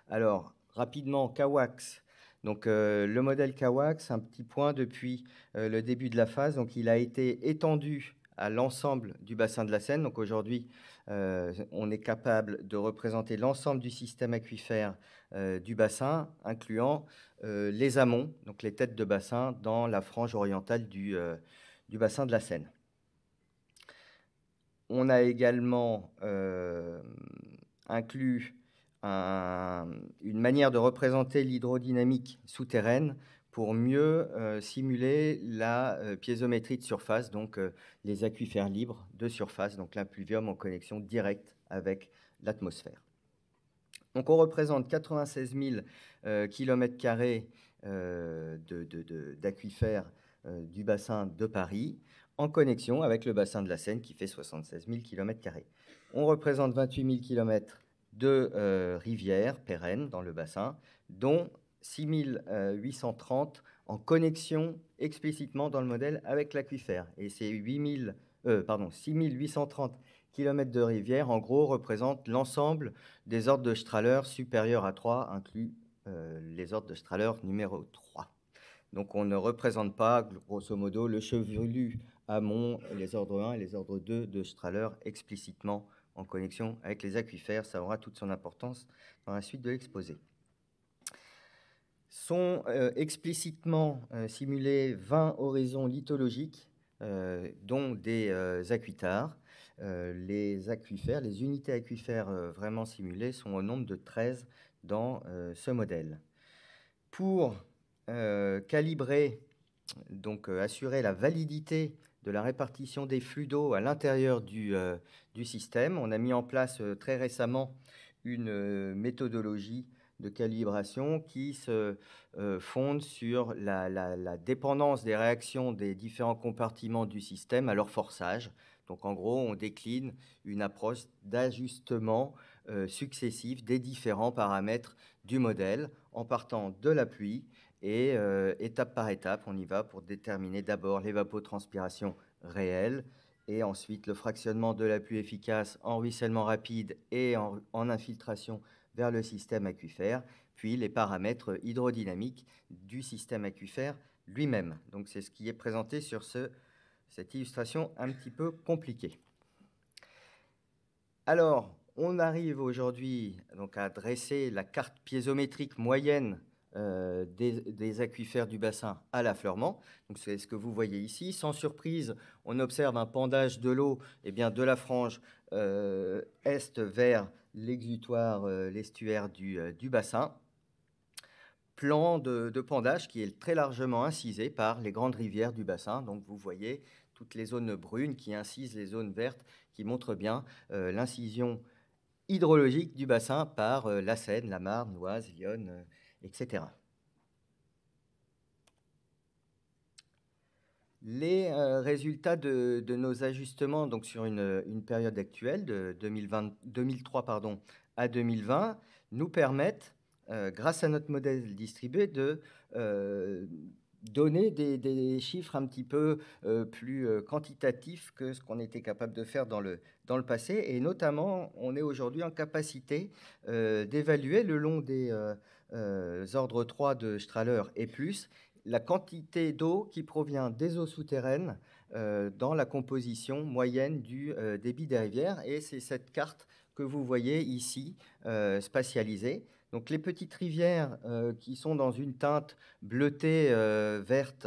Alors, rapidement, Kawax. Donc euh, le modèle Kawax, un petit point depuis euh, le début de la phase. Donc il a été étendu à l'ensemble du bassin de la Seine. Donc aujourd'hui, euh, on est capable de représenter l'ensemble du système aquifère du bassin, incluant les amont, donc les têtes de bassin dans la frange orientale du, du bassin de la Seine. On a également inclus une manière de représenter l'hydrodynamique souterraine pour mieux euh, simuler la euh, piézométrie de surface, donc euh, les aquifères libres de surface, donc l'impluvium en connexion directe avec l'atmosphère. Donc on représente 96 000 km2 d'aquifères du bassin de Paris en connexion avec le bassin de la Seine qui fait 76 000 km2. On représente 28 000 km de euh, rivières pérennes dans le bassin, dont 6830 euh, en connexion explicitement dans le modèle avec l'aquifère. Et ces 8000, euh, pardon, 6830 km de rivières, en gros, représentent l'ensemble des ordres de Strahler supérieurs à 3, inclus les ordres de Strahler numéro 3. Donc on ne représente pas, grosso modo, le chevelu amont, les ordres 1 et les ordres 2 de Strahler explicitement en connexion avec les aquifères. Ça aura toute son importance dans la suite de l'exposé. Sont euh, explicitement euh, simulés 20 horizons lithologiques, euh, dont des aquitards. les aquifères, les unités aquifères vraiment simulées sont au nombre de 13 dans ce modèle. Pour calibrer, donc assurer la validité de la répartition des flux d'eau à l'intérieur du, système. On a mis en place euh, très récemment une euh, méthodologie de calibration qui se euh, fonde sur la, dépendance des réactions des différents compartiments du système à leur forçage. Donc en gros, on décline une approche d'ajustement successif des différents paramètres du modèle en partant de l'appui et étape par étape, on y va pour déterminer d'abord l'évapotranspiration réelle, et ensuite le fractionnement de la pluie efficace en ruissellement rapide et en, infiltration vers le système aquifère, puis les paramètres hydrodynamiques du système aquifère lui-même. Donc c'est ce qui est présenté sur cette illustration un petit peu compliquée. Alors, on arrive aujourd'hui à dresser la carte piézométrique moyenne euh, des, aquifères du bassin à l'affleurement. c'est ce que vous voyez ici. Sans surprise, on observe un pendage de l'eau eh bien, de la frange euh, est vers l'exutoire, euh, l'estuaire du, bassin. Plan de, de, pendage qui est très largement incisé par les grandes rivières du bassin. Donc vous voyez toutes les zones brunes qui incisent les zones vertes, qui montrent bien l'incision hydrologique du bassin par la Seine, la Marne, l'Oise, l'Yonne les euh, résultats de, nos ajustements donc sur une, période actuelle de 2020, 2003 pardon, à 2020 nous permettent, euh, grâce à notre modèle distribué, de euh, donner des, chiffres un petit peu plus quantitatifs que ce qu'on était capable de faire dans le, dans le passé. Et notamment, on est aujourd'hui en capacité d'évaluer le long des, euh, ordre 3 de Strahler et plus, la quantité d'eau qui provient des eaux souterraines euh, dans la composition moyenne du euh, débit des rivières. Et c'est cette carte que vous voyez ici, spatialisée. Donc les petites rivières qui sont dans une teinte bleutée verte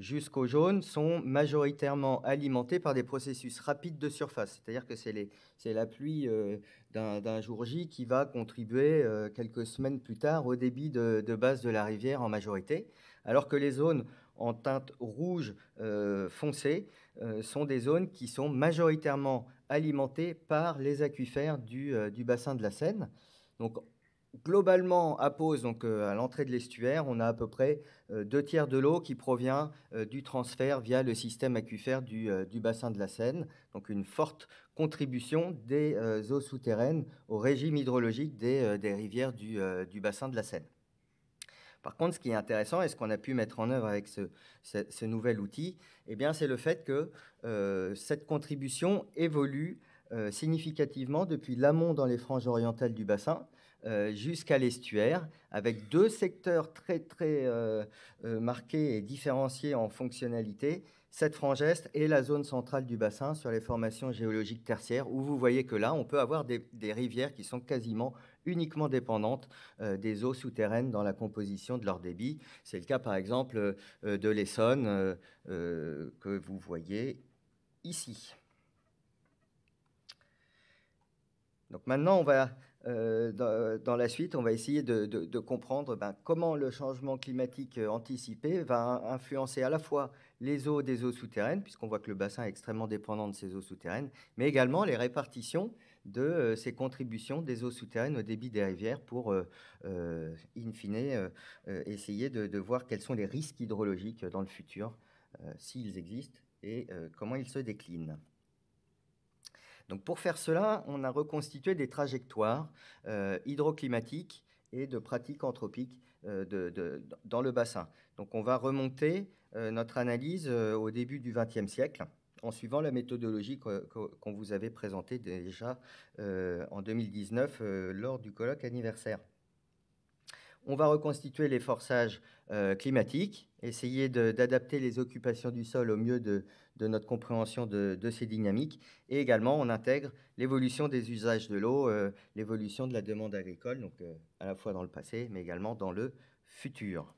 jusqu'au jaune sont majoritairement alimentés par des processus rapides de surface. C'est-à-dire que c'est la pluie euh, d'un jour J qui va contribuer euh, quelques semaines plus tard au débit de, base de la rivière en majorité, alors que les zones en teinte rouge euh, foncée sont des zones qui sont majoritairement alimentées par les aquifères du, bassin de la Seine. Donc globalement, à Pose, euh, à l'entrée de l'estuaire, on a à peu près euh, deux tiers de l'eau qui provient euh, du transfert via le système aquifère du, bassin de la Seine. Donc une forte contribution des eaux souterraines au régime hydrologique des, rivières du, bassin de la Seine. Par contre, ce qui est intéressant et ce qu'on a pu mettre en œuvre avec ce, nouvel outil, eh bien, c'est le fait que cette contribution évolue significativement depuis l'amont dans les franges orientales du bassin, euh, jusqu'à l'estuaire, avec deux secteurs très très euh, euh, marqués et différenciés en fonctionnalité, cette frangeste et la zone centrale du bassin sur les formations géologiques tertiaires, où vous voyez que là, on peut avoir des, rivières qui sont quasiment uniquement dépendantes des eaux souterraines dans la composition de leur débit. C'est le cas par exemple de l'Essonne que vous voyez ici. Donc maintenant, on va euh, euh, dans, la suite, on va essayer de, comprendre ben, comment le changement climatique euh, anticipé va influencer à la fois les eaux des eaux souterraines, puisqu'on voit que le bassin est extrêmement dépendant de ces eaux souterraines, mais également les répartitions de ces contributions des eaux souterraines au débit des rivières pour, in fine, essayer de, voir quels sont les risques hydrologiques dans le futur, s'ils existent, et comment ils se déclinent pour faire cela, on a reconstitué des trajectoires euh, hydroclimatiques et de pratiques anthropiques euh, de, dans le bassin. Donc on va remonter euh, notre analyse au début du XXe siècle en suivant la méthodologie qu'on vous avait présentée déjà en 2019 lors du colloque anniversaire. On va reconstituer les forçages climatiques, essayer d'adapter les occupations du sol au mieux de, de notre compréhension de, ces dynamiques. Et également, on intègre l'évolution des usages de l'eau, euh, l'évolution de la demande agricole, donc euh, à la fois dans le passé, mais également dans le futur.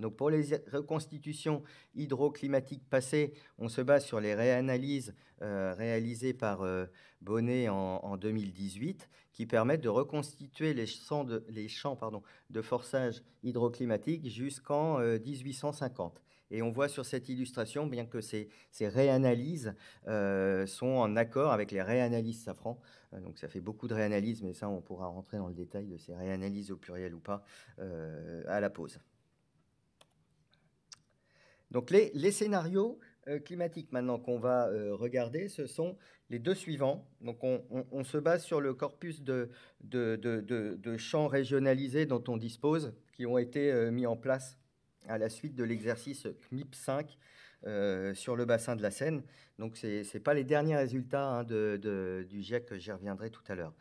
Donc pour les reconstitutions hydroclimatiques passées, on se base sur les réanalyses euh, réalisées par Bonnet en, 2018, qui permettent de reconstituer les champs les champs, pardon, de forçage hydroclimatique jusqu'en 1850. Et on voit sur cette illustration bien que ces, réanalyses euh, sont en accord avec les réanalyses Safran. Euh, donc ça fait beaucoup de réanalyses, mais ça, on pourra rentrer dans le détail de ces réanalyses au pluriel ou pas euh, à la pause. Donc les, scénarios climatiques maintenant qu'on va regarder, ce sont les deux suivants. Donc on, se base sur le corpus de, de, champs régionalisés dont on dispose, qui ont été mis en place à la suite de l'exercice CMIP 5 euh, sur le bassin de la Seine. Donc, ce n'est pas les derniers résultats hein, du GIEC, j'y reviendrai tout à l'heure.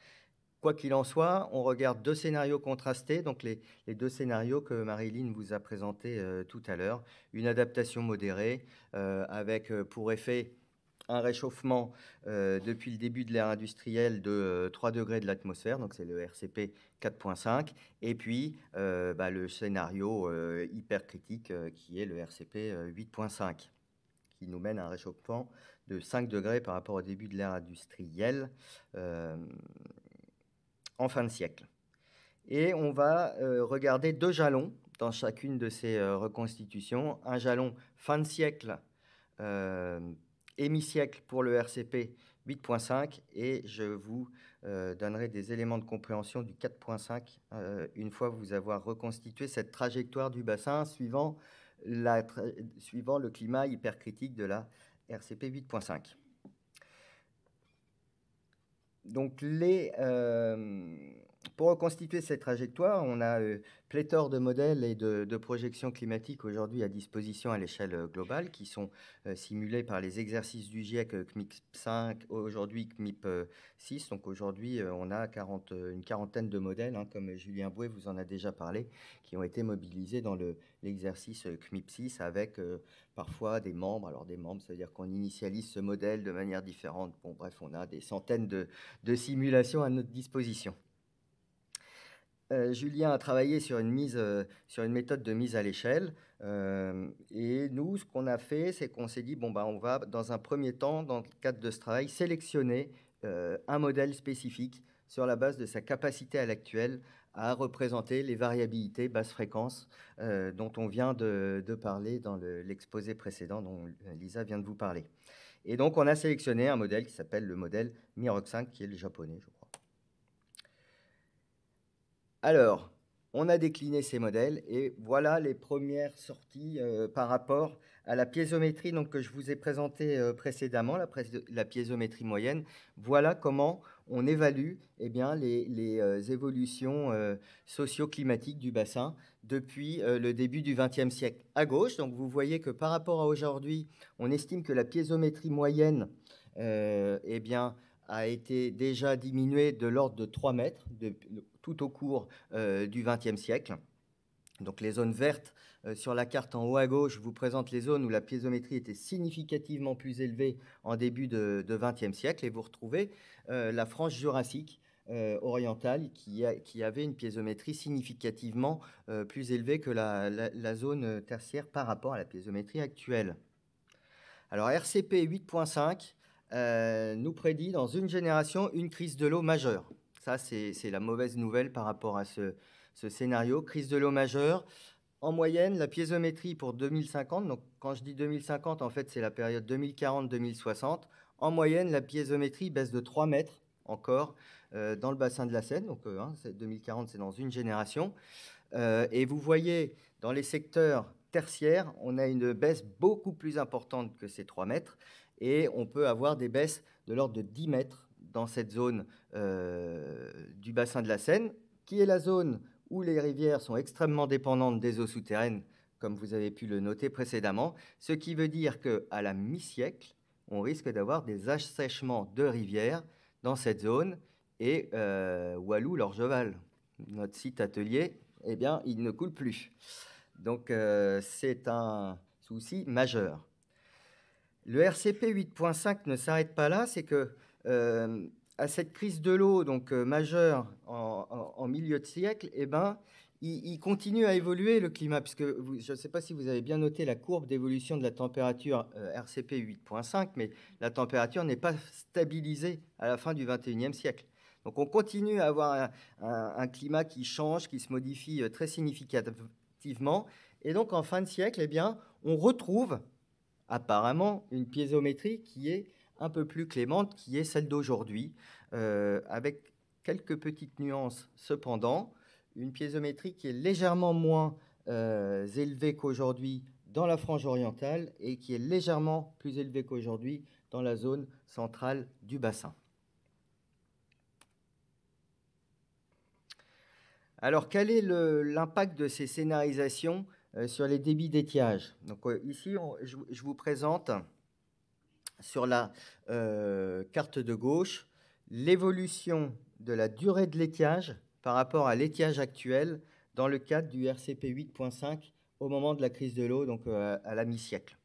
Quoi qu'il en soit, on regarde deux scénarios contrastés, donc les, deux scénarios que marie Marilyn vous a présentés euh, tout à l'heure. Une adaptation modérée euh, avec pour effet un réchauffement euh, depuis le début de l'ère industrielle de 3 euh, degrés de l'atmosphère, donc c'est le RCP 4.5, et puis euh, bah, le scénario hyper critique qui est le RCP 8.5, qui nous mène à un réchauffement de 5 degrés par rapport au début de l'ère industrielle en fin de siècle. Et on va regarder deux jalons dans chacune de ces reconstitutions, un jalon fin de siècle Émis pour le RCP 8.5 et je vous euh, donnerai des éléments de compréhension du 4.5 euh, une fois vous avoir reconstitué cette trajectoire du bassin suivant, la suivant le climat hypercritique de la RCP 8.5. Donc les, euh, pour reconstituer cette trajectoire, on a euh, pléthore de modèles et de, projections climatiques aujourd'hui à disposition à l'échelle euh, globale qui sont euh, simulés par les exercices du GIEC CMIP 5, aujourd'hui CMIP 6. Donc aujourd'hui, on a une quarantaine de modèles, hein, comme Julien Bouet vous en a déjà parlé, qui ont été mobilisés dans l'exercice CMIP 6 avec parfois des membres. Alors des membres, c'est-à-dire qu'on initialise ce modèle de manière différente. Bon, bref, on a des centaines de simulations à notre disposition. Euh, Julien a travaillé sur une, mise, euh, sur une méthode de mise à l'échelle. Euh, et nous, ce qu'on a fait, c'est qu'on s'est dit, bon, bah, on va, dans un premier temps, dans le cadre de ce travail, sélectionner un modèle spécifique sur la base de sa capacité à l'actuel à représenter les variabilités basse fréquence dont on vient de, parler dans l'exposé précédent dont Lisa vient de vous parler. Et donc on a sélectionné un modèle qui s'appelle le modèle Miroc 5 qui est le japonais. Alors, on a décliné ces modèles et voilà les premières sorties euh, par rapport à la piézométrie donc, que je vous ai présentée euh, précédemment, la, piézométrie moyenne. Voilà comment on évalue eh bien, les, euh, évolutions socio-climatiques du bassin depuis le début du XXe siècle. À gauche, donc, vous voyez que par rapport à aujourd'hui, on estime que la piézométrie moyenne eh bien, a été déjà diminuée de l'ordre de 3 mètres tout au cours euh, du XXe siècle. Donc les zones vertes euh, sur la carte en haut à gauche vous présentent les zones où la piézométrie était significativement plus élevée en début de XXe siècle et vous retrouvez euh, la France jurassique orientale qui, avait une piézométrie significativement plus élevée que la, zone tertiaire par rapport à la piézométrie actuelle. Alors RCP 8.5 nous prédit dans une génération une crise de l'eau majeure. Ça, c'est la mauvaise nouvelle par rapport à ce, scénario. Crise de l'eau majeure. En moyenne, la piézométrie pour 2050, donc quand je dis 2050, en fait, c'est la période 2040-2060. En moyenne, la piézométrie baisse de 3 mètres encore euh, dans le bassin de la Seine. Donc, 2040, euh, hein, c'est dans une génération. Euh, et vous voyez, dans les secteurs tertiaires, on a une baisse beaucoup plus importante que ces 3 mètres. Et on peut avoir des baisses de l'ordre de 10 mètres dans cette zone euh, du bassin de la Seine, qui est la zone où les rivières sont extrêmement dépendantes des eaux souterraines, comme vous avez pu le noter précédemment, ce qui veut dire qu'à la mi-siècle, on risque d'avoir des assèchements de rivières dans cette zone et euh, Wallou-Lorgeval, notre site atelier, eh bien, il ne coule plus. Donc, euh, c'est un souci majeur. Le RCP 8.5 ne s'arrête pas là, c'est que euh, à cette crise de l'eau donc euh, majeure en, milieu de siècle, et eh ben, il, continue à évoluer le climat, puisque je ne sais pas si vous avez bien noté la courbe d'évolution de la température euh, RCP 8.5, mais la température n'est pas stabilisée à la fin du 21e siècle. Donc on continue à avoir un, climat qui change, qui se modifie très significativement. Et donc en fin de siècle, eh bien, on retrouve apparemment une piézométrie qui est un peu plus clémente, qui est celle d'aujourd'hui, euh, avec quelques petites nuances cependant. Une piézométrie qui est légèrement moins euh, élevée qu'aujourd'hui dans la frange orientale et qui est légèrement plus élevée qu'aujourd'hui dans la zone centrale du bassin. Alors, quel est l'impact de ces scénarisations euh, sur les débits d'étiage ici, je, vous présente sur la euh, carte de gauche l'évolution de la durée de l'étiage par rapport à l'étiage actuel dans le cadre du RCP 8.5 au moment de la crise de l'eau, donc euh, à la mi-siècle.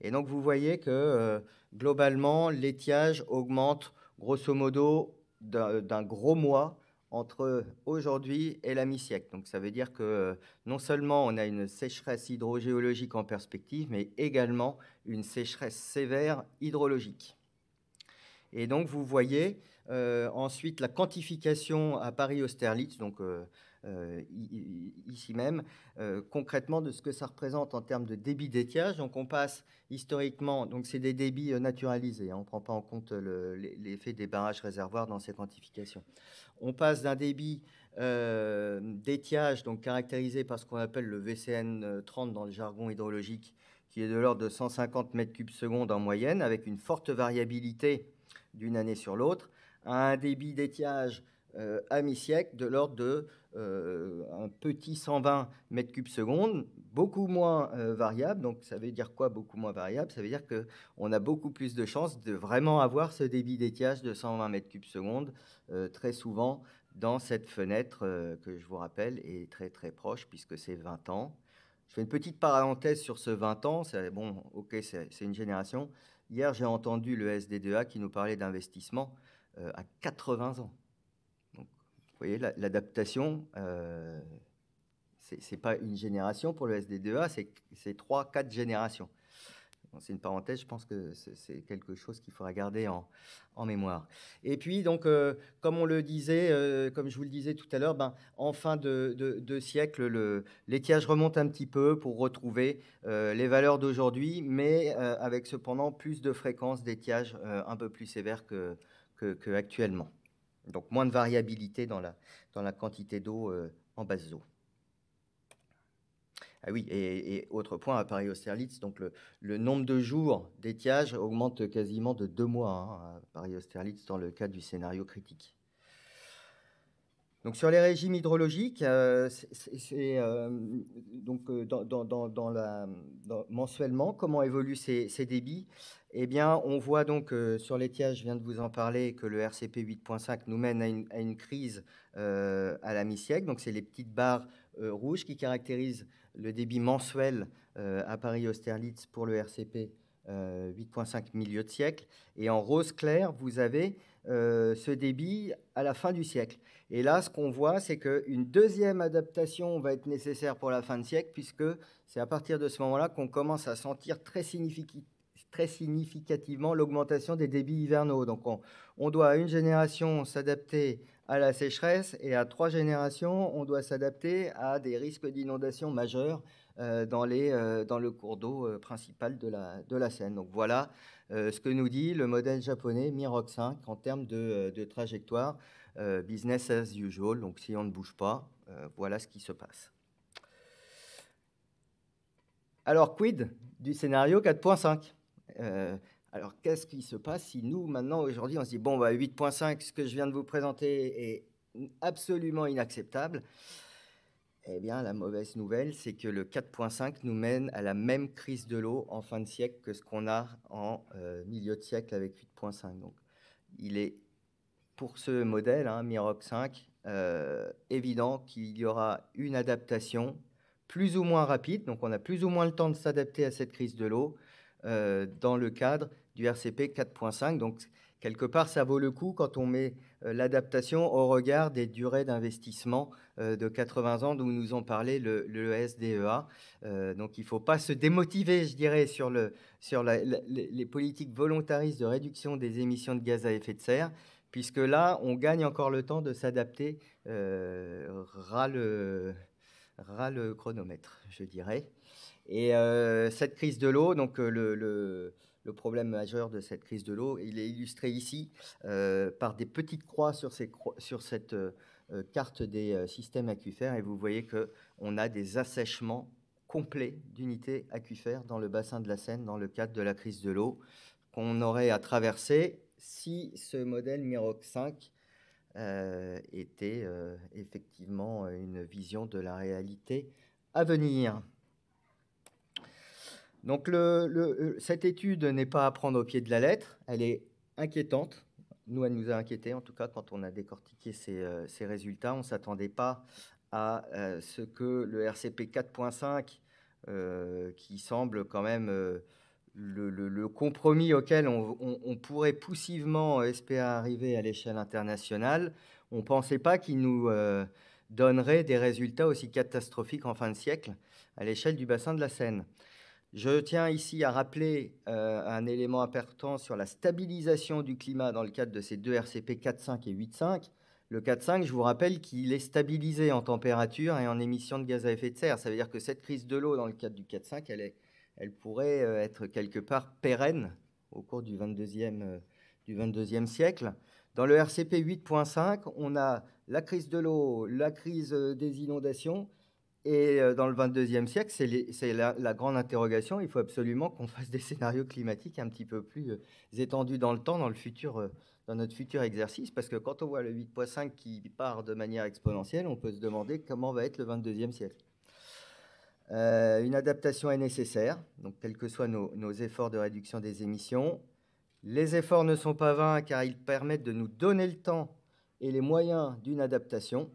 Et donc vous voyez que euh, globalement, l'étiage augmente grosso modo d'un gros mois entre aujourd'hui et la mi-siècle. Donc ça veut dire que non seulement on a une sécheresse hydrogéologique en perspective, mais également une sécheresse sévère hydrologique. Et donc, vous voyez euh, ensuite la quantification à Paris-Austerlitz, donc euh, euh, ici même, concrètement de ce que ça représente en termes de débit d'étiage. Donc, on passe historiquement, donc c'est des débits naturalisés, hein. on ne prend pas en compte l'effet des barrages réservoirs dans ces quantifications. On passe d'un débit d'étiage, donc caractérisé par ce qu'on appelle le VCN 30 dans le jargon hydrologique, qui est de l'ordre de 150 m3 seconde en moyenne, avec une forte variabilité d'une année sur l'autre, à un débit d'étiage euh, à mi-siècle de l'ordre de euh, un petit 120 m3 seconde, beaucoup moins euh, variable. Donc ça veut dire quoi beaucoup moins variable Ça veut dire qu'on a beaucoup plus de chances de vraiment avoir ce débit d'étiage de 120 m3 seconde très souvent dans cette fenêtre que je vous rappelle est très très proche puisque c'est 20 ans. Je fais une petite parenthèse sur ce 20 ans. C'est bon, ok, c'est une génération. Hier, j'ai entendu le SDDA qui nous parlait d'investissement euh, à 80 ans. Donc, vous voyez, l'adaptation, euh, c'est ce n'est pas une génération pour le SD2A, c'est 3-4 générations c'est une parenthèse, je pense que c'est quelque chose qu'il faudra garder en, mémoire. Et puis, donc, euh, comme on le disait, euh, comme je vous le disais tout à l'heure, ben, en fin de, de, siècle, l'étiage remonte un petit peu pour retrouver euh, les valeurs d'aujourd'hui, mais avec cependant plus de fréquences d'étiage un peu plus sévères que, actuellement. Donc, moins de variabilité dans la, dans la quantité d'eau en basse eau. Ah oui, et, autre point à Paris-Austerlitz, donc le, nombre de jours d'étiage augmente quasiment de deux mois hein, à Paris-Austerlitz dans le cas du scénario critique. Donc sur les régimes hydrologiques, mensuellement comment évoluent ces, débits. Eh bien, on voit donc euh, sur l'étiage, je viens de vous en parler, que le RCP 8.5 nous mène à une, à une crise euh, à la mi-siècle. Donc c'est les petites barres euh, rouges qui caractérisent le débit mensuel euh, à Paris-Austerlitz pour le RCP 8,5 milieu de siècle. Et en rose clair, vous avez euh, ce débit à la fin du siècle. Et là, ce qu'on voit, c'est qu'une deuxième adaptation va être nécessaire pour la fin de siècle, puisque c'est à partir de ce moment-là qu'on commence à sentir très, significativement l'augmentation des débits hivernaux. Donc on, on doit à une génération s'adapter à la sécheresse et à trois générations, on doit s'adapter à des risques d'inondation majeurs euh, dans, les, euh, dans, le cours d'eau euh, principal de la, de la, Seine. Donc voilà ce que nous dit le modèle japonais MIROC 5 en termes de, de, trajectoire business as usual. Donc si on ne bouge pas, voilà ce qui se passe. Alors quid du scénario 4.5 alors, qu'est-ce qui se passe si nous, maintenant, aujourd'hui, on se dit, bon, 8.5, bah, ce que je viens de vous présenter est absolument inacceptable Eh bien, la mauvaise nouvelle, c'est que le 4.5 nous mène à la même crise de l'eau en fin de siècle que ce qu'on a en euh, milieu de siècle avec 8.5. Donc, il est, pour ce modèle, hein, Miroc 5, euh, évident qu'il y aura une adaptation plus ou moins rapide, donc on a plus ou moins le temps de s'adapter à cette crise de l'eau, euh, dans le cadre du RCP 4.5. Donc, quelque part, ça vaut le coup quand on met euh, l'adaptation au regard des durées d'investissement euh, de 80 ans dont nous en parlait le, SDEA. donc, il ne faut pas se démotiver, je dirais, sur, sur les politiques volontaristes de réduction des émissions de gaz à effet de serre puisque là, on gagne encore le temps de s'adapter ras, le, chronomètre, je dirais. Et euh, cette crise de l'eau, donc euh, le, problème majeur de cette crise de l'eau, il est illustré ici euh, par des petites croix sur, cette carte des systèmes aquifères. Et vous voyez qu'on a des assèchements complets d'unités aquifères dans le bassin de la Seine dans le cadre de la crise de l'eau qu'on aurait à traverser si ce modèle MIROC 5 était effectivement une vision de la réalité à venir. Donc euh, cette étude n'est pas à prendre au pied de la lettre, elle est inquiétante. Nous, elle nous a inquiétés, en tout cas, quand on a décortiqué ces, euh, résultats. On ne s'attendait pas à euh, ce que le RCP 4.5, qui semble quand même le, compromis auquel on, on, pourrait poussivement espérer arriver à l'échelle internationale, on ne pensait pas qu'il nous donnerait des résultats aussi catastrophiques en fin de siècle à l'échelle du bassin de la Seine. Je tiens ici à rappeler euh, un élément important sur la stabilisation du climat dans le cadre de ces deux RCP 4.5 et 8.5. Le 4.5, je vous rappelle qu'il est stabilisé en température et en émission de gaz à effet de serre. Ça veut dire que cette crise de l'eau dans le cadre du 4.5, elle, pourrait euh, être quelque part pérenne au cours du euh, du 22e siècle. Dans le RCP 8.5, on a la crise de l'eau, la crise des inondations et euh, dans le 22e siècle, c'est la, grande interrogation. Il faut absolument qu'on fasse des scénarios climatiques un petit peu plus euh, étendus dans le temps, dans, le futur, euh, dans notre futur exercice, parce que quand on voit le 8.5 qui part de manière exponentielle, on peut se demander comment va être le 22e siècle. une adaptation est nécessaire, donc quels que soient nos, efforts de réduction des émissions. Les efforts ne sont pas vains car ils permettent de nous donner le temps et les moyens d'une adaptation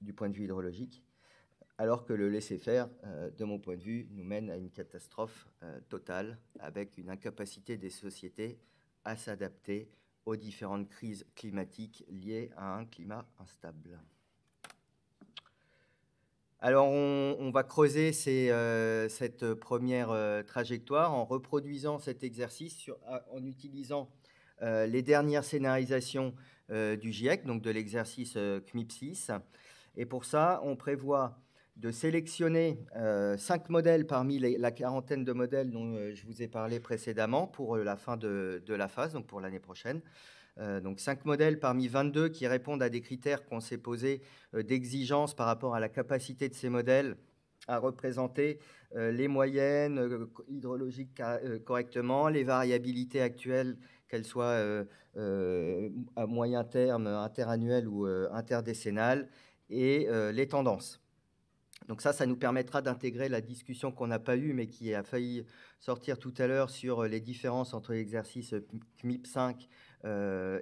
du point de vue hydrologique, alors que le laisser-faire, euh, de mon point de vue, nous mène à une catastrophe euh, totale, avec une incapacité des sociétés à s'adapter aux différentes crises climatiques liées à un climat instable. Alors on, va creuser euh, cette première trajectoire en reproduisant cet exercice en utilisant les dernières scénarisations du GIEC, donc de l'exercice CMIP6, et pour ça, on prévoit de sélectionner euh, cinq modèles parmi la quarantaine de modèles dont euh, je vous ai parlé précédemment pour euh, la fin de, la phase, donc pour l'année prochaine. donc cinq modèles parmi 22 qui répondent à des critères qu'on s'est posés d'exigence par rapport à la capacité de ces modèles à représenter les moyennes hydrologiques correctement, les variabilités actuelles, qu'elles soient à moyen terme, interannuelles ou interdécennales, et euh, les tendances. Donc ça, ça nous permettra d'intégrer la discussion qu'on n'a pas eue, mais qui a failli sortir tout à l'heure sur euh, les différences entre l'exercice CMIP euh, 5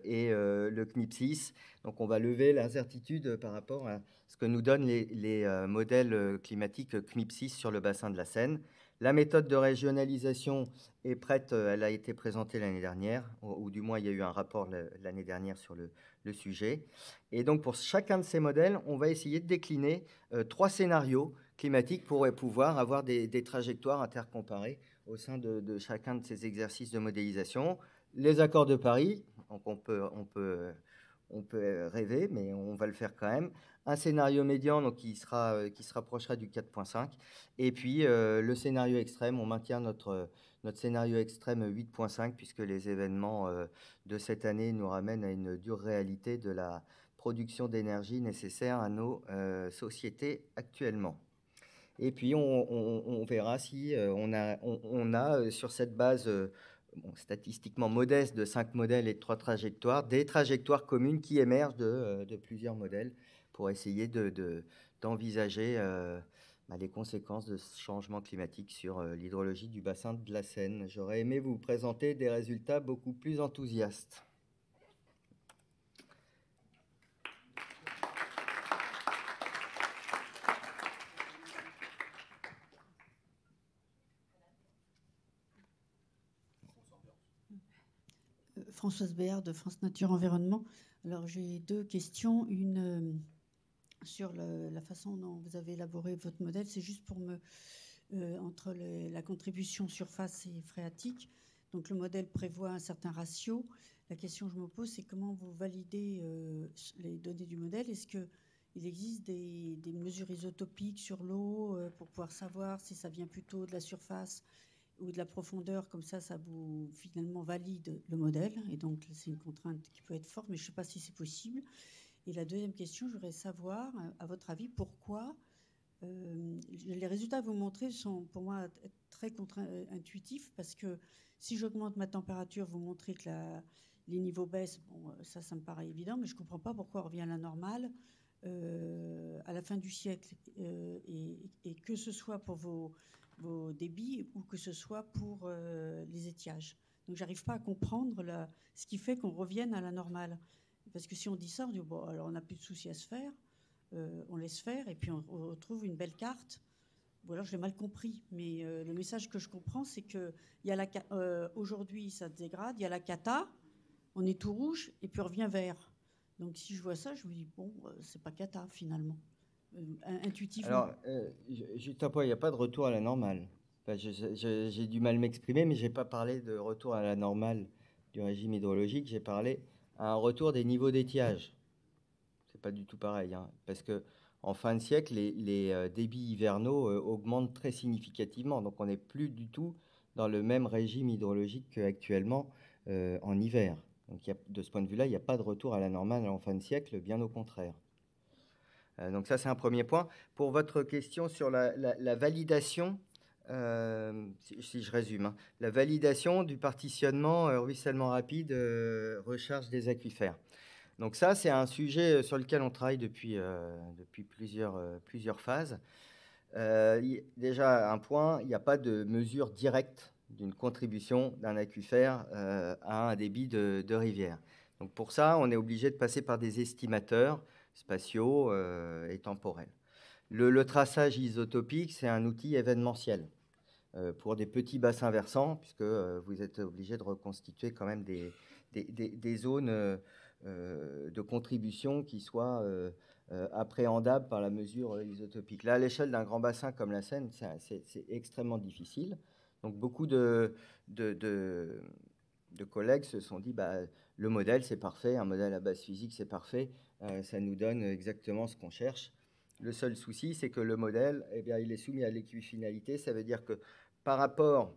et le CMIP 6. Donc on va lever l'incertitude par rapport à ce que nous donnent les, modèles climatiques CMIP 6 sur le bassin de la Seine. La méthode de régionalisation est prête, euh, elle a été présentée l'année dernière, ou, du moins il y a eu un rapport l'année dernière sur le, sujet. Et donc pour chacun de ces modèles, on va essayer de décliner euh, trois scénarios climatiques pour pouvoir avoir des, trajectoires intercomparées au sein de, chacun de ces exercices de modélisation. Les accords de Paris, on peut rêver, mais on va le faire quand même un scénario médian euh, qui, se rapprochera du 4.5, et puis euh, le scénario extrême, on maintient notre, euh, notre scénario extrême 8.5, puisque les événements de cette année nous ramènent à une dure réalité de la production d'énergie nécessaire à nos sociétés actuellement. Et puis on, verra si on a, sur cette base... statistiquement modeste de cinq modèles et de trois trajectoires, des trajectoires communes qui émergent de plusieurs modèles pour essayer d'envisager de, euh, bah, les conséquences de ce changement climatique sur euh, l'hydrologie du bassin de la Seine. J'aurais aimé vous présenter des résultats beaucoup plus enthousiastes. Euh, Françoise Béard de France Nature Environnement. Alors j'ai deux questions. Une sur la façon dont vous avez élaboré votre modèle. C'est juste pour me. Euh, entre la contribution surface et phréatique. Donc le modèle prévoit un certain ratio. La question que je me pose, c'est comment vous validez euh, les données du modèle Est-ce qu'il existe des, mesures isotopiques sur l'eau euh, pour pouvoir savoir si ça vient plutôt de la surface ou de la profondeur Comme ça, ça vous finalement valide le modèle. Et donc c'est une contrainte qui peut être forte, mais je ne sais pas si c'est possible. Et la deuxième question, je voudrais savoir, euh, à votre avis, pourquoi euh, les résultats que vous montrez sont pour moi très contre-intuitifs parce que si j'augmente ma température, vous montrez que les niveaux baissent. Bon, euh, ça, ça me paraît évident, mais je ne comprends pas pourquoi on revient à la normale à la fin du siècle et, que ce soit pour vos, vos, débits ou que ce soit pour les étiages. Donc, j'arrive pas à comprendre ce qui fait qu'on revienne à la normale. Parce que si on dit ça, on dit, bon, alors on n'a plus de soucis à se faire, euh, on laisse faire, et puis on, retrouve une belle carte. Ou alors je l'ai mal compris, mais euh, le message que je comprends, c'est que la, euh, aujourd'hui, ça dégrade, il y a la cata, on est tout rouge, et puis on revient vert. Donc si je vois ça, je me dis, bon, c'est pas cata finalement. Intuitif. Alors, juste il n'y a pas de retour à la normale. j'ai du mal m'exprimer, mais je n'ai pas parlé de retour à la normale du régime hydrologique, j'ai parlé à un retour des niveaux d'étiage. C'est pas du tout pareil, hein, parce que en fin de siècle, les, euh, débits hivernaux euh, augmentent très significativement, donc on n'est plus du tout dans le même régime hydrologique qu'actuellement euh, en hiver. Donc de ce point de vue-là, il n'y a pas de retour à la normale en fin de siècle, bien au contraire. donc ça, c'est un premier point. Pour votre question sur la, la validation euh, si, je résume, hein. la validation du partitionnement euh, ruissellement rapide, euh, recharge des aquifères. Donc ça, c'est un sujet sur lequel on travaille depuis, depuis plusieurs, plusieurs phases. déjà, un point, il n'y a pas de mesure directe d'une contribution d'un aquifère à un débit de, rivière. Donc pour ça, on est obligé de passer par des estimateurs spatiaux et temporels. le, traçage isotopique, c'est un outil événementiel. Euh, pour des petits bassins versants, puisque euh, vous êtes obligé de reconstituer quand même des, des, zones euh, de contribution qui soient appréhendables par la mesure isotopique. Là, à l'échelle d'un grand bassin comme la Seine, c'est extrêmement difficile. Donc beaucoup de, de, de, collègues se sont dit, bah, le modèle, c'est parfait, un modèle à base physique, c'est parfait, ça nous donne exactement ce qu'on cherche. Le seul souci, c'est que le modèle, eh bien, il est soumis à l'équifinalité, ça veut dire que par rapport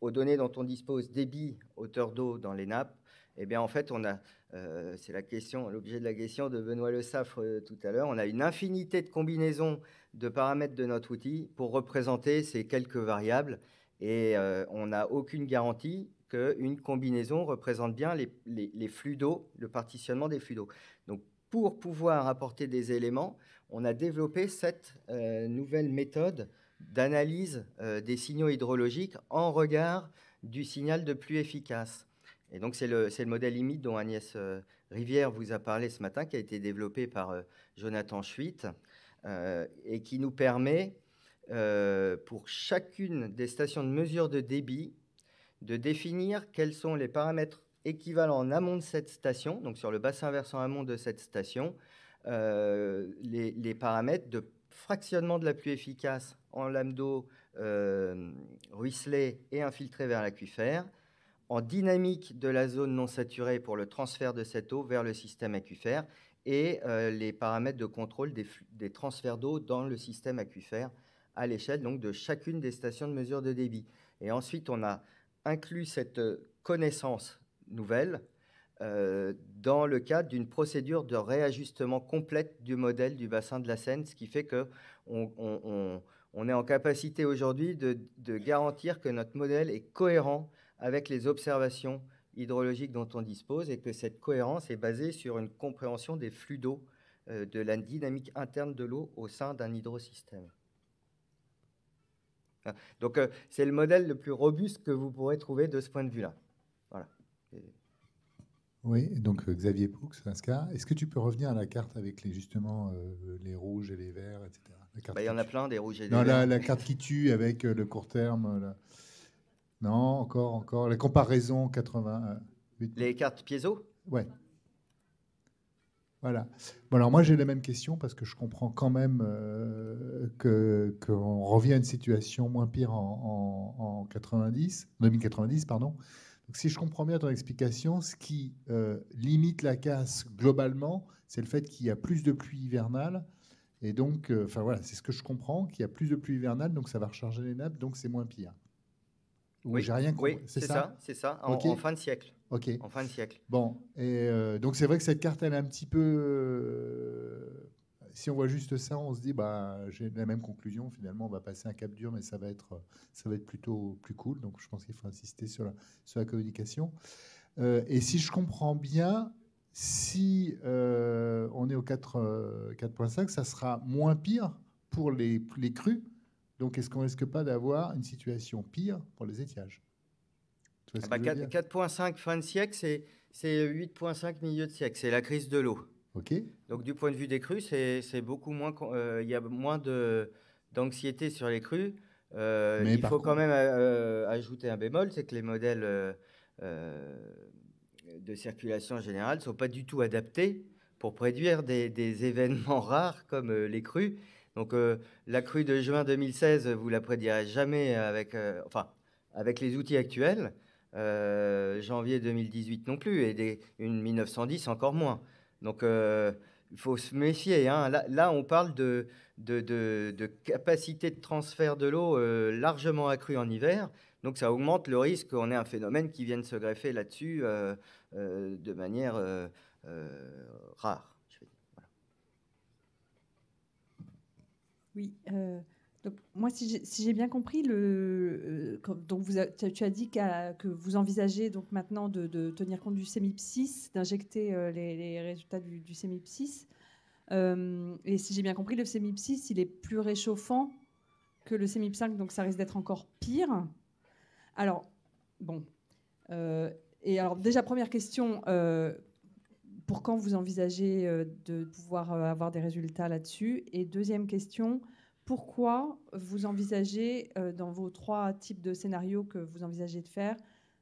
aux données dont on dispose, débit, hauteur d'eau dans les nappes, eh bien, en fait, euh, c'est la question, l'objet de la question de Benoît Le Saffre euh, tout à l'heure, on a une infinité de combinaisons de paramètres de notre outil pour représenter ces quelques variables et euh, on n'a aucune garantie qu'une combinaison représente bien les flux d'eau, le partitionnement des flux d'eau. Donc, pour pouvoir apporter des éléments, on a développé cette nouvelle méthode d'analyse euh, des signaux hydrologiques en regard du signal de plus efficace. Et donc, c'est le, le, modèle limite dont Agnès euh, Rivière vous a parlé ce matin, qui a été développé par euh, Jonathan Schwitt, et qui nous permet, pour chacune des stations de mesure de débit, de définir quels sont les paramètres équivalents en amont de cette station, donc sur le bassin versant amont de cette station, les, les, paramètres de fractionnement de la pluie efficace en lame d'eau euh, ruisselée et infiltrée vers l'aquifère, en dynamique de la zone non saturée pour le transfert de cette eau vers le système aquifère et euh, les paramètres de contrôle des, transferts d'eau dans le système aquifère à l'échelle de chacune des stations de mesure de débit. Et ensuite, on a inclus cette euh, connaissance nouvelle euh, dans le cadre d'une procédure de réajustement complète du modèle du bassin de la Seine, ce qui fait que est en capacité aujourd'hui de, garantir que notre modèle est cohérent avec les observations hydrologiques dont on dispose et que cette cohérence est basée sur une compréhension des flux d'eau, euh, de la dynamique interne de l'eau au sein d'un hydrosystème. Hein, donc euh, c'est le modèle le plus robuste que vous pourrez trouver de ce point de vue-là. Oui, donc euh, Xavier Poux, cas Est-ce que tu peux revenir à la carte avec les, justement euh, les rouges et les verts, etc. Bah, il y en a plein des rouges et des verts. La, la carte qui tue avec euh, le court terme. Non, encore, encore. La comparaison 88. Les cartes piezo Oui. Voilà. Bon, alors moi j'ai la même question parce que je comprends quand même que qu'on revient à une situation moins pire en, 90. en 90, 2090, pardon si je comprends bien ton explication, ce qui euh, limite la casse globalement, c'est le fait qu'il y a plus de pluie hivernale. Et donc, euh, enfin voilà, c'est ce que je comprends, qu'il y a plus de pluie hivernale, donc ça va recharger les nappes, donc c'est moins pire. oui, j'ai rien compris. c'est ça, c'est ça, en, fin de siècle. Ok. En fin de siècle. Bon, et euh, donc c'est vrai que cette carte, elle est un petit peu si on voit juste ça, on se dit, bah, j'ai la même conclusion. Finalement, on va passer un cap dur, mais ça va être, ça va être plutôt plus cool. Donc, je pense qu'il faut insister sur la, communication. Euh, et si je comprends bien, si euh, on est au 4.5, euh, ça sera moins pire pour les, les crues. Donc, est-ce qu'on risque pas d'avoir une situation pire pour les étiages 4.5 ah bah, fin de siècle, c'est 8.5 milieu de siècle. C'est la crise de l'eau. Donc du point de vue des crues, c'est beaucoup moins, euh, il y a moins d'anxiété sur les crues. Euh, il faut quand même euh, ajouter un bémol, c'est que les modèles de circulation générale ne sont pas du tout adaptés pour prédire des, événements rares comme les crues. Donc la crue de juin 2016, vous la prédirez jamais avec, enfin, avec les outils actuels. janvier 2018 non plus, et une 1910 encore moins. Donc, euh, il faut se méfier. Hein. Là, on parle de, capacité de transfert de l'eau euh, largement accrue en hiver. Donc, ça augmente le risque qu'on ait un phénomène qui vienne se greffer là-dessus euh, de manière rare. Oui moi, si j'ai bien compris, euh, donc tu as dit que vous envisagez donc maintenant de, tenir compte du CEMIP6, d'injecter euh, les, résultats du, du 6 euh, et si j'ai bien compris, le CEMIP6, il est plus réchauffant que le CEMIP5, donc ça risque d'être encore pire. Alors, bon. et alors, déjà, première question pour quand vous envisagez de pouvoir avoir des résultats là-dessus Et deuxième question pourquoi vous envisagez, euh, dans vos trois types de scénarios que vous envisagez de faire,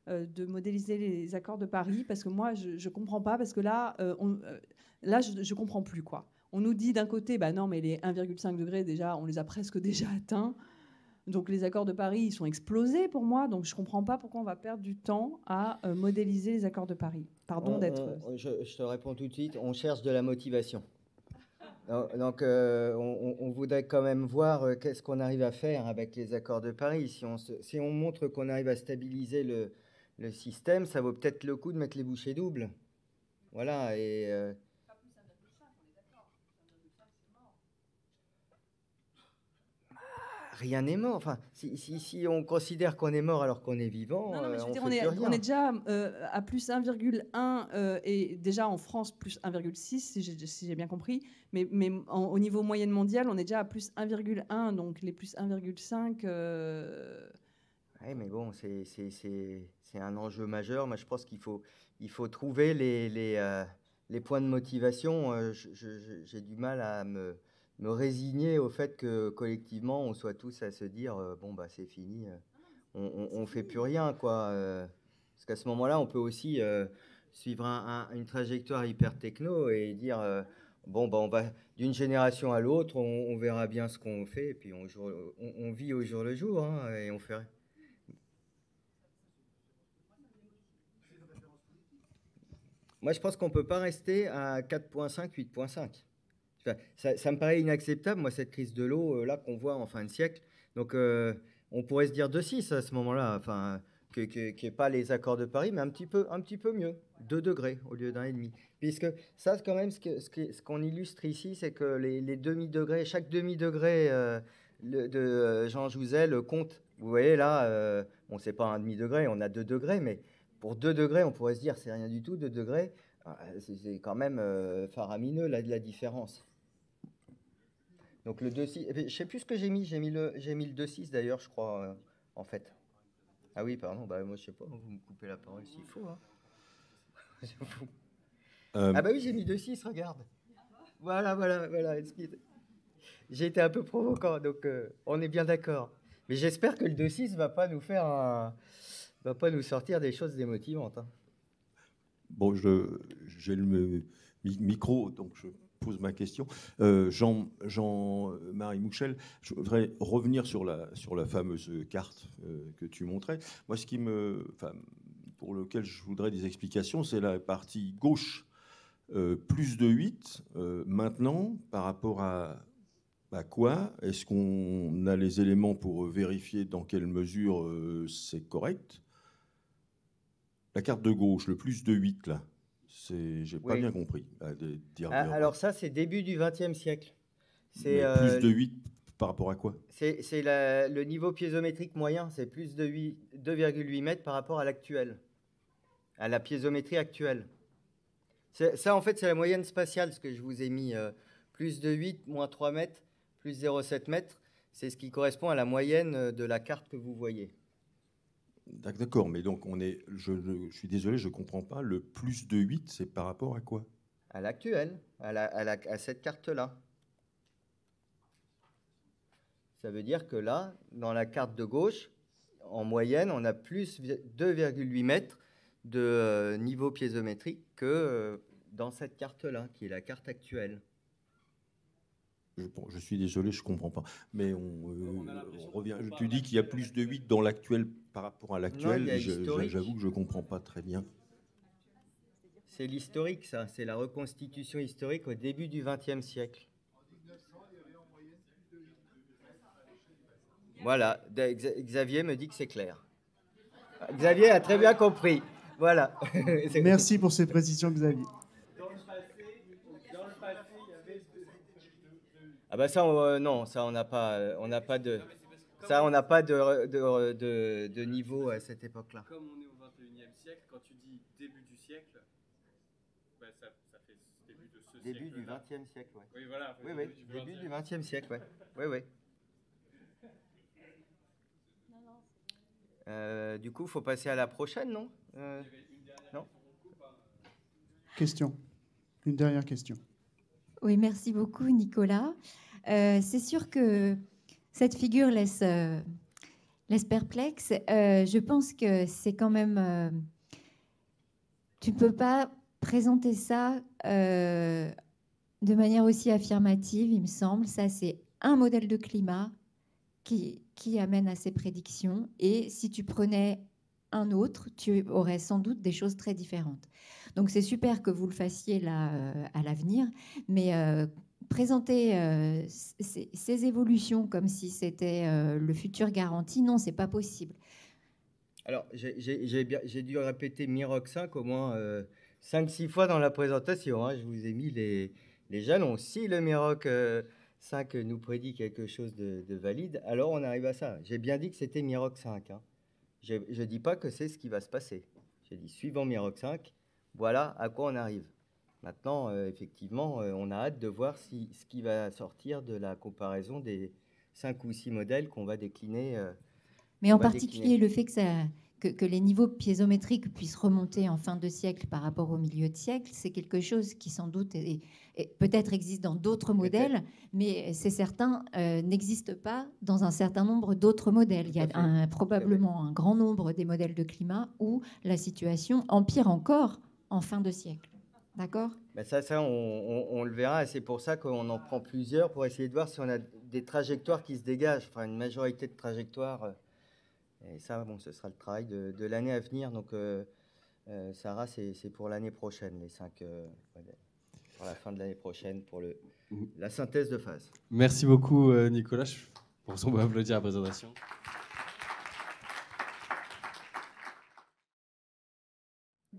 euh, de modéliser les accords de Paris Parce que moi, je ne comprends pas, parce que là, euh, là je ne comprends plus. quoi. On nous dit d'un côté, bah non, mais les 1,5 degrés, déjà, on les a presque déjà atteints. Donc les accords de Paris, ils sont explosés pour moi, donc je ne comprends pas pourquoi on va perdre du temps à modéliser les accords de Paris. Pardon d'être... je te réponds tout de suite, on cherche de la motivation. Donc, euh, on, voudrait quand même voir euh, qu'est-ce qu'on arrive à faire avec les accords de Paris. Si on, montre qu'on arrive à stabiliser le, système, ça vaut peut-être le coup de mettre les bouchées doubles. Voilà, et euh, rien n'est mort. Enfin, si, on considère qu'on est mort alors qu'on est vivant, on, est, déjà euh, à plus 1,1 euh, et déjà en France plus 1,6 si j'ai bien compris. Mais, mais au niveau moyenne mondiale, on est déjà à plus 1,1, donc les plus 1,5. Euh, oui, mais bon, c'est un enjeu majeur. Mais je pense qu'il faut, il faut trouver les, les points de motivation. J'ai du mal à me me résigner au fait que collectivement, on soit tous à se dire euh, bon, bah, c'est fini, euh, on, on, fait plus rien, quoi. Euh. parce qu'à ce moment-là, on peut aussi suivre une trajectoire hyper techno et dire bon, bah, on va d'une génération à l'autre, on, verra bien ce qu'on fait, et puis on, vit au jour le jour, hein, et on fait Moi, je pense qu'on ne peut pas rester à 4.5, 8.5. Ça, me paraît inacceptable, moi, cette crise de l'eau, euh, là, qu'on voit en fin de siècle. Donc, euh, on pourrait se dire de 6 à ce moment-là, enfin, qui n'est pas les accords de Paris, mais un petit peu, un petit peu mieux, 2 degrés au lieu d'un et demi. Puisque ça, quand même, ce qu'on illustre ici, c'est que les, demi-degrés, chaque demi-degré euh, de Jean Jouzel compte. Vous voyez là, on sait pas un demi-degré, on a 2 degrés, mais pour 2 degrés, on pourrait se dire c'est rien du tout, 2 degrés. Ah, c'est quand même faramineux la différence. Donc le 2-6, eh ben, je ne sais plus ce que j'ai mis, j'ai mis le, le 2-6 d'ailleurs, je crois, euh, en fait. Ah oui, pardon, bah, moi je sais pas, vous me coupez la parole s'il faut. Hein. Euh, ah bah oui, j'ai mis 2-6, regarde. Voilà, voilà, voilà. J'ai été un peu provocant, donc euh, on est bien d'accord. Mais j'espère que le 2-6 ne va pas nous faire un... va pas nous sortir des choses démotivantes. Hein. Bon, j'ai le micro, donc je pose ma question. Euh, Jean-Marie Mouchel, je voudrais revenir sur la, fameuse carte euh, que tu montrais. Moi, ce qui me, pour lequel je voudrais des explications, c'est la partie gauche. Euh, plus de 8 maintenant par rapport à, à quoi Est-ce qu'on a les éléments pour vérifier dans quelle mesure c'est correct La carte de gauche, le plus de 8 là. J'ai n'ai pas bien compris. Euh, ah, alors ça, c'est début du XXe siècle. C'est euh, plus de 8 par rapport à quoi C'est le niveau piézométrique moyen, c'est plus de 2,8 mètres par rapport à l'actuel, à la piézométrie actuelle. Ça, en fait, c'est la moyenne spatiale, ce que je vous ai mis. Euh, plus de 8, moins 3 mètres, plus 0,7 mètres, c'est ce qui correspond à la moyenne de la carte que vous voyez. D'accord, mais donc on est. Je, suis désolé, je ne comprends pas. Le plus de 8, c'est par rapport à quoi À l'actuel, à, à cette carte-là. Ça veut dire que là, dans la carte de gauche, en moyenne, on a plus 2,8 mètres de euh, niveau piézométrique que euh, dans cette carte-là, qui est la carte actuelle je, suis désolé, je ne comprends pas. Mais on, euh, revient. Je tu dis qu'il y a plus de 8 dans l'actuel par rapport à l'actuel. J'avoue que je ne comprends pas très bien. C'est l'historique, ça. C'est la reconstitution historique au début du XXe siècle. Voilà, Xavier me dit que c'est clair. Xavier a très bien compris. Voilà. Merci pour ces précisions, Xavier. bah ça, on, euh, non, ça, on n'a pas, euh, on n'a pas de, ça, on n'a pas de, de, de, de niveau à cette époque-là. Comme on est au 21e siècle, quand tu dis début du siècle, bah, ça, ça, fait début de ce siècle. Début du 20e siècle, ouais. Oui, voilà. Oui, oui, début du 20e siècle, ouais. oui, oui. Euh, du coup, il faut passer à la prochaine, non euh, Non hein. Question. Une dernière question. Oui, merci beaucoup, Nicolas. Euh, c'est sûr que cette figure laisse, euh, laisse perplexe. Euh, je pense que c'est quand même... tu ne peux pas présenter ça de manière aussi affirmative, il me semble. Ça, c'est un modèle de climat qui, amène à ces prédictions. Et si tu prenais un autre, tu aurais sans doute des choses très différentes. Donc c'est super que vous le fassiez là à l'avenir, mais présenter euh, ces, évolutions comme si c'était euh, le futur garanti, non, c'est pas possible. Alors, j'ai dû répéter Miroc 5 au moins 5-6 euh, fois dans la présentation. Hein. je vous ai mis les, jalons. Si le Miroc 5 nous prédit quelque chose de, valide, alors on arrive à ça. J'ai bien dit que c'était Miroc 5. Hein. Je ne dis pas que c'est ce qui va se passer. J'ai dit, suivant Miroc 5, voilà à quoi on arrive. Maintenant, euh, effectivement, euh, on a hâte de voir si, ce qui va sortir de la comparaison des cinq ou six modèles qu'on va décliner. Euh, mais en particulier le fait que ça, que, les niveaux piézométriques puissent remonter en fin de siècle par rapport au milieu de siècle, c'est quelque chose qui sans doute et peut-être existe dans d'autres modèles, mais c'est certain, n'existe pas dans un certain nombre d'autres modèles. Il y a probablement un grand nombre des modèles de climat où la situation empire encore en fin de siècle. D'accord bah, Ça, ça on, le verra et c'est pour ça qu'on en prend plusieurs pour essayer de voir si on a des trajectoires qui se dégagent, enfin une majorité de trajectoires. Euh, et ça, bon, ce sera le travail de, l'année à venir. Donc, euh, euh, Sarah, c'est pour l'année prochaine, les cinq Pour la fin de l'année prochaine, pour le, mm-hmm. la synthèse de phase. Merci beaucoup, Nicolas. pour son qu'on applaudir la présentation.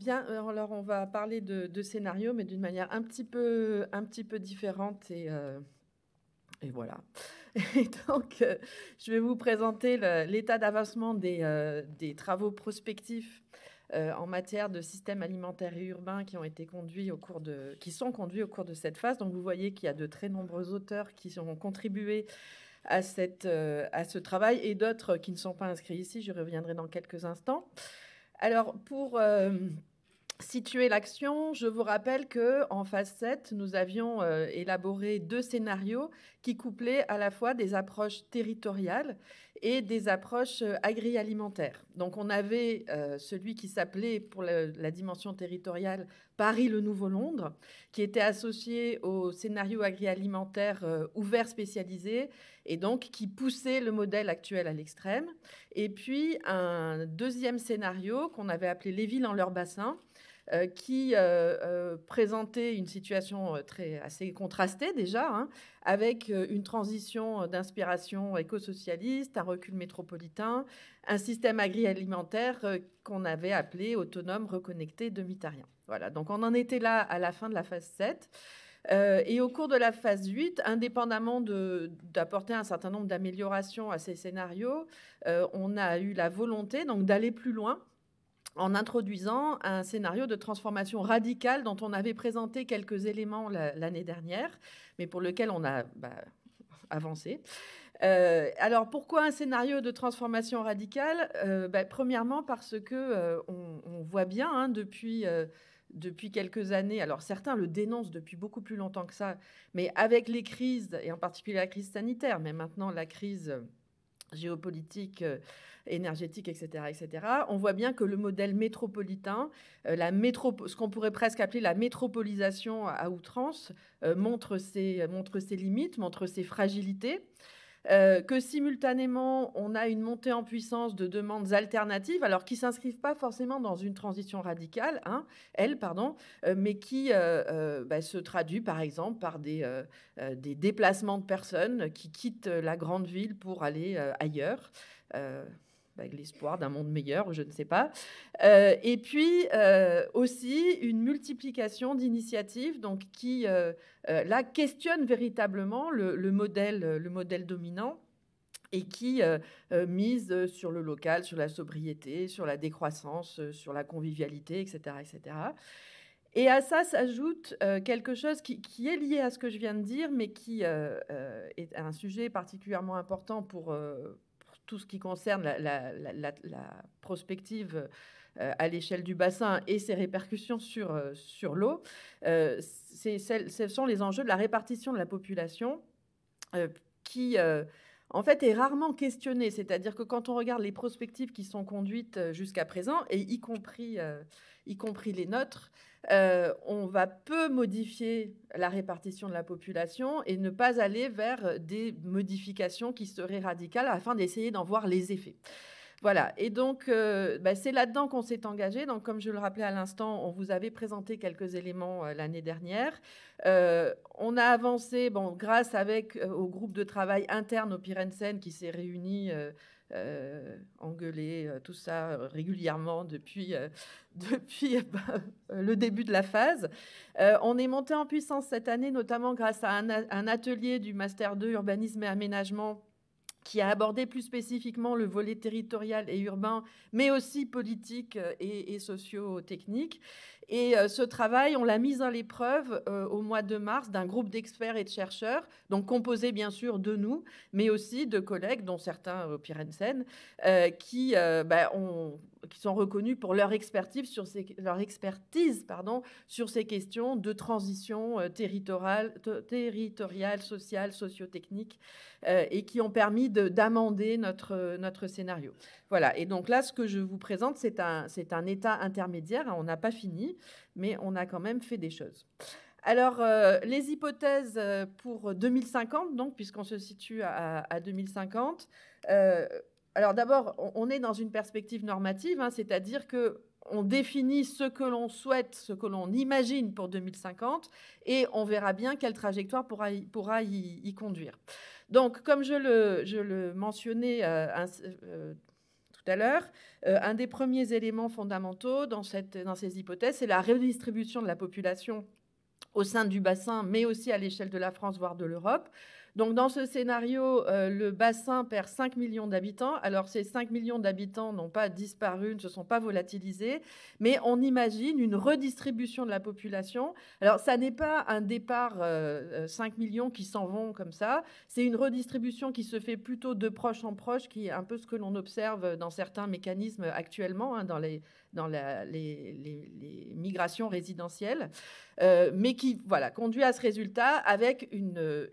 Euh, alors on va parler de, scénarios, mais d'une manière un petit peu, un petit peu différente et, euh, et voilà. donc, euh, je vais vous présenter l'état d'avancement des, travaux prospectifs en matière de système alimentaire et urbain qui ont été conduits au cours de, qui sont conduits au cours de cette phase. Donc, vous voyez qu'il y a de très nombreux auteurs qui ont contribué à, cette, à ce travail et d'autres qui ne sont pas inscrits ici. Je reviendrai dans quelques instants. Alors, pour, situer l'action, je vous rappelle que en phase 7, nous avions euh, élaboré deux scénarios qui couplaient à la fois des approches territoriales et des approches euh, agri-alimentaires. Donc on avait euh, celui qui s'appelait pour la, dimension territoriale Paris le Nouveau Londres, qui était associé au scénario agri-alimentaire ouvert spécialisé et donc qui poussait le modèle actuel à l'extrême. Et puis un deuxième scénario qu'on avait appelé les villes en leur bassin euh, qui euh, euh, présentait une situation très, assez contrastée déjà, hein, avec une transition d'inspiration éco-socialiste, un recul métropolitain, un système agri-alimentaire qu'on avait appelé autonome, reconnecté, demi-tarien. Voilà, donc on en était là à la fin de la phase 7. et au cours de la phase 8, indépendamment d'apporter un certain nombre d'améliorations à ces scénarios, on a eu la volonté d'aller plus loin en introduisant un scénario de transformation radicale dont on avait présenté quelques éléments l'année dernière, mais pour lequel on a bah, avancé. Euh, alors pourquoi un scénario de transformation radicale euh, bah, Premièrement parce que euh, on, voit bien hein, depuis depuis quelques années, alors certains le dénoncent depuis beaucoup plus longtemps que ça, mais avec les crises, et en particulier la crise sanitaire, mais maintenant la crise géopolitique, euh, énergétique, etc., etc., on voit bien que le modèle métropolitain, euh, la ce qu'on pourrait presque appeler la métropolisation à outrance, euh, montre, ses, montre ses limites, montre ses fragilités. Euh, que simultanément, on a une montée en puissance de demandes alternatives, alors qui ne s'inscrivent pas forcément dans une transition radicale, hein, elle, pardon, euh, mais qui euh, bah, se traduit par exemple par des, des, déplacements de personnes qui quittent la grande ville pour aller ailleurs avec l'espoir d'un monde meilleur je ne sais pas. Euh, et puis euh, aussi une multiplication d'initiatives donc qui euh, euh là questionne véritablement le, modèle, le modèle dominant et qui mise sur le local, sur la sobriété, sur la décroissance, sur la convivialité, etc. etc. Et à ça s'ajoute quelque chose qui, est lié à ce que je viens de dire, mais qui est un sujet particulièrement important pour, tout ce qui concerne la, prospective euh, à l'échelle du bassin et ses répercussions sur, euh, sur l'eau, euh, ce sont les enjeux de la répartition de la population qui en fait, est rarement questionné, C'est-à-dire que quand on regarde les prospectives qui sont conduites euh, jusqu'à présent, et y compris, euh, y compris les nôtres, euh, on va peu modifier la répartition de la population et ne pas aller vers des modifications qui seraient radicales afin d'essayer d'en voir les effets. Voilà. Et donc, euh, bah, c'est là-dedans qu'on s'est engagé. Donc, comme je le rappelais à l'instant, on vous avait présenté quelques éléments euh, l'année dernière. Euh, on a avancé, bon, grâce avec au groupe de travail interne au Pyrénées qui s'est réuni. engueulé, tout ça régulièrement depuis, depuis bah, le début de la phase. on est monté en puissance cette année, notamment grâce à un, un atelier du Master 2 Urbanisme et Aménagement qui a abordé plus spécifiquement le volet territorial et urbain, mais aussi politique euh, et, socio-technique. Et euh, ce travail, on l'a mis à l'épreuve euh, au mois de mars d'un groupe d'experts et de chercheurs, donc composé bien sûr de nous, mais aussi de collègues, dont certains au Pyrénées, qui ben, ont qui sont reconnus pour leur expertise sur ces, leur expertise, pardon, sur ces questions de transition euh, territoriale, territoriale sociale, sociotechnique, euh, et qui ont permis d'amender notre, notre scénario. Voilà, et donc là, ce que je vous présente, c'est un, un état intermédiaire. On n'a pas fini, mais on a quand même fait des choses. Alors, euh, les hypothèses pour 2050, donc, puisqu'on se situe à, 2050, euh, alors d'abord, on est dans une perspective normative, hein, c'est-à-dire que on définit ce que l'on souhaite, ce que l'on imagine pour 2050, et on verra bien quelle trajectoire pourra y, conduire. Donc, comme je le, mentionnais euh, euh, tout à l'heure, euh, un des premiers éléments fondamentaux dans ces hypothèses, c'est la redistribution de la population au sein du bassin, mais aussi à l'échelle de la France, voire de l'Europe. Donc dans ce scénario, euh, le bassin perd 5 millions d'habitants. Alors ces 5 millions d'habitants n'ont pas disparu, ne se sont pas volatilisés, mais on imagine une redistribution de la population. Alors ça n'est pas un départ 5 euh, euh, millions qui s'en vont comme ça, c'est une redistribution qui se fait plutôt de proche en proche, qui est un peu ce que l'on observe dans certains mécanismes actuellement, hein, dans les dans les, migrations résidentielles, euh, mais qui voilà, conduit à ce résultat avec une,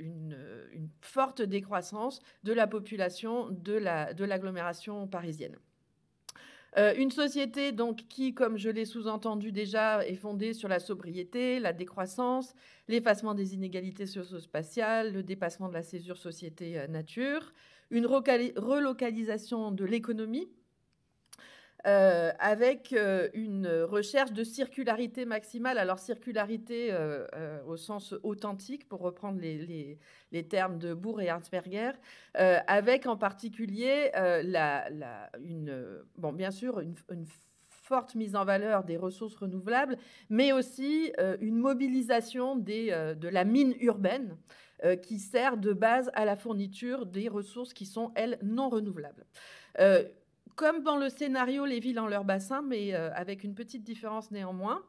forte décroissance de la population de l'agglomération la, de parisienne. Euh, une société donc qui, comme je l'ai sous-entendu déjà, est fondée sur la sobriété, la décroissance, l'effacement des inégalités socio-spatiales, le dépassement de la césure société-nature, une relocalisation de l'économie euh, avec euh, une recherche de circularité maximale. Alors, circularité euh, au sens authentique, pour reprendre les, les, termes de Bourg et Hertzberger, avec en particulier, la, une, bon, bien sûr, une, forte mise en valeur des ressources renouvelables, mais aussi une mobilisation des, de la mine urbaine qui sert de base à la fourniture des ressources qui sont, elles, non renouvelables comme dans le scénario Les villes en leur bassin, mais euh, avec une petite différence néanmoins.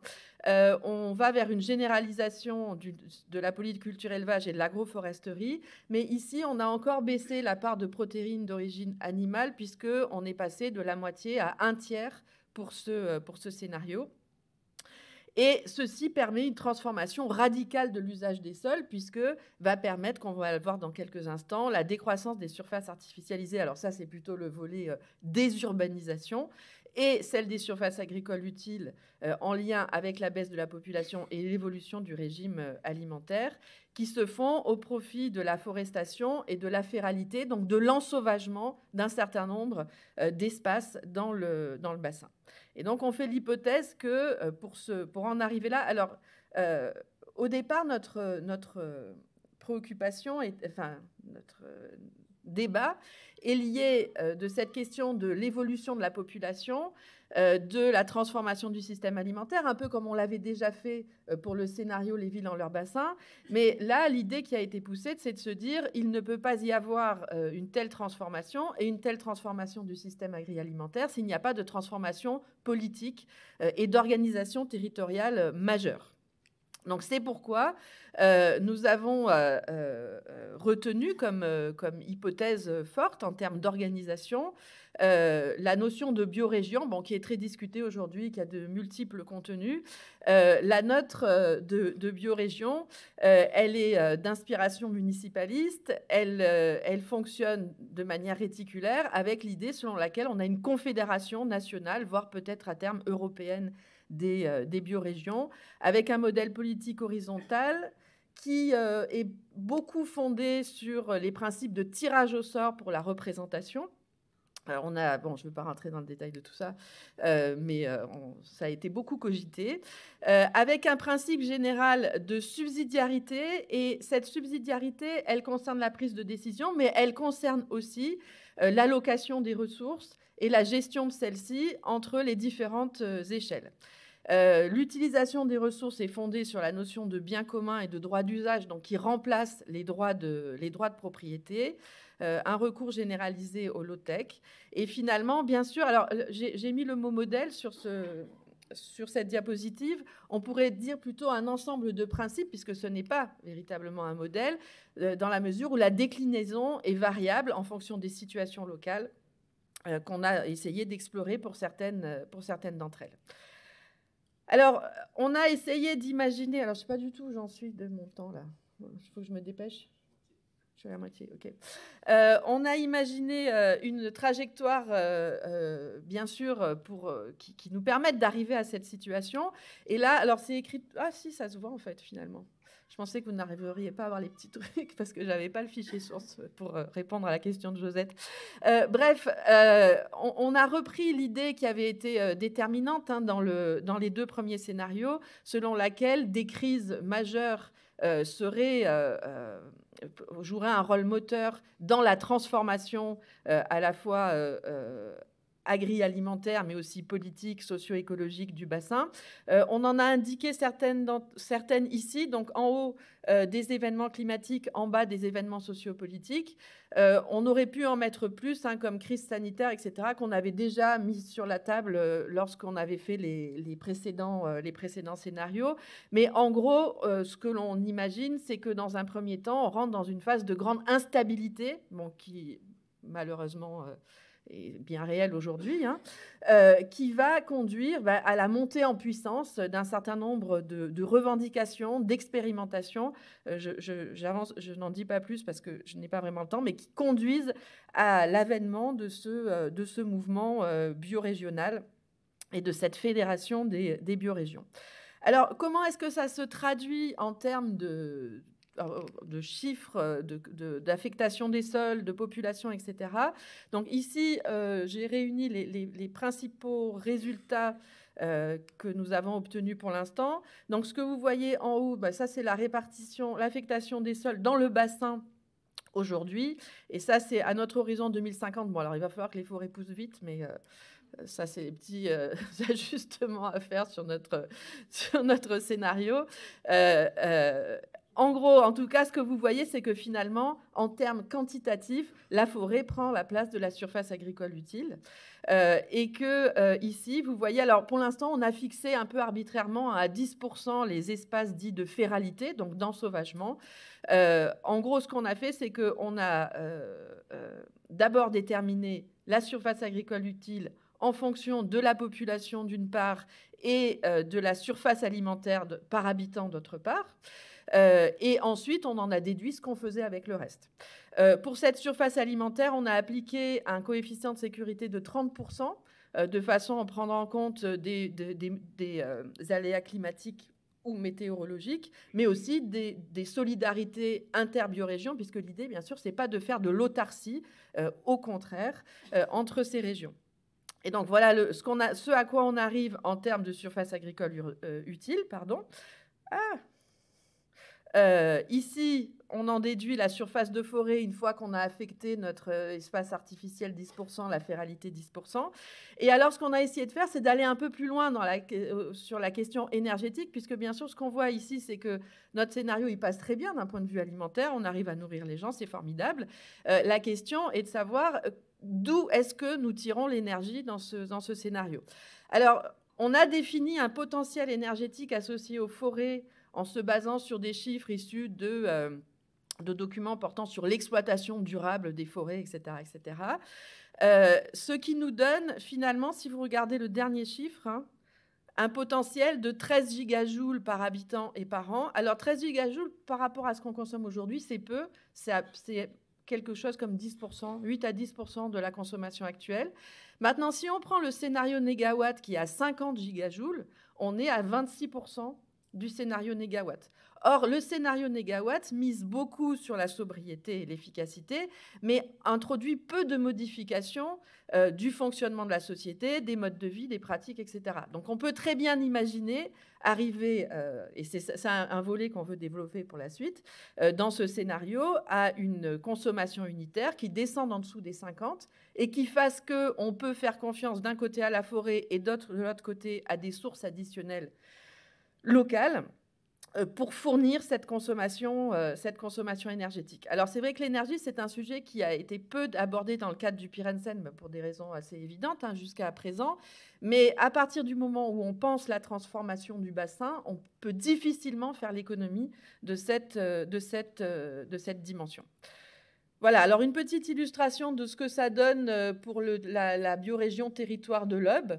Euh, on va vers une généralisation de la polyculture élevage et de l'agroforesterie, mais ici on a encore baissé la part de protéines d'origine animale puisqu'on est passé de la moitié à un tiers pour ce, euh, pour ce scénario. Et ceci permet une transformation radicale de l'usage des sols, puisque va permettre, qu'on va le voir dans quelques instants, la décroissance des surfaces artificialisées. Alors ça, c'est plutôt le volet euh, désurbanisation et celle des surfaces agricoles utiles euh, en lien avec la baisse de la population et l'évolution du régime euh, alimentaire, qui se font au profit de la forestation et de la féralité, donc de l'ensauvagement d'un certain nombre d'espaces dans le bassin. Et donc, on fait l'hypothèse que euh, pour, en arriver là, alors, euh, au départ, notre, préoccupation, enfin, notre débat est lié euh, de cette question de l'évolution de la population euh, de la transformation du système alimentaire, un peu comme on l'avait déjà fait euh, pour le scénario Les villes en leur bassin. Mais là, l'idée qui a été poussée, c'est de se dire, il ne peut pas y avoir euh, une telle transformation et une telle transformation du système agri-alimentaire s'il n'y a pas de transformation politique et d'organisation territoriale majeure. Donc c'est pourquoi euh, nous avons euh, euh, retenu comme, comme, hypothèse forte en termes d'organisation la notion de biorégion, bon, qui est très discutée aujourd'hui, qui a de multiples contenus. la nôtre de, biorégion, elle est d'inspiration municipaliste, elle, elle fonctionne de manière réticulaire avec l'idée selon laquelle on a une confédération nationale, voire peut-être à terme européenne euh, des, biorégions, avec un modèle politique horizontal qui euh, est beaucoup fondé sur les principes de tirage au sort pour la représentation. on a, bon, je ne veux pas rentrer dans le détail de tout ça, euh, mais ça a été beaucoup cogité, avec un principe général de subsidiarité. Et cette subsidiarité, elle concerne la prise de décision, mais elle concerne aussi l'allocation des ressources et la gestion de celles-ci entre les différentes échelles. Euh, l'utilisation des ressources est fondée sur la notion de bien commun et de droit d'usage, donc qui remplace les droits de, propriété. Euh, un recours généralisé au low-tech. Et finalement, bien sûr, alors euh, j'ai mis le mot modèle sur ce, cette diapositive, on pourrait dire plutôt un ensemble de principes, puisque ce n'est pas véritablement un modèle, dans la mesure où la déclinaison est variable en fonction des situations locales qu'on a essayé d'explorer pour certaines d'entre elles. Alors, on a essayé d'imaginer. Alors, je ne sais pas du tout où j'en suis de mon temps là. Il faut que je me dépêche. Je suis à la moitié, ok. Euh, on a imaginé euh, une trajectoire, euh, bien sûr, pour, qui, qui, nous permette d'arriver à cette situation. Et là, alors c'est écrit. Ah, si, ça se voit en fait, finalement. Je pensais que vous n'arriveriez pas à avoir les petits trucs parce que j'avais pas le fichier source pour euh, répondre à la question de Josette. Euh, bref, euh, on, a repris l'idée qui avait été déterminante hein, dans, le, dans les deux premiers scénarios, selon laquelle des crises majeures joueraient jouerait un rôle moteur dans la transformation à la fois agri-alimentaire, mais aussi politique, socio-écologique du bassin. Euh, on en a indiqué certaines, ici, donc en haut euh, des événements climatiques, en bas des événements sociopolitiques. Euh, on aurait pu en mettre plus, hein, comme crise sanitaire, etc., qu'on avait déjà mis sur la table euh, lorsqu'on avait fait les, précédents, les précédents scénarios. Mais en gros, ce que l'on imagine, c'est que dans un premier temps, on rentre dans une phase de grande instabilité, bon, qui malheureusement et bien réel aujourd'hui, hein, euh, qui va conduire bah, à la montée en puissance d'un certain nombre de, revendications, d'expérimentations. Euh, je, je, n'en dis pas plus parce que je n'ai pas vraiment le temps, mais qui conduisent à l'avènement de ce, euh, de ce mouvement biorégional et de cette fédération des, des biorégions. Alors, comment est-ce que ça se traduit en termes de euh, de chiffres euh, d'affectation des sols, de population, etc. Donc ici, euh, j'ai réuni les, principaux résultats que nous avons obtenus pour l'instant. Donc ce que vous voyez en haut, bah, ça c'est la répartition, l'affectation des sols dans le bassin aujourd'hui. Et ça c'est à notre horizon 2050. Bon alors il va falloir que les forêts poussent vite, mais... ça, c'est les petits ajustements à faire sur notre, sur notre scénario. Euh, euh, en gros, en tout cas, ce que vous voyez, c'est que finalement, en termes quantitatifs, la forêt prend la place de la surface agricole utile. Euh, et que euh, ici, vous voyez, alors pour l'instant, on a fixé un peu arbitrairement à 10% les espaces dits de féralité, donc d'ensauvagement. Euh, en gros, ce qu'on a fait, c'est qu'on a d'abord déterminé la surface agricole utile en fonction de la population d'une part et de la surface alimentaire par habitant d'autre part. Euh, et ensuite, on en a déduit ce qu'on faisait avec le reste. Euh, pour cette surface alimentaire, on a appliqué un coefficient de sécurité de 30%, euh, de façon à prendre en compte des, aléas climatiques ou météorologiques, mais aussi des, des solidarités interbiorégions, puisque l'idée, bien sûr, c'est pas de faire de l'autarcie, au contraire, entre ces régions. Et donc voilà ce, qu'on a, ce à quoi on arrive en termes de surface agricole utile, pardon. Ah, euh, ici, on en déduit la surface de forêt une fois qu'on a affecté notre euh, espace artificiel 10%, la féralité 10%. Et alors, ce qu'on a essayé de faire, c'est d'aller un peu plus loin dans euh, sur la question énergétique, puisque bien sûr, ce qu'on voit ici, c'est que notre scénario, il passe très bien d'un point de vue alimentaire. On arrive à nourrir les gens, c'est formidable. la question est de savoir d'où est-ce que nous tirons l'énergie dans ce scénario. Alors, on a défini un potentiel énergétique associé aux forêts en se basant sur des chiffres issus de, euh, documents portant sur l'exploitation durable des forêts, etc. etc. Euh, ce qui nous donne finalement, si vous regardez le dernier chiffre, hein, un potentiel de 13 gigajoules par habitant et par an. Alors 13 gigajoules par rapport à ce qu'on consomme aujourd'hui, c'est peu, c'est quelque chose comme 10%, 8 à 10% de la consommation actuelle. Maintenant, si on prend le scénario négawatt qui a à 50 gigajoules, on est à 26% du scénario négawatt. Or, le scénario négawatt mise beaucoup sur la sobriété et l'efficacité, mais introduit peu de modifications euh, du fonctionnement de la société, des modes de vie, des pratiques, etc. Donc, on peut très bien imaginer arriver, euh, et c'est un, volet qu'on veut développer pour la suite, euh, dans ce scénario, à une consommation unitaire qui descend en dessous des 50 et qui fasse qu'on peut faire confiance d'un côté à la forêt et de l'autre côté à des sources additionnelles locale euh, pour fournir cette consommation, euh, cette consommation énergétique. Alors c'est vrai que l'énergie, c'est un sujet qui a été peu abordé dans le cadre du Pirensen, pour des raisons assez évidentes hein, jusqu'à présent, mais à partir du moment où on pense la transformation du bassin, on peut difficilement faire l'économie de cette, euh, de, cette, de cette dimension. Voilà, alors une petite illustration de ce que ça donne pour la, la, biorégion territoire de l'Aube.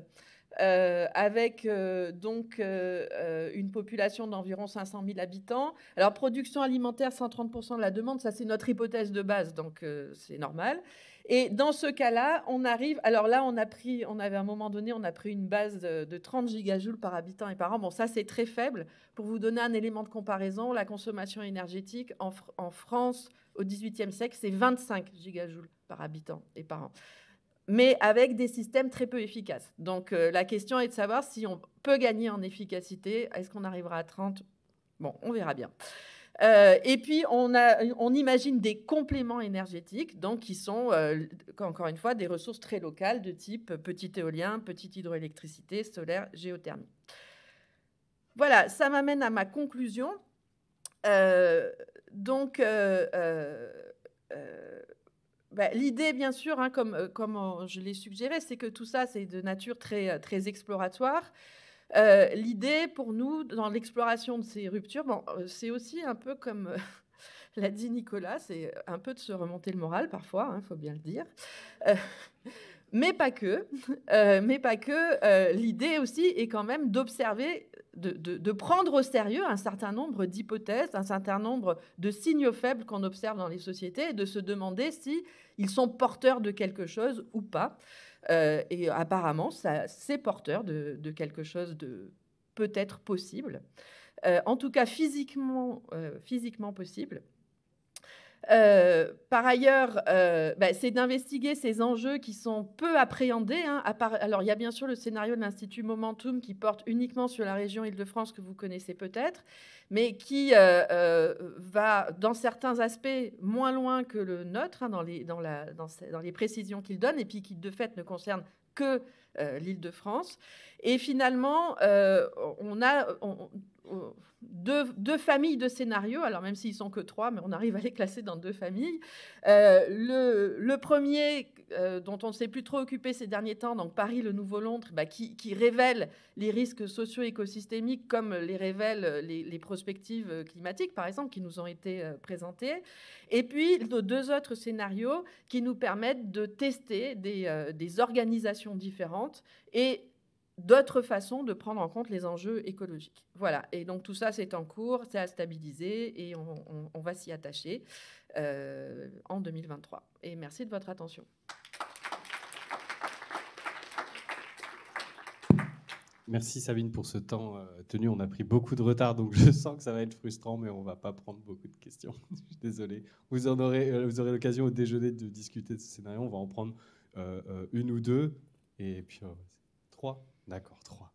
Euh, avec euh, donc euh, une population d'environ 500 000 habitants. Alors, production alimentaire, 130 de la demande, ça c'est notre hypothèse de base, donc c'est normal. Et dans ce cas-là, on arrive. Alors là, on avait à un moment donné, on a pris une base de, 30 gigajoules par habitant et par an. Bon, ça c'est très faible. Pour vous donner un élément de comparaison, la consommation énergétique en, en France au XVIIIe siècle, c'est 25 gigajoules par habitant et par an mais avec des systèmes très peu efficaces. Donc euh, la question est de savoir si on peut gagner en efficacité. Est-ce qu'on arrivera à 30 Bon, on verra bien. Euh, et puis, on, a, on, imagine des compléments énergétiques, donc qui sont, euh, encore une fois, des ressources très locales de type petit éolien, petite hydroélectricité, solaire, géothermie. Voilà, ça m'amène à ma conclusion. donc, bah, l'idée, bien sûr, hein, comme, euh, comme je l'ai suggéré, c'est que tout ça, c'est de nature très, euh, très exploratoire. Euh, l'idée pour nous, dans l'exploration de ces ruptures, bon, c'est aussi un peu comme l'a dit Nicolas, c'est un peu de se remonter le moral parfois, il hein, faut bien le dire. mais pas que, mais pas que. L'idée aussi est quand même d'observer de, prendre au sérieux un certain nombre d'hypothèses, un certain nombre de signaux faibles qu'on observe dans les sociétés et de se demander si sont porteurs de quelque chose ou pas. Euh, et apparemment, c'est porteur de, quelque chose de peut-être possible, euh, en tout cas physiquement euh, possible. Euh, par ailleurs, euh, bah, c'est d'investiguer ces enjeux qui sont peu appréhendés. Hein, à Alors, il y a bien sûr le scénario de l'Institut Momentum qui porte uniquement sur la région Île-de-France que vous connaissez peut-être, mais qui euh, va, dans certains aspects, moins loin que le nôtre, hein, dans, les, dans, la, dans les précisions qu'il donne, et puis qui, de fait, ne concerne que l'Île-de-France. Et finalement, on a, deux, familles de scénarios, alors même s'ils sont que trois, mais on arrive à les classer dans deux familles. Euh, le, premier, euh, dont on ne s'est plus trop occupé ces derniers temps, donc Paris, le Nouveau Londres, bah, qui, révèle les risques socio-écosystémiques comme les révèlent les, les, prospectives climatiques, par exemple, qui nous ont été euh, présentées. Et puis nos deux autres scénarios qui nous permettent de tester des, des organisations différentes et d'autres façons de prendre en compte les enjeux écologiques. Voilà, et donc tout ça, c'est en cours, c'est à stabiliser et on, va s'y attacher euh, en 2023. Et merci de votre attention. Merci Sabine pour ce temps euh, tenu. On a pris beaucoup de retard, donc je sens que ça va être frustrant, mais on va pas prendre beaucoup de questions. je suis désolé. Vous, en aurez, euh, vous aurez l'occasion au déjeuner de discuter de ce scénario. On va en prendre une ou deux, et puis trois. D'accord, trois.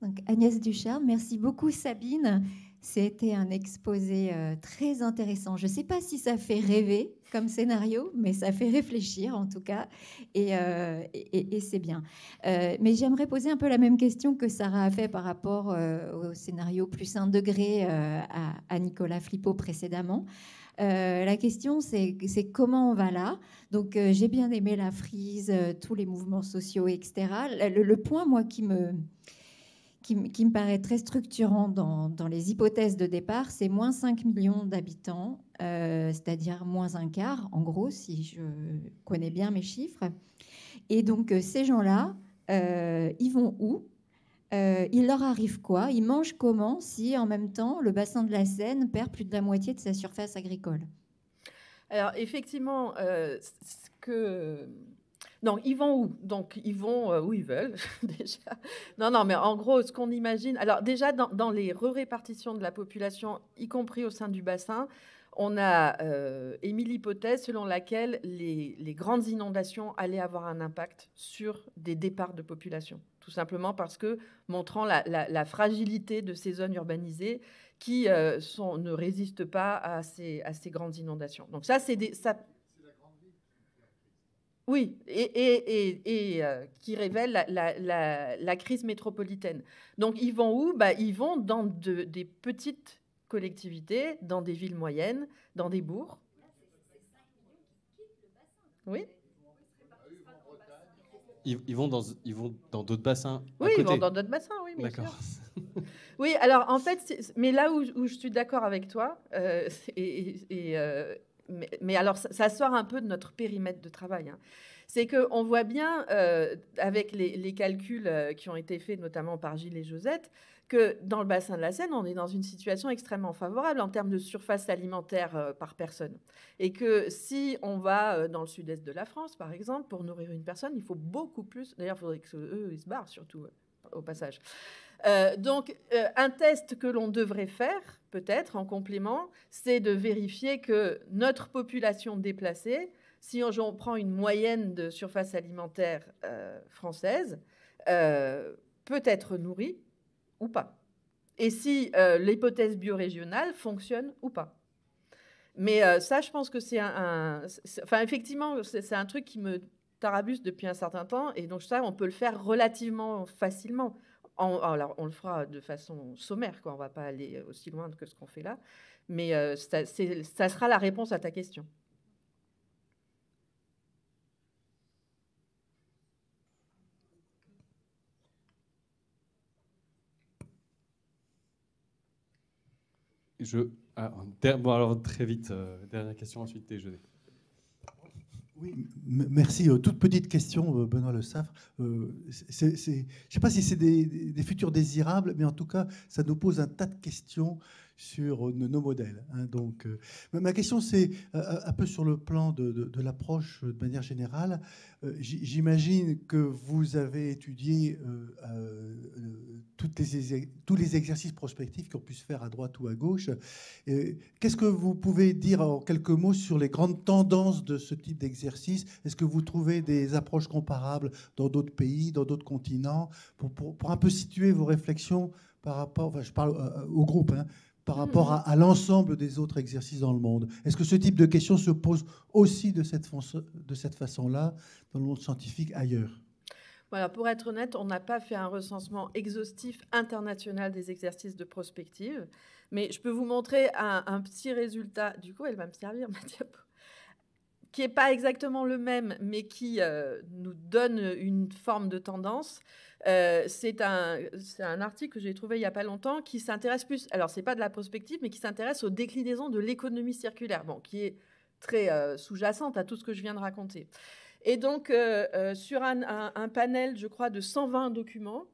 Donc, Agnès Duchard, merci beaucoup Sabine. C'était un exposé euh, très intéressant. Je ne sais pas si ça fait rêver comme scénario, mais ça fait réfléchir en tout cas, et, euh, c'est bien. Euh, mais j'aimerais poser un peu la même question que Sarah a fait par rapport au scénario plus un degré à, à, Nicolas Flippot précédemment. Euh, la question, c'est comment on va là. Donc, euh, j'ai bien aimé la frise, euh, tous les mouvements sociaux, etc. Le, point, moi, qui me, qui, me paraît très structurant dans, dans les hypothèses de départ, c'est moins 5 millions d'habitants, c'est-à-dire moins un quart, en gros, si je connais bien mes chiffres. Et donc, ces gens-là, ils vont où euh, il leur arrive quoi Ils mangent comment si en même temps le bassin de la Seine perd plus de la moitié de sa surface agricole Alors effectivement, euh, ce que... Non, ils vont où Donc, ils vont euh, où ils veulent, déjà. Non, non, mais en gros, ce qu'on imagine... Alors, déjà, dans, les répartitions de la population, y compris au sein du bassin, on a émis l'hypothèse selon laquelle les grandes inondations allaient avoir un impact sur des départs de population tout simplement parce que montrant la, fragilité de ces zones urbanisées qui euh, sont, ne résistent pas à ces, à grandes inondations. Donc ça, c'est des... Ça... Oui, et, et, euh, qui révèle la, crise métropolitaine. Donc ils vont où bah, Ils vont dans des petites collectivités, dans des villes moyennes, dans des bourgs. Oui ils, vont dans ils vont dans d'autres bassins. Oui, ils vont dans d'autres bassins, oui. D'accord. oui, alors en fait, mais là où, je suis d'accord avec toi, euh, et, euh, mais, alors ça, sort un peu de notre périmètre de travail. Hein. C'est qu'on voit bien, euh, avec les, les, calculs qui ont été faits notamment par Gilles et Josette, que dans le bassin de la Seine, on est dans une situation extrêmement favorable en termes de surface alimentaire euh, par personne. Et que si on va euh, dans le sud-est de la France, par exemple, pour nourrir une personne, il faut beaucoup plus. D'ailleurs, il faudrait que eux, ils se barrent surtout euh, au passage. donc, un test que l'on devrait faire, peut-être en complément, c'est de vérifier que notre population déplacée, si on, prend une moyenne de surface alimentaire française, peut être nourrie ou pas. Et si euh, l'hypothèse biorégionale fonctionne ou pas. Mais euh, ça, je pense que c'est un, Enfin, effectivement, c'est un truc qui me tarabuste depuis un certain temps. Et donc, ça, on peut le faire relativement facilement. alors, on le fera de façon sommaire, quoi. On va pas aller aussi loin que ce qu'on fait là. Mais euh, ça sera la réponse à ta question. Je... Ah, bon, alors très vite, euh, dernière question, ensuite déjeuner. Oui, merci. Euh, toute petite question, euh, Benoît Le Saffre. je ne sais pas si c'est des, des, futurs désirables, mais en tout cas, ça nous pose un tas de questions sur nos modèles. Hein. donc, euh, ma question, c'est euh, euh, un peu sur le plan de, l'approche de manière générale. J'imagine que vous avez étudié tous les exercices prospectifs qu'on puisse faire à droite ou à gauche. Qu'est-ce que vous pouvez dire en quelques mots sur les grandes tendances de ce type d'exercice Est-ce que vous trouvez des approches comparables dans d'autres pays, dans d'autres continents pour, un peu situer vos réflexions par rapport, je parle au groupe, hein par rapport à, l'ensemble des autres exercices dans le monde Est-ce que ce type de question se pose aussi de cette, façon-là dans le monde scientifique ailleurs voilà, pour être honnête, on n'a pas fait un recensement exhaustif international des exercices de prospective, mais je peux vous montrer un, petit résultat. Du coup, elle va me servir, ma qui n'est pas exactement le même, mais qui euh, nous donne une forme de tendance. Euh, c'est un, article que j'ai trouvé il n'y a pas longtemps qui s'intéresse plus, alors c'est pas de la prospective, mais qui s'intéresse aux déclinaisons de l'économie circulaire, qui est très euh, sous-jacente à tout ce que je viens de raconter. Et donc, euh, sur un, panel, je crois, de 120 documents,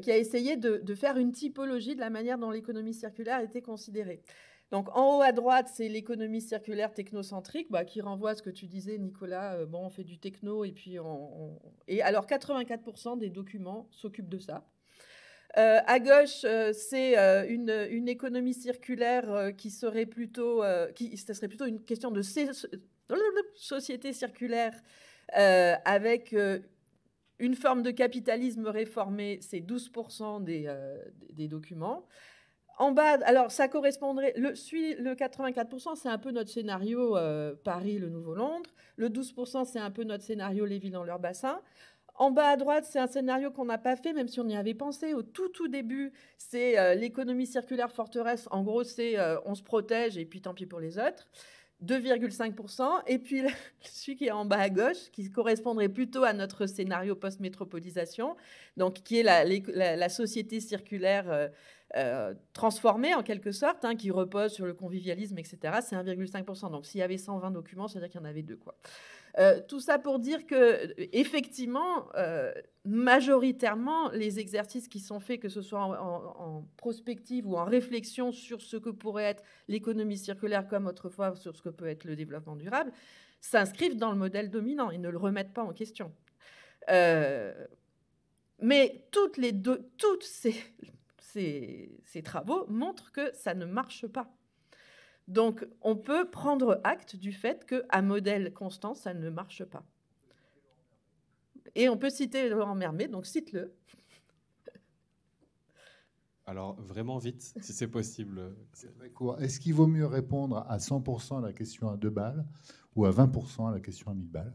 qui a essayé de, de, faire une typologie de la manière dont l'économie circulaire était considérée. Donc en haut à droite, c'est l'économie circulaire technocentrique, bah, qui renvoie à ce que tu disais, Nicolas. Euh, bon, on fait du techno et puis on, et alors 84% des documents s'occupent de ça. Euh, à gauche, euh, c'est une, économie circulaire qui serait plutôt, qui ce serait plutôt une question de société circulaire avec une forme de capitalisme réformé, c'est 12% des, des documents. En bas, alors ça correspondrait, le, le 84%, c'est un peu notre scénario euh, Paris, le Nouveau-Londres. Le 12%, c'est un peu notre scénario les villes dans leur bassin. En bas à droite, c'est un scénario qu'on n'a pas fait, même si on y avait pensé au tout tout début. C'est euh, l'économie circulaire forteresse. En gros, c'est euh, on se protège et puis tant pis pour les autres. 2,5%. Et puis celui qui est en bas à gauche, qui correspondrait plutôt à notre scénario post-métropolisation, donc qui est la société circulaire. Euh, transformé en quelque sorte, hein, qui repose sur le convivialisme, etc. C'est 1,5%. Donc s'il y avait 120 documents, c'est-à-dire qu'il y en avait deux. Quoi. Euh, tout ça pour dire que, euh, effectivement, majoritairement, les exercices qui sont faits, que ce soit en, prospective ou en réflexion sur ce que pourrait être l'économie circulaire, comme autrefois sur ce que peut être le développement durable, s'inscrivent dans le modèle dominant et ne le remettent pas en question. mais toutes les deux, toutes ces ces, travaux montrent que ça ne marche pas. Donc, on peut prendre acte du fait qu'à modèle constant, ça ne marche pas. Et on peut citer Laurent Mermet, donc cite-le. Alors, vraiment vite, si c'est possible. Est-ce qu'il vaut mieux répondre à 100% à la question à 2 balles ou à 20% à la question à 1000 balles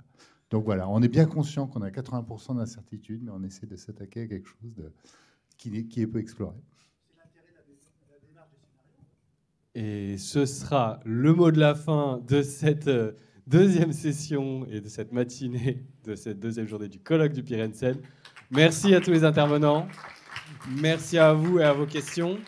Donc voilà, on est bien conscient qu'on a 80% d'incertitude, mais on essaie de s'attaquer à quelque chose de, qui, est peu explorée. Et ce sera le mot de la fin de cette euh, deuxième session et de cette matinée, de cette deuxième journée du colloque du Pyrénées. Merci à tous les intervenants. Merci à vous et à vos questions.